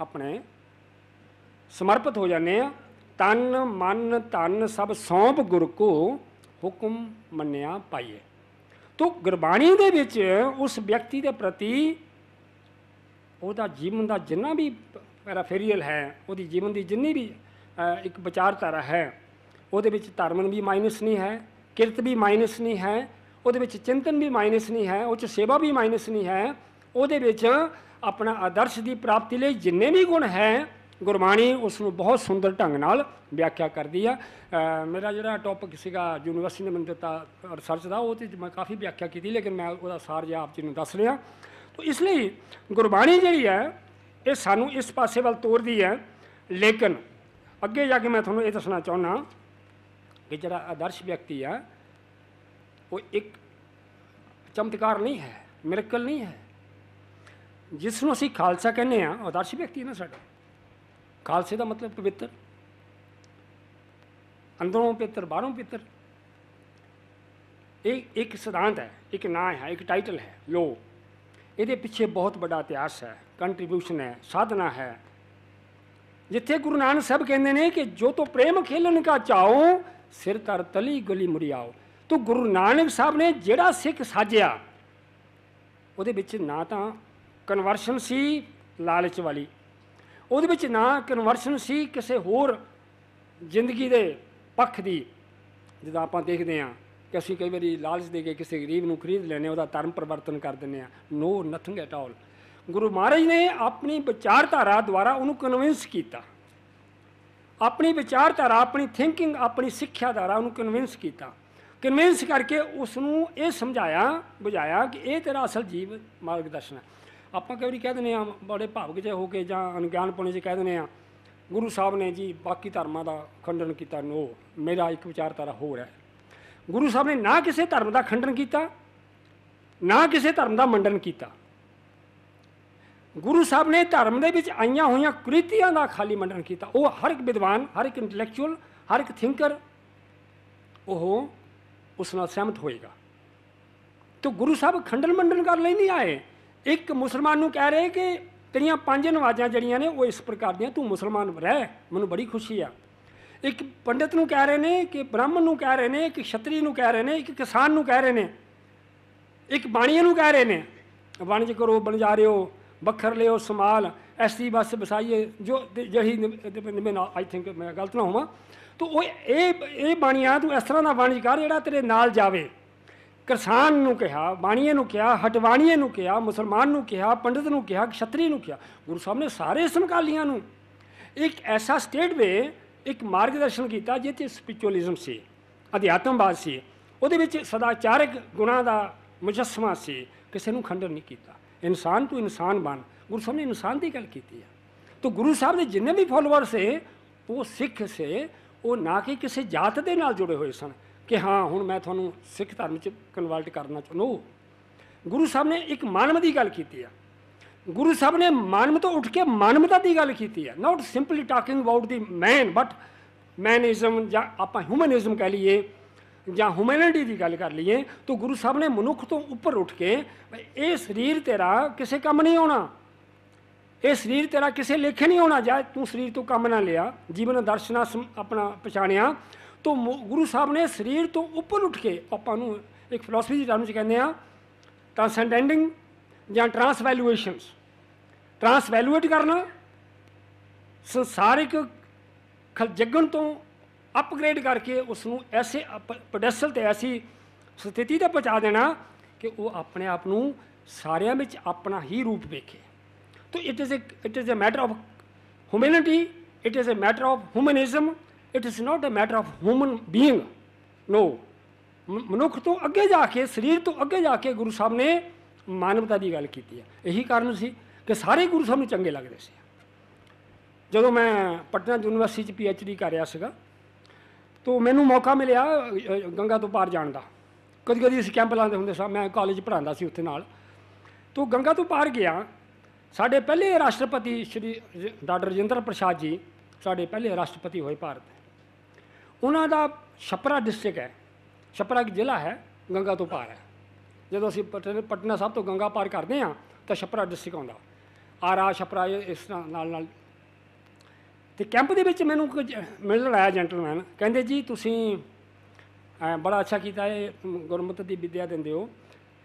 ਆਪਣੇ ਸਮਰਪਿਤ ਹੋ ਜਾਂਦੇ ਆ ਤਨ ਮਨ ਧਨ ਸਭ ਸੌਂਪ ਗੁਰ ਕੋ ਹੁਕਮ ਮੰਨਿਆ ਪਾਈਏ ਤੋ ਗੁਰਬਾਣੀ ਦੇ ਵਿੱਚ ਉਸ ਵਿਅਕਤੀ ਦੇ ਪ੍ਰਤੀ ਉਹਦਾ ਜੀਵਨ ਦਾ ਜਿੰਨਾ ਵੀ ਪੈਰਾਫੇਰੀਅਲ ਹੈ ਉਹਦੀ ਜੀਵਨ ਦੀ ਜਿੰਨੀ ਵੀ ਇੱਕ ਵਿਚਾਰਧਾਰਾ ਹੈ ਉਹਦੇ ਵਿੱਚ ਧਰਮਨ ਵੀ ਮਾਈਨਸ ਨਹੀਂ ਹੈ ਕਿਰਤ ਵੀ ਮਾਈਨਸ ਨਹੀਂ ਹੈ ਉਹਦੇ ਵਿੱਚ ਚਿੰਤਨ ਵੀ ਮਾਈਨਸ ਨਹੀਂ ਹੈ ਉਹ ਚ ਸੇਵਾ ਵੀ ਮਾਈਨਸ ਨਹੀਂ ਹੈ ਉਹਦੇ ਵਿੱਚ ਆਪਣਾ ਆਦਰਸ਼ ਦੀ ਪ੍ਰਾਪਤੀ ਲਈ ਜਿੰਨੇ ਵੀ ਗੁਣ ਹੈ ਗੁਰਬਾਣੀ ਉਸ ਨੂੰ ਬਹੁਤ ਸੁੰਦਰ ਢੰਗ ਨਾਲ ਵਿਆਖਿਆ ਕਰਦੀ ਆ ਮੇਰਾ ਜਿਹੜਾ ਟੌਪਿਕ ਸੀਗਾ ਯੂਨੀਵਰਸਿਟੀ ਨੇ ਮੈਨੂੰ ਦਿੱਤਾ ਰਿਸਰਚ ਦਾ ਉਹ ਤੇ ਮੈਂ ਕਾਫੀ ਵਿਆਖਿਆ ਕੀਤੀ ਲੇਕਿਨ ਮੈਂ ਉਹਦਾ ਸਾਰ ਜਿਹਾ ਆਪ ਜੀ ਨੂੰ ਦੱਸ ਰਿਹਾ ਤੋਂ ਇਸ ਲਈ ਗੁਰਬਾਣੀ ਜਿਹੜੀ ਹੈ ਇਹ ਸਾਨੂੰ ਇਸ ਪਾਸੇ ਵੱਲ ਤੋਰਦੀ ਹੈ ਲੇਕਿਨ ਅੱਗੇ ਜਾ ਕੇ ਮੈਂ ਤੁਹਾਨੂੰ ਇਹ ਦੱਸਣਾ ਚਾਹੁੰਦਾ ਕਿ ਜਿਹੜਾ ਆਦਰਸ਼ ਵਿਅਕਤੀ ਆ ਉਹ ਇੱਕ ਚਮਤਕਾਰ ਨਹੀਂ ਹੈ ਮਿਰਕਲ ਨਹੀਂ ਹੈ ਜਿਸ ਨੂੰ ਅਸੀਂ ਖਾਲਸਾ ਕਹਿੰਦੇ ਆ ਆਦਰਸ਼ ਵਿਅਕਤੀ ਨਾ ਸਾਡਾ ਖਾਲਸੇ ਦਾ ਮਤਲਬ ਪਵਿੱਤਰ ਅੰਦਰੋਂ ਪਵਿੱਤਰ ਬਾਹਰੋਂ ਪਵਿੱਤਰ ਇਹ ਇੱਕ ਸਿਧਾਂਤ ਹੈ ਇੱਕ ਨਾਂ ਹੈ ਇੱਕ ਟਾਈਟਲ ਹੈ ਲੋ ਇਹਦੇ ਪਿੱਛੇ ਬਹੁਤ ਵੱਡਾ ਇਤਿਹਾਸ ਹੈ ਕੰਟਰੀਬਿਊਸ਼ਨ ਹੈ ਸਾਧਨਾ ਹੈ ਜਿੱਥੇ ਗੁਰੂ ਨਾਨਕ ਸਾਹਿਬ ਕਹਿੰਦੇ ਨੇ ਕਿ ਜੋ ਤੋ ਪ੍ਰੇਮ ਖੇਲਣ ਕਾ ਚਾਓ ਸਿਰ ਤਰ ਤਲੀ ਗਲੀ ਮੁਰਿਆਓ ਤੋ ਗੁਰੂ ਨਾਨਕ ਸਾਹਿਬ ਨੇ ਜਿਹੜਾ ਸਿੱਖ ਸਾਜਿਆ ਉਹਦੇ ਵਿੱਚ ਨਾ ਤਾਂ ਕਨਵਰਸ਼ਨ ਸੀ ਲਾਲਚ ਵਾਲੀ ਉਹਦੇ ਵਿੱਚ ਨਾ ਕਨਵਰਸ਼ਨ ਸੀ ਕਿਸੇ ਹੋਰ ਜ਼ਿੰਦਗੀ ਦੇ ਪੱਖ ਦੀ ਜਦੋਂ ਆਪਾਂ ਦੇਖਦੇ ਆ ਕਿ ਅਸੀਂ ਕਈ ਵਾਰੀ ਲਾਲਚ ਦੇ ਕੇ ਕਿਸੇ ਗਰੀਬ ਨੂੰ ਖਰੀਦ ਲੈਨੇ ਉਹਦਾ ਧਰਮ ਪਰਿਵਰਤਨ ਕਰ ਦਿੰਨੇ ਆ ਨੋ ਨਥਿੰਗ ਐਟ ਆਲ ਗੁਰੂ ਮਹਾਰਾਜ ਨੇ ਆਪਣੀ ਵਿਚਾਰਧਾਰਾ ਦੁਆਰਾ ਉਹਨੂੰ ਕਨਵਿੰਸ ਕੀਤਾ ਆਪਣੀ ਵਿਚਾਰਧਾਰਾ ਆਪਣੀ ਥਿੰਕਿੰਗ ਆਪਣੀ ਸਿੱਖਿਆ ਦੁਆਰਾ ਉਹਨੂੰ ਕਨਵਿੰਸ ਕੀਤਾ ਕਨਵਿੰਸ ਕਰਕੇ ਉਸ ਨੂੰ ਇਹ ਸਮਝਾਇਆ ਬੁਝਾਇਆ ਕਿ ਇਹ ਤੇਰਾ ਅਸਲ ਜੀਵ ਮਾਰਗਦਰਸ਼ਨ ਹੈ ਆਪਾਂ ਕਈ ਵਾਰੀ ਕਹਿ ਦਿੰਦੇ ਆ ਬੜੇ ਭਾਵਕ ਜਿਹੇ ਹੋ ਕੇ ਜਾਂ ਅਣਗਿਆਨਪੁਣੇ ਜੇ ਕਹਿ ਦਿੰਦੇ ਆ ਗੁਰੂ ਸਾਹਿਬ ਨੇ ਜੀ ਬਾਕੀ ਧਰਮਾਂ ਦਾ ਖੰਡਨ ਕੀਤਾ ਨੋ ਮੇਰਾ ਇੱਕ ਤਾਰਾ ਹੋਰ ਹੈ ਗੁਰੂ ਸਾਹਿਬ ਨੇ ਨਾ ਕਿਸੇ ਧਰਮ ਦਾ ਖੰਡਨ ਕੀਤਾ ਨਾ ਕਿਸੇ ਧਰਮ ਦਾ ਮੰਡਨ ਕੀਤਾ ਗੁਰੂ ਸਾਹਿਬ ਨੇ ਧਰਮ ਦੇ ਵਿੱਚ ਆਈਆਂ ਹੋਈਆਂ ਕ੍ਰਿਤੀਆਂ ਦਾ ਖਾਲੀ ਮੰਡਨ ਕੀਤਾ ਉਹ ਹਰ ਇੱਕ ਵਿਦਵਾਨ ਹਰ ਇੱਕ ਇੰਟੈਲੈਕਚੁਅਲ ਹਰ ਇੱਕ ਥਿੰਕਰ ਉਹ ਉਸ ਨਾਲ ਸਹਿਮਤ ਹੋਏਗਾ ਤੋ ਗੁਰੂ ਸਾਹਿਬ ਖੰਡਨ ਮੰਡਨ ਕਰ ਲੈ ਨਹੀਂ ਆਏ ਇੱਕ ਮੁਸਲਮਾਨ ਨੂੰ ਕਹਿ ਰਹੇ ਕਿ ਤੇਰੀਆਂ ਪੰਜ ਨਵਾਜ਼ਾਂ ਜਿਹੜੀਆਂ ਨੇ ਉਹ ਇਸ ਪ੍ਰਕਾਰ ਦੀਆਂ ਤੂੰ ਮੁਸਲਮਾਨ ਰਹਿ ਮੈਨੂੰ ਬੜੀ ਖੁਸ਼ੀ ਆ ਇੱਕ ਪੰਡਿਤ ਨੂੰ ਕਹਿ ਰਹੇ ਨੇ ਕਿ ਬ੍ਰਾਹਮਣ ਨੂੰ ਕਹਿ ਰਹੇ ਨੇ ਕਿ ਛਤਰੀ ਨੂੰ ਕਹਿ ਰਹੇ ਨੇ ਇੱਕ ਕਿਸਾਨ ਨੂੰ ਕਹਿ ਰਹੇ ਨੇ ਇੱਕ ਬਾਣੀਏ ਨੂੰ ਕਹਿ ਰਹੇ ਨੇ ਵਣਜ ਕਰੋ ਬਣਜਾਰਿਓ ਬਖਰ ਲਿਓ ਸਮਾਲ ਐਸੀ ਬਸ ਬਸਾਈਏ ਜੋ ਜਿਹੜੀ ਮੈਂ ਆਈ ਥਿੰਕ ਮੈਂ ਗਲਤ ਨਾ ਹੋਵਾਂ ਤੋ ਉਹ ਇਹ ਇਹ ਬਾਣੀਆਂ ਤੂੰ ਇਸ ਤਰ੍ਹਾਂ ਦਾ ਵਣਜ ਕਰ ਜਿਹੜਾ ਤੇਰੇ ਨਾਲ ਜਾਵੇ ਕਿਸਾਨ ਨੂੰ ਕਿਹਾ ਬਾਣੀਏ ਨੂੰ ਕਿਹਾ ਹਟਵਾਣੀਏ ਨੂੰ ਕਿਹਾ ਮੁਸਲਮਾਨ ਨੂੰ ਕਿਹਾ ਪੰਡਿਤ ਨੂੰ ਕਿਹਾ ਖਤਰੀ ਨੂੰ ਕਿਹਾ ਗੁਰੂ ਸਾਹਿਬ ਨੇ ਸਾਰੇ ਸਮਕਾਲੀਆਂ ਨੂੰ ਇੱਕ ਐਸਾ ਸਟੇਟਵੇ ਇੱਕ ਮਾਰਗਦਰਸ਼ਨ ਕੀਤਾ ਜਿੱਥੇ ਸਪਿਰਚੁਅਲਿਜ਼ਮ ਸੀ ਅਧਿਆਤਮਵਾਦ ਸੀ ਉਹਦੇ ਵਿੱਚ ਸਦਾਚਾਰਕ ਗੁਣਾ ਦਾ ਮੁਜਸਮਾ ਸੀ ਕਿਸੇ ਨੂੰ ਖੰਡਨ ਨਹੀਂ ਕੀਤਾ ਇਨਸਾਨ ਤੋਂ ਇਨਸਾਨ ਬਣ ਗੁਰੂ ਸਾਹਿਬ ਨੇ ਇਨਸਾਨ ਦੀ ਗੱਲ ਕੀਤੀ ਹੈ ਤਾਂ ਗੁਰੂ ਸਾਹਿਬ ਦੇ ਜਿੰਨੇ ਵੀ ਫਾਲੋਅਰ ਸੇ ਉਹ ਸਿੱਖ ਸੇ ਉਹ ਨਾ ਕਿ ਕਿਸੇ ਜਾਤ ਦੇ ਨਾਲ ਜੁੜੇ ਹੋਏ ਸਨ ਕਿ ਹਾਂ ਹੁਣ ਮੈਂ ਤੁਹਾਨੂੰ ਸਿੱਖ ਧਰਮ 'ਚ ਕਨਵਰਟ ਕਰਨਾ ਚਾਹੁੰਦਾ ਗੁਰੂ ਸਾਹਿਬ ਨੇ ਇੱਕ ਮਾਨਵ ਦੀ ਗੱਲ ਕੀਤੀ ਆ ਗੁਰੂ ਸਾਹਿਬ ਨੇ ਮਾਨਵ ਤੋਂ ਉੱਠ ਕੇ ਮਾਨਵਤਾ ਦੀ ਗੱਲ ਕੀਤੀ ਆ not simply talking about the man but manism ਜਾਂ ਆਪਾਂ ਹਿਊਮਨਿਜ਼ਮ ਕਹ ਲਈਏ ਜਾਂ ਹਿਊਮੈਨਿਟੀ ਦੀ ਗੱਲ ਕਰ ਲਈਏ ਤਾਂ ਗੁਰੂ ਸਾਹਿਬ ਨੇ ਮਨੁੱਖ ਤੋਂ ਉੱਪਰ ਉੱਠ ਕੇ ਇਹ ਸਰੀਰ ਤੇਰਾ ਕਿਸੇ ਕੰਮ ਨਹੀਂ ਆਉਣਾ ਇਹ ਸਰੀਰ ਤੇਰਾ ਕਿਸੇ ਲੇਖੇ ਨਹੀਂ ਆਉਣਾ ਜਾਂ ਤੂੰ ਸਰੀਰ ਤੋਂ ਕੰਮ ਨਾ ਲਿਆ ਜੀਵਨ ਦਰਸ਼ਨਾ ਆਪਣਾ ਪਛਾਣਿਆ ਤੋਂ ਗੁਰੂ ਸਾਹਿਬ ਨੇ ਸਰੀਰ ਤੋਂ ਉੱਪਰ ਉੱਠ ਕੇ ਆਪਾਂ ਨੂੰ ਇੱਕ ਫਿਲਾਸਫੀ ਦੀ ਟਰਮ ਚ ਕਹਿੰਦੇ ਆ ਟ੍ਰਾਂਸੈਂਡੈਂਡਿੰਗ ਜਾਂ ਟ੍ਰਾਂਸ ਵੈਲਿਊਏਸ਼ਨਸ ਟ੍ਰਾਂਸ ਵੈਲਿਊਏਟ ਕਰਨਾ ਸੰਸਾਰਿਕ ਜਗਨ ਤੋਂ ਅਪਗ੍ਰੇਡ ਕਰਕੇ ਉਸ ਨੂੰ ਐਸੇ ਪੈਡੈਸਲ ਤੇ ਐਸੀ ਸਥਿਤੀ ਤੇ ਪਹੁੰਚਾ ਦੇਣਾ ਕਿ ਉਹ ਆਪਣੇ ਆਪ ਨੂੰ ਸਾਰਿਆਂ ਵਿੱਚ ਆਪਣਾ ਹੀ ਰੂਪ ਵੇਖੇ ਤੋ it is it is a matter of humanity it is a matter of humanism it is not a matter of human being no ਮਨੁੱਖ ਤੋਂ ਅੱਗੇ ਜਾ ਕੇ ਸਰੀਰ ਤੋਂ ਅੱਗੇ ਜਾ ਕੇ ਗੁਰੂ ਸਾਹਿਬ ਨੇ ਮਾਨਵਤਾ ਦੀ ਗੱਲ ਕੀਤੀ ਹੈ ਇਹੀ ਕਾਰਨ ਸੀ ਕਿ ਸਾਰੇ ਗੁਰੂ ਸਾਹਿਬ ਨੂੰ ਚੰਗੇ ਲੱਗਦੇ ਸੀ ਜਦੋਂ ਮੈਂ ਪਟਨਾ ਯੂਨੀਵਰਸਿਟੀ ਚ ਪੀ ਐਚ ਡੀ ਕਰ ਰਿਹਾ ਸੀਗਾ ਤੋਂ ਮੈਨੂੰ ਮੌਕਾ ਮਿਲਿਆ ਗੰਗਾ ਤੋਂ ਪਾਰ ਜਾਣ ਦਾ ਕਦੀ ਕਦੀ ਅਸੀਂ ਕੈਂਪ ਲਾਉਂਦੇ ਹੁੰਦੇ ਸਾਂ ਮੈਂ ਕਾਲਜ ਪੜ੍ਹਾਉਂਦਾ ਸੀ ਉੱਥੇ ਨਾਲ ਤੋਂ ਗੰਗਾ ਤੋਂ ਪਾਰ ਗਿਆ ਸਾਡੇ ਪਹਿਲੇ ਰਾਸ਼ਟਰਪਤੀ ਸ਼੍ਰੀ ਡਾਕਟਰ ਰਜਿੰਦਰ ਪ੍ਰਸਾਦ ਜੀ ਸਾਡੇ ਪਹਿਲੇ ਰਾਸ਼ਟਰਪਤੀ ਹੋਏ ਭਾਰਤ ਉਹਨਾਂ ਦਾ ਛਪਰਾ ਡਿਸਟ੍ਰਿਕਟ ਹੈ ਛਪਰਾ ਇੱਕ ਜ਼ਿਲ੍ਹਾ ਹੈ ਗੰਗਾ ਤੋਂ ਪਾਰ ਹੈ ਜਦੋਂ ਅਸੀਂ ਪਟਨਾ ਸਾਹਿਬ ਤੋਂ ਗੰਗਾ ਪਾਰ ਕਰਦੇ ਹਾਂ ਤਾਂ ਛਪਰਾ ਡਿਸਟ੍ਰਿਕਟ ਆਉਂਦਾ ਆਰਾ ਛਪਰਾ ਇਸ ਨਾਲ ਨਾਲ ਤੇ ਕੈਂਪ ਦੇ ਵਿੱਚ ਮੈਨੂੰ ਕੁਝ ਮਿਲਣ ਆਇਆ ਜੈਂਟਲਮੈਨ ਕਹਿੰਦੇ ਜੀ ਤੁਸੀਂ ਬੜਾ ਅੱਛਾ ਕੀਤਾ ਇਹ ਗੁਰਮਤਿ ਦੀ ਵਿਦਿਆ ਦਿੰਦੇ ਹੋ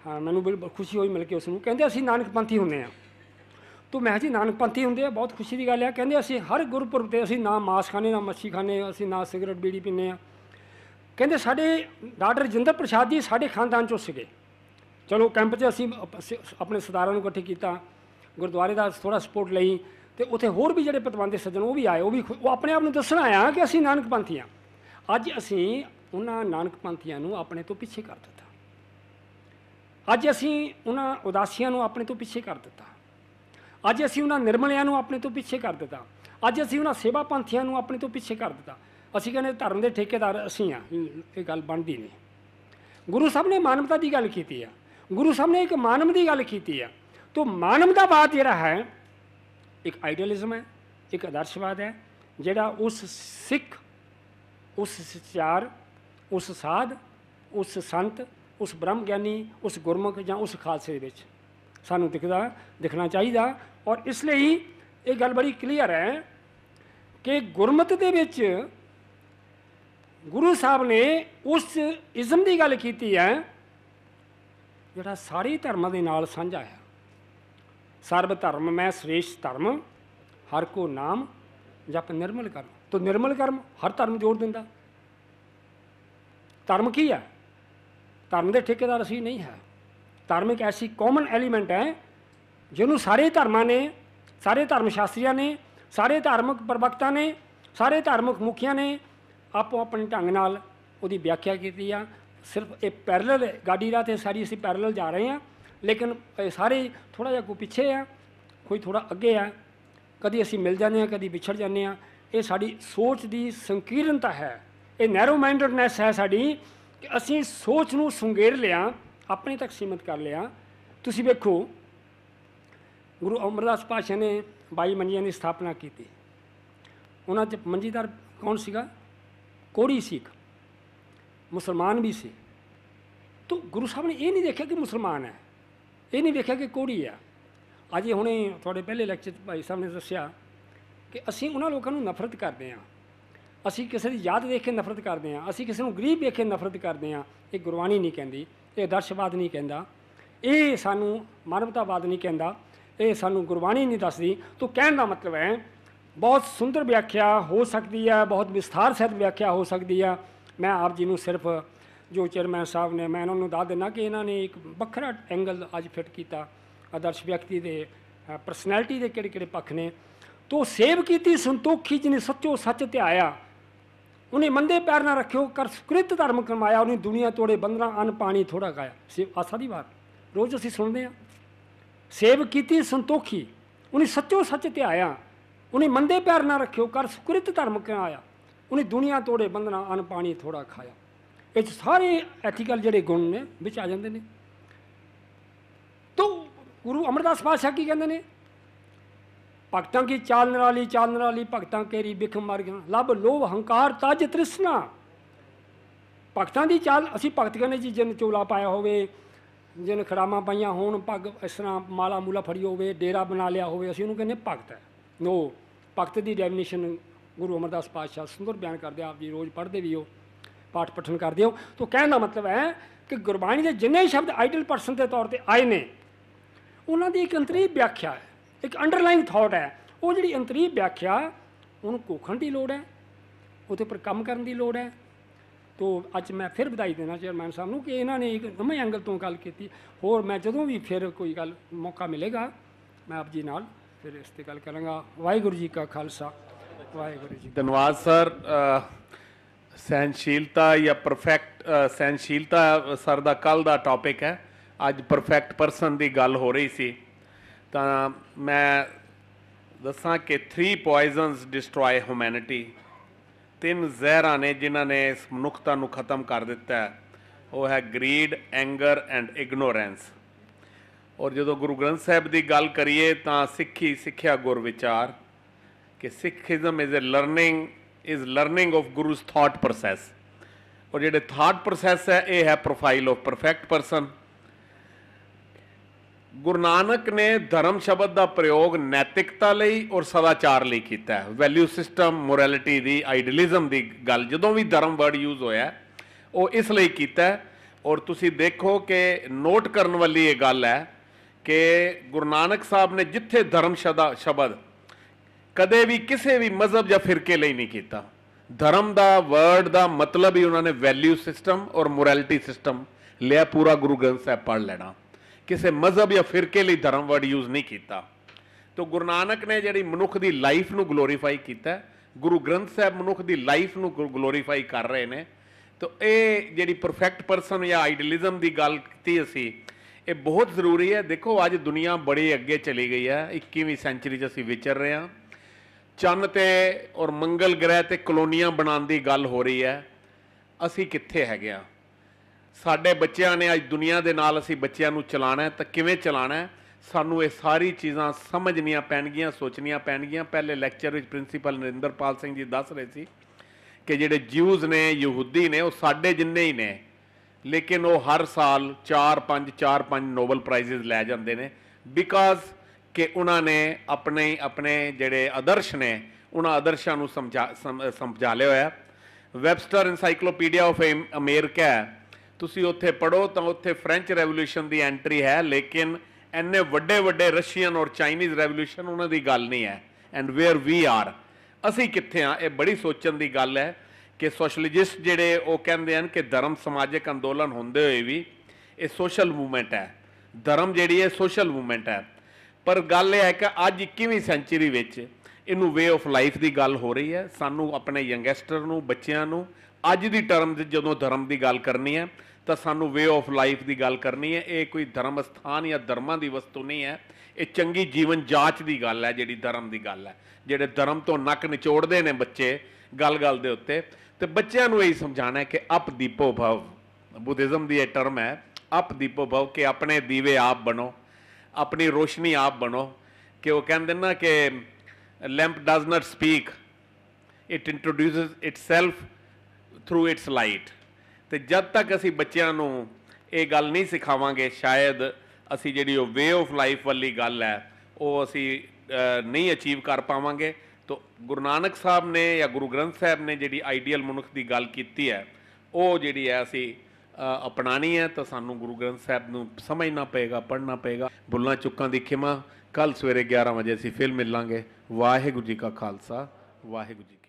ਹਾਂ ਮੈਨੂੰ ਬਿਲਕੁਲ ਖੁਸ਼ੀ ਹੋਈ ਮਿਲ ਕੇ ਉਸ ਨੂੰ ਕਹਿੰਦੇ ਅਸੀਂ ਨਾਨਕ ਪੰਥੀ ਹੁੰਦੇ ਆ ਤੂੰ ਮੈਂ ਜੀ ਨਾਨਕ ਪੰਥੀ ਹੁੰਦੇ ਆ ਬਹੁਤ ਖੁਸ਼ੀ ਦੀ ਗੱਲ ਆ ਕਹਿੰਦੇ ਅਸੀਂ ਹਰ ਗੁਰਪੁਰਬ ਤੇ ਅਸੀਂ ਨਾ ਮਾਸ ਖਾਣੇ ਨਾ ਮੱਛੀ ਖਾਣੇ ਅਸੀਂ ਨਾ ਸਿਗਰਟ ਬੀੜੀ ਪੀਨੇ ਆ ਕਹਿੰਦੇ ਸਾਡੇ ਡਾਕਟਰ ਜਿੰਦਰ ਪ੍ਰਸ਼ਾਦ ਜੀ ਸਾਡੇ ਖਾਨਦਾਨ ਚੋਂ ਸੀਗੇ ਚਲੋ ਕੈਂਪ 'ਚ ਅਸੀਂ ਆਪਣੇ ਸਦਾਰਾਂ ਨੂੰ ਇਕੱਠੇ ਕੀਤਾ ਗੁਰਦੁਆਰੇ ਦਾ ਥੋੜਾ ਸਪੋਰਟ ਲਈ ਤੇ ਉਥੇ ਹੋਰ ਵੀ ਜਿਹੜੇ ਪਤਵੰਦੇ ਸੱਜਣ ਉਹ ਵੀ ਆਏ ਉਹ ਵੀ ਉਹ ਆਪਣੇ ਆਪ ਨੂੰ ਦੱਸਣ ਆਇਆ ਕਿ ਅਸੀਂ ਨਾਨਕ ਪੰਥੀ ਆ ਅੱਜ ਅਸੀਂ ਉਹਨਾਂ ਨਾਨਕ ਪੰਥੀਆਂ ਨੂੰ ਆਪਣੇ ਤੋਂ ਪਿੱਛੇ ਕਰ ਦਿੱਤਾ ਅੱਜ ਅਸੀਂ ਉਹਨਾਂ ਉਦਾਸੀਆਂ ਨੂੰ ਆਪਣੇ ਤੋਂ ਪਿੱਛੇ ਕਰ ਦਿੱਤਾ ਅੱਜ ਅਸੀਂ ਉਹਨਾਂ ਨਿਰਮਲਿਆਂ ਨੂੰ ਆਪਣੇ ਤੋਂ ਪਿੱਛੇ ਕਰ ਦਿੱਤਾ ਅੱਜ ਅਸੀਂ ਉਹਨਾਂ ਸੇਵਾ ਪੰਥੀਆਂ ਨੂੰ ਆਪਣੇ ਤੋਂ ਪਿੱਛੇ ਕਰ ਦਿੱਤਾ ਅਸੀਂ ਕਹਿੰਦੇ ਧਰਮ ਦੇ ਠੇਕੇਦਾਰ ਅਸੀਂ ਆ ਇਹ ਗੱਲ ਬਣਦੀ ਨਹੀਂ ਗੁਰੂ ਸਾਹਿਬ ਨੇ ਮਾਨਵਤਾ ਦੀ ਗੱਲ ਕੀਤੀ ਆ ਗੁਰੂ ਸਾਹਿਬ ਨੇ ਇੱਕ ਮਾਨਵ ਦੀ ਗੱਲ ਕੀਤੀ ਆ ਤੋਂ ਬਾਤ ਜਿਹੜਾ ਹੈ ਇੱਕ ਆਈਡੀਅਲਿਜ਼ਮ ਹੈ ਇੱਕ ਆਦਰਸ਼ਵਾਦ ਹੈ ਜਿਹੜਾ ਉਸ ਸਿੱਖ ਉਸ ਸਚਾਰ ਉਸ ਸਾਧ ਉਸ ਸੰਤ ਉਸ ਬ੍ਰਹਮ ਗਿਆਨੀ ਉਸ ਗੁਰਮੁਖ ਜਾਂ ਉਸ ਖਾਲਸੇ ਦੇ ਵਿੱਚ ਸਾਨੂੰ ਦਿਖਦਾ ਦਿਖਣਾ ਚਾਹੀਦਾ ਔਰ ਇਸ ਲਈ ਇਹ ਗੱਲ ਬੜੀ ਕਲੀਅਰ ਹੈ ਕਿ ਗੁਰਮਤ ਦੇ ਵਿੱਚ ਗੁਰੂ ਸਾਹਿਬ ਨੇ ਉਸ ਇਜ਼ਮ ਦੀ ਗੱਲ ਕੀਤੀ ਹੈ ਜਿਹੜਾ ਸਾਰੇ ਧਰਮਾਂ ਦੇ ਨਾਲ ਸਾਂਝਾ ਹੈ ਸਰਬ ਧਰਮ ਮੈਂ ਸ੍ਰੇਸ਼ਟ ਧਰਮ ਹਰ ਕੋ ਨਾਮ ਜਪ ਨਿਰਮਲ ਕਰ ਤੋ ਨਿਰਮਲ ਕਰਮ ਹਰ ਧਰਮ ਜੋੜ ਦਿੰਦਾ ਧਰਮ ਕੀ ਹੈ ਧਰਮ ਦੇ ਠੇਕੇਦਾਰ ਅਸੀਂ ਨਹੀਂ ਹੈ ਧਰਮ ਇੱਕ ਐਸੀ ਕਾਮਨ ਐਲੀਮੈਂਟ ਹੈ ਜਿਹਨੂੰ ਸਾਰੇ ਧਰਮਾਂ ਨੇ ਸਾਰੇ ਧਰਮ ਸ਼ਾਸਤਰੀਆਂ ਨੇ ਸਾਰੇ ਧਾਰਮਿਕ ਪ੍ਰਵਕਤਾ ਨੇ ਸਾਰੇ ਧਾਰਮਿਕ ਮੁਖੀਆਂ ਨੇ ਆਪੋ ਆਪਣੇ ਢੰਗ ਨਾਲ ਉਹਦੀ ਵਿਆਖਿਆ ਕੀਤੀ ਆ ਸਿਰਫ ਇਹ ਪੈਰਲਲ ਗਾਡੀ ਰਾਹ ਤੇ ਸਾਰੀ ਅਸੀਂ ਪੈਰਲਲ ਜਾ ਰਹੇ ਆ ਲੇਕਿਨ ਇਹ ਸਾਰੇ ਥੋੜਾ ਜਿਹਾ ਕੋ ਪਿੱਛੇ ਆ ਕੋਈ ਥੋੜਾ ਅੱਗੇ ਆ ਕਦੀ ਅਸੀਂ ਮਿਲ ਜਾਂਦੇ ਆ ਕਦੀ ਵਿਛੜ ਜਾਂਦੇ ਆ ਇਹ ਸਾਡੀ ਸੋਚ ਦੀ ਸੰਕੀਰਨਤਾ ਹੈ ਇਹ ਨੈਰੋ ਮਾਈਂਡਡਨੈਸ ਹੈ ਸਾਡੀ ਕਿ ਅਸੀਂ ਸੋਚ ਨੂੰ ਸੰਗੇਰ ਲਿਆ ਆਪਣੇ ਤੱਕ ਸੀਮਤ ਕਰ ਲਿਆ ਤੁਸੀਂ ਵੇਖੋ ਗੁਰੂ ਅਮਰਦਾਸ ਪਾਸ਼ਾ ਨੇ ਬਾਈ ਮੰਜੀਆਂ ਦੀ ਸਥਾਪਨਾ ਕੀਤੀ ਉਹਨਾਂ 'ਚ ਮੰਜੀਦਾਰ ਕੌਣ ਸੀਗਾ ਕੋੜੀ ਸਿੱਖ ਮੁਸਲਮਾਨ ਵੀ ਸੀ ਤੋ ਗੁਰੂ ਸਾਹਿਬ ਨੇ ਇਹ ਨਹੀਂ ਦੇਖਿਆ ਕਿ ਮੁਸਲਮਾਨ ਹੈ ਇਹ ਨਹੀਂ ਦੇਖਿਆ ਕਿ ਕੋੜੀ ਹੈ ਅੱਜ ਹੁਣੇ ਤੁਹਾਡੇ ਪਹਿਲੇ ਲੈਕਚਰ 'ਚ ਭਾਈ ਸਾਹਿਬ ਨੇ ਦੱਸਿਆ ਕਿ ਅਸੀਂ ਉਹਨਾਂ ਲੋਕਾਂ ਨੂੰ ਨਫ਼ਰਤ ਕਰਦੇ ਆ ਅਸੀਂ ਕਿਸੇ ਦੀ ਯਾਦ ਦੇਖ ਕੇ ਨਫ਼ਰਤ ਕਰਦੇ ਆ ਅਸੀਂ ਕਿਸੇ ਨੂੰ ਗਰੀਬ ਦੇਖ ਕੇ ਨਫ਼ਰਤ ਕਰਦੇ ਆ ਇਹ ਗੁਰਬਾਣੀ ਨਹੀਂ ਕਹਿੰਦੀ ਇਹ ਦਰਸ਼ਵਾਦ ਨਹੀਂ ਕਹਿੰਦਾ ਇਹ ਸਾਨੂੰ ਮਾਨਵਤਾਵਾਦ ਨਹੀਂ ਕਹਿੰਦਾ ਇਹ ਸਾਨੂੰ ਗੁਰਬਾਣੀ ਨਹੀਂ ਦੱਸਦੀ ਤੋ ਕਹਿਣ ਦਾ ਮਤਲਬ ਹੈ ਬਹੁਤ ਸੁੰਦਰ ਵਿਆਖਿਆ ਹੋ ਸਕਦੀ ਹੈ ਬਹੁਤ ਵਿਸਥਾਰ ਸਹਿਤ ਵਿਆਖਿਆ ਹੋ ਸਕਦੀ ਹੈ ਮੈਂ ਆਪ ਜੀ ਨੂੰ ਸਿਰਫ ਜੋ ਚੇਅਰਮੈਨ ਸਾਹਿਬ ਨੇ ਮੈਂ ਉਹਨਾਂ ਨੂੰ ਦੱਸ ਦੇਣਾ ਕਿ ਇਹਨਾਂ ਨੇ ਇੱਕ ਵੱਖਰਾ ਐਂਗਲ ਅੱਜ ਫਿਟ ਕੀਤਾ ਆਦਰਸ਼ ਵਿਅਕਤੀ ਦੇ ਪਰਸਨੈਲਿਟੀ ਦੇ ਕਿਹੜੇ ਕਿਹੜੇ ਪੱਖ ਨੇ ਤੋ ਸੇਵ ਕੀਤੀ ਸੰਤੋਖੀ ਜਿਨੇ ਸੱਚੋ ਸੱਚ ਤੇ ਆਇਆ ਉਹਨੇ ਮੰਦੇ ਪੈਰ ਨਾ ਰੱਖਿਓ ਕਰ ਸੁਕ੍ਰਿਤ ਧਰਮ ਕਰਮਾਇਆ ਉਹਨੇ ਦੁਨੀਆ ਤੋੜੇ ਬੰਦਰਾ ਅਨ ਪਾਣੀ ਥੋੜਾ ਗਾਇਆ ਸੇ ਆਸਾ ਦੀ ਬਾਤ ਰੋਜ਼ ਅਸੀਂ ਸੁਣਦੇ ਆ ਸੇਵ ਕੀਤੀ ਸੰਤੋਖੀ ਉਹਨੇ ਸੱਚੋ ਸੱਚ ਤੇ ਆਇਆ ਉਹਨੇ ਮੰਦੇ ਪਿਆਰ ਨਾ ਰੱਖਿਓ ਕਰ ਸੁਕ੍ਰਿਤ ਧਰਮ ਕਿਉਂ ਆਇਆ ਉਹਨੇ ਦੁਨੀਆ ਤੋੜੇ ਬੰਦਨਾ ਅਨ ਪਾਣੀ ਥੋੜਾ ਖਾਇਆ ਇਹ ਸਾਰੇ ਐਥੀਕਲ ਜਿਹੜੇ ਗੁਣ ਨੇ ਵਿੱਚ ਆ ਜਾਂਦੇ ਨੇ ਤੋ ਗੁਰੂ ਅਮਰਦਾਸ ਪਾਤਸ਼ਾਹ ਕੀ ਕਹਿੰਦੇ ਨੇ ਭਗਤਾਂ ਕੀ ਚਾਲ ਨਰਾਲੀ ਚਾਲ ਨਰਾਲੀ ਭਗਤਾਂ ਕੇਰੀ ਬਿਖ ਮਰ ਗਿਆ ਲਬ ਲੋਭ ਹੰਕਾਰ ਤਜ ਤ੍ਰਿਸ਼ਨਾ ਭਗਤਾਂ ਦੀ ਚਾਲ ਅਸੀਂ ਭਗਤ ਕਹਿੰਦੇ ਜੀ ਜਨ ਚੋਲਾ ਪਾਇਆ ਹੋਵੇ ਜਿਹਨ ਖੜਾਵਾਂ ਪਾਈਆਂ ਹੋਣ ਪੱਗ ਇਸ ਤਰ੍ਹਾਂ ਮਾਲਾ ਮੂਲਾ ਫੜੀ ਹੋਵੇ ਡੇਰਾ ਬਣਾ ਲਿਆ ਹੋਵੇ ਅਸੀਂ ਉਹਨੂੰ ਕਹਿੰਦੇ ਭਗਤ ਹੈ ਉਹ ਭਗਤ ਦੀ ਡੈਫੀਨੇਸ਼ਨ ਗੁਰੂ ਅਮਰਦਾਸ ਪਾਤਸ਼ਾਹ ਸੁੰਦਰ ਬਿਆਨ ਕਰਦੇ ਆਪ ਜੀ ਰੋਜ਼ ਪੜ੍ਹਦੇ ਵੀ ਹੋ ਪਾਠ ਪਠਨ ਕਰਦੇ ਹੋ ਤਾਂ ਕਹਿਣ ਦਾ ਮਤਲਬ ਹੈ ਕਿ ਗੁਰਬਾਣੀ ਦੇ ਜਿੰਨੇ ਸ਼ਬਦ ਆਈਡਲ ਪਰਸਨ ਦੇ ਤੌਰ ਤੇ ਆਏ ਨੇ ਉਹਨਾਂ ਦੀ ਇੱਕ ਅੰਤਰੀ ਵਿਆਖਿਆ ਹੈ ਇੱਕ ਅੰਡਰਲਾਈਨ ਥਾਟ ਹੈ ਉਹ ਜਿਹੜੀ ਅੰਤਰੀ ਵਿਆਖਿਆ ਉਹਨੂੰ ਕੋਖਣ ਦੀ ਲੋੜ ਹੈ ਉਹਦੇ ਉੱਪਰ ਕੰਮ ਕਰਨ ਦੀ ਲੋੜ ਹੈ ਤੋਂ ਅੱਜ ਮੈਂ ਫਿਰ ਵਧਾਈ ਦੇਣਾ ਚੇਅਰਮੈਨ ਸਾਹਿਬ ਨੂੰ ਕਿ ਇਹਨਾਂ ਨੇ ਇੱਕ ਨਵੇਂ ਐਂਗਲ ਤੋਂ ਗੱਲ ਕੀਤੀ ਹੋਰ ਮੈਂ ਜਦੋਂ ਵੀ ਫਿਰ ਕੋਈ ਗੱਲ ਮੌਕਾ ਮਿਲੇਗਾ ਮੈਂ ਆਪ ਜੀ ਨਾਲ ਫਿਰ ਇਸ ਤੇ ਗੱਲ ਕਰਾਂਗਾ ਵਾਹਿਗੁਰੂ ਜੀ ਕਾ ਖਾਲਸਾ ਵਾਹਿਗੁਰੂ ਜੀ ਧੰਨਵਾਦ ਸਰ ਸੈਂਸ਼ੀਲਤਾ ਜਾਂ ਪਰਫੈਕਟ ਸੈਂਸ਼ੀਲਤਾ ਸਰ ਦਾ ਕੱਲ ਦਾ ਟੌਪਿਕ ਹੈ ਅੱਜ ਪਰਫੈਕਟ ਪਰਸਨ ਦੀ ਗੱਲ ਹੋ ਰਹੀ ਸੀ ਤਾਂ ਮੈਂ ਦੱਸਾਂ ਕਿ 3 ਪੋਇਜ਼ਨਸ ਡਿਸਟਰੋਏ ਹਿਊਮੈਨਿਟੀ ਤਿੰਨ ਜ਼ਹਿਰਾਂ ਨੇ ਜਿਨ੍ਹਾਂ ਨੇ ਇਸ ਮਨੁੱਖਤਾ ਨੂੰ ਖਤਮ ਕਰ ਦਿੱਤਾ ਹੈ ਉਹ ਹੈ ਗਰੀਡ ਐਂਗਰ ਐਂਡ ਇਗਨੋਰੈਂਸ ਔਰ ਜਦੋਂ ਗੁਰੂ ਗ੍ਰੰਥ ਸਾਹਿਬ ਦੀ ਗੱਲ ਕਰੀਏ ਤਾਂ ਸਿੱਖੀ ਸਿੱਖਿਆ ਗੁਰ ਵਿਚਾਰ ਕਿ Sikhism is a learning is learning of Guru's thought process ਔਰ ਜਿਹੜੇ ਥਾਟ ਪ੍ਰੋਸੈਸ ਹੈ ਇਹ ਹੈ profile of perfect person Guru Nanak ਨੇ ਧਰਮ ਸ਼ਬਦ ਦਾ ਪ੍ਰਯੋਗ ਨੈਤਿਕਤਾ ਲਈ ਔਰ ਸਦਾਚਾਰ ਲਈ ਕੀਤਾ ਹੈ ਵੈਲਿਊ ਸਿਸਟਮ ਮੋਰੈਲਿਟੀ ਦੀ ਆਈਡੀਅਲਿਜ਼ਮ ਦੀ ਗੱਲ ਜਦੋਂ ਵੀ ਧਰਮ ਵਰਡ ਯੂਜ਼ ਹੋਇਆ ਉਹ ਇਸ ਲਈ ਕੀਤਾ ਔਰ ਤੁਸੀਂ ਦੇਖੋ ਕਿ ਨੋਟ ਕਰਨ ਵਾਲੀ ਇਹ ਗੱਲ ਹੈ ਕਿ ਗੁਰੂ ਨਾਨਕ ਸਾਹਿਬ ਨੇ ਜਿੱਥੇ ਧਰਮ ਸ਼ਬਦ ਕਦੇ ਵੀ ਕਿਸੇ ਵੀ ਮਜ਼ਹਬ ਜਾਂ ਫਿਰਕੇ ਲਈ ਨਹੀਂ ਕੀਤਾ ਧਰਮ ਦਾ ਵਰਡ ਦਾ ਮਤਲਬ ਹੀ ਉਹਨਾਂ ਨੇ ਵੈਲਿਊ ਸਿਸਟਮ ਔਰ ਮੋਰੈਲਿਟੀ ਸਿਸਟਮ ਲਿਆ ਪੂਰਾ ਗੁਰੂ ਗ੍ਰੰਥ ਸਾਹਿਬ ਪੜ੍ਹ ਲੈਣਾ ਕਿਸੇ ਮਜ਼ਹਬ ਜਾਂ ਫਿਰਕੇ ਲਈ ਧਰਮ ਵਰਡ ਯੂਜ਼ ਨਹੀਂ ਕੀਤਾ ਤੋ ਗੁਰੂ ਨਾਨਕ ਨੇ ਜਿਹੜੀ ਮਨੁੱਖ ਦੀ ਲਾਈਫ ਨੂੰ ਗਲੋਰੀਫਾਈ ਕੀਤਾ ਗੁਰੂ ਗ੍ਰੰਥ ਸਾਹਿਬ ਮਨੁੱਖ ਦੀ ਲਾਈਫ ਨੂੰ ਗਲੋਰੀਫਾਈ ਕਰ ਰਹੇ ਨੇ ਤੋ ਇਹ ਜਿਹੜੀ ਪਰਫੈਕਟ ਪਰਸਨ ਜਾਂ ਆਈਡੀਅਲਿਜ਼ਮ ਦੀ ਗੱਲ ਕੀਤੀ ਅਸੀਂ ਇਹ ਬਹੁਤ ਜ਼ਰੂਰੀ ਹੈ ਦੇਖੋ ਅੱਜ ਦੁਨੀਆ ਬੜੀ ਅੱਗੇ ਚਲੀ ਗਈ ਹੈ 21ਵੀਂ ਸੈਂਚਰੀ 'ਚ ਅਸੀਂ ਵਿਚਰ ਰਹੇ ਹਾਂ ਚੰਨ ਤੇ ਔਰ ਮੰਗਲ ਗ੍ਰਹਿ ਤੇ ਕਲੋਨੀਆਂ ਬਣਾਉਣ ਦੀ ਗੱਲ ਹੋ ਰਹੀ ਹੈ ਅਸੀਂ ਕਿੱਥੇ ਹੈਗੇ ਆ ਸਾਡੇ ਬੱਚਿਆਂ ਨੇ ਅੱਜ ਦੁਨੀਆ ਦੇ ਨਾਲ ਅਸੀਂ ਬੱਚਿਆਂ ਨੂੰ ਚਲਾਣਾ ਤਾਂ ਕਿਵੇਂ ਚਲਾਣਾ ਸਾਨੂੰ ਇਹ ਸਾਰੀ ਚੀਜ਼ਾਂ ਸਮਝਣੀਆਂ ਪੈਣਗੀਆਂ ਸੋਚਣੀਆਂ ਪੈਣਗੀਆਂ ਪਹਿਲੇ ਲੈਕਚਰ ਵਿੱਚ ਪ੍ਰਿੰਸੀਪਲ ਨਰਿੰਦਰਪਾਲ ਸਿੰਘ ਜੀ ਦੱਸ ਰਹੇ ਸੀ ਕਿ ਜਿਹੜੇ ਜਿਊਜ਼ ਨੇ ਯਹੂਦੀ ਨੇ ਉਹ ਸਾਡੇ ਜਿੰਨੇ ਹੀ ਨੇ ਲੇਕਿਨ ਉਹ ਹਰ ਸਾਲ 4 5 4 5 ਨੋਬਲ ਪ੍ਰਾਈਜ਼ ਲੈ ਜਾਂਦੇ ਨੇ ਬਿਕਾਜ਼ ਕਿ ਉਹਨਾਂ ਨੇ ਆਪਣੇ ਆਪਣੇ ਜਿਹੜੇ ਆਦਰਸ਼ ਨੇ ਉਹਨਾਂ ਆਦਰਸ਼ਾਂ ਨੂੰ ਸਮਝਾ ਸਮਝਾ ਲਿਆ ਹੋਇਆ ਵੈਬਸਟਰ ਐਨਸਾਈਕਲੋਪੀਡੀਆ ਆਫ ਅਮਰੀਕਾ ਤੁਸੀਂ ਉੱਥੇ ਪੜੋ ਤਾਂ ਉੱਥੇ ਫ੍ਰੈਂਚ ਰੈਵੋਲੂਸ਼ਨ ਦੀ ਐਂਟਰੀ ਹੈ ਲੇਕਿਨ ਐਨੇ ਵੱਡੇ ਵੱਡੇ ਰਸ਼ੀਅਨ ਔਰ ਚਾਈਨੀਜ਼ ਰੈਵੋਲੂਸ਼ਨ ਉਹਨਾਂ ਦੀ ਗੱਲ ਨਹੀਂ ਹੈ ਐਂਡ ਵੇਅਰ ਵੀ ਆਰ ਅਸੀਂ ਕਿੱਥੇ ਆ ਇਹ ਬੜੀ ਸੋਚਣ ਦੀ ਗੱਲ ਹੈ ਕਿ ਸੋਸ਼ਲਿਜਿਸਟ ਜਿਹੜੇ ਉਹ ਕਹਿੰਦੇ ਹਨ ਕਿ ਧਰਮ ਸਮਾਜਿਕ ਅੰਦੋਲਨ ਹੁੰਦੇ ਹੋਏ ਵੀ ਇਹ ਸੋਸ਼ਲ ਮੂਵਮੈਂਟ ਹੈ ਧਰਮ ਜਿਹੜੀ ਹੈ ਸੋਸ਼ਲ ਮੂਵਮੈਂਟ ਹੈ ਪਰ ਗੱਲ ਇਹ ਹੈ ਕਿ ਅੱਜ 21ਵੀਂ ਸੈਂਚਰੀ ਵਿੱਚ ਇਹਨੂੰ ਵੇ ਆਫ ਲਾਈਫ ਦੀ ਗੱਲ ਹੋ ਰਹੀ ਹੈ ਸਾਨੂੰ ਆਪਣੇ ਯੰਗੈਸਟਰ ਨੂੰ ਬੱਚਿਆਂ ਨੂੰ ਅੱਜ ਦੀ ਟਰਮ ਦੇ ਜਦੋਂ ਧਰਮ ਦੀ ਗੱਲ ਕਰਨੀ ਹੈ ਤਾਂ ਸਾਨੂੰ ਵੇ ਆਫ ਲਾਈਫ ਦੀ ਗੱਲ ਕਰਨੀ ਹੈ ਇਹ ਕੋਈ ਧਰਮ ਸਥਾਨ ਜਾਂ ਧਰਮਾਂ ਦੀ ਵਸਤੂ ਨਹੀਂ ਹੈ ਇਹ ਚੰਗੀ ਜੀਵਨ ਜਾਂਚ ਦੀ ਗੱਲ ਹੈ ਜਿਹੜੀ ਧਰਮ ਦੀ ਗੱਲ ਹੈ ਜਿਹੜੇ ਧਰਮ ਤੋਂ ਨੱਕ ਨਿਚੋੜਦੇ ਨੇ ਬੱਚੇ ਗੱਲ-ਗੱਲ ਦੇ ਉੱਤੇ ਤੇ ਬੱਚਿਆਂ ਨੂੰ ਇਹ ਸਮਝਾਣਾ ਹੈ ਕਿ ਅਪ ਦੀਪੋ ਭਵ ਬੁੱਧਿਜ਼ਮ ਦੀ ਇਹ ਟਰਮ ਹੈ ਅਪ ਦੀਪੋ ਭਵ ਕਿ ਆਪਣੇ ਦੀਵੇ ਆਪ ਬਣੋ ਆਪਣੀ ਰੋਸ਼ਨੀ ਆਪ ਬਣੋ ਕਿ ਉਹ ਕਹਿੰਦੇ ਨਾ ਕਿ lamp does not speak it introduces itself through its light ਤੇ ਜਦ ਤੱਕ ਅਸੀਂ ਬੱਚਿਆਂ ਨੂੰ ਇਹ ਗੱਲ ਨਹੀਂ ਸਿਖਾਵਾਂਗੇ ਸ਼ਾਇਦ ਅਸੀਂ ਜਿਹੜੀ ਉਹ ਵੇ ਆਫ ਲਾਈਫ ਵਾਲੀ ਗੱਲ ਹੈ ਉਹ ਅਸੀਂ ਨਹੀਂ ਅਚੀਵ ਕਰ ਪਾਵਾਂਗੇ ਤੋ ਗੁਰੂ ਨਾਨਕ ਸਾਹਿਬ ਨੇ ਜਾਂ ਗੁਰੂ ਗ੍ਰੰਥ ਸਾਹਿਬ ਨੇ ਜਿਹੜੀ ਆਈਡੀਅਲ ਮਨੁੱਖ ਦੀ ਗੱਲ ਕੀਤੀ ਹੈ ਉਹ ਜਿਹੜੀ ਹੈ ਅਸੀਂ ਅਪਣਾਣੀ ਹੈ ਤਾਂ ਸਾਨੂੰ ਗੁਰੂ ਗ੍ਰੰਥ ਸਾਹਿਬ ਨੂੰ ਸਮਝਣਾ ਪਏਗਾ ਪੜ੍ਹਨਾ ਪਏਗਾ ਬੁੱਲਾਂ ਚੁੱਕਾਂ ਦੀ ਖਿਮਾ ਕੱਲ ਸਵੇਰੇ 11 ਵਜੇ ਅਸੀਂ ਫਿਰ ਮਿਲਾਂਗੇ ਵਾਹਿਗੁਰੂ ਜੀ ਕਾ ਖਾਲਸਾ ਵਾਹਿਗੁਰੂ ਜੀ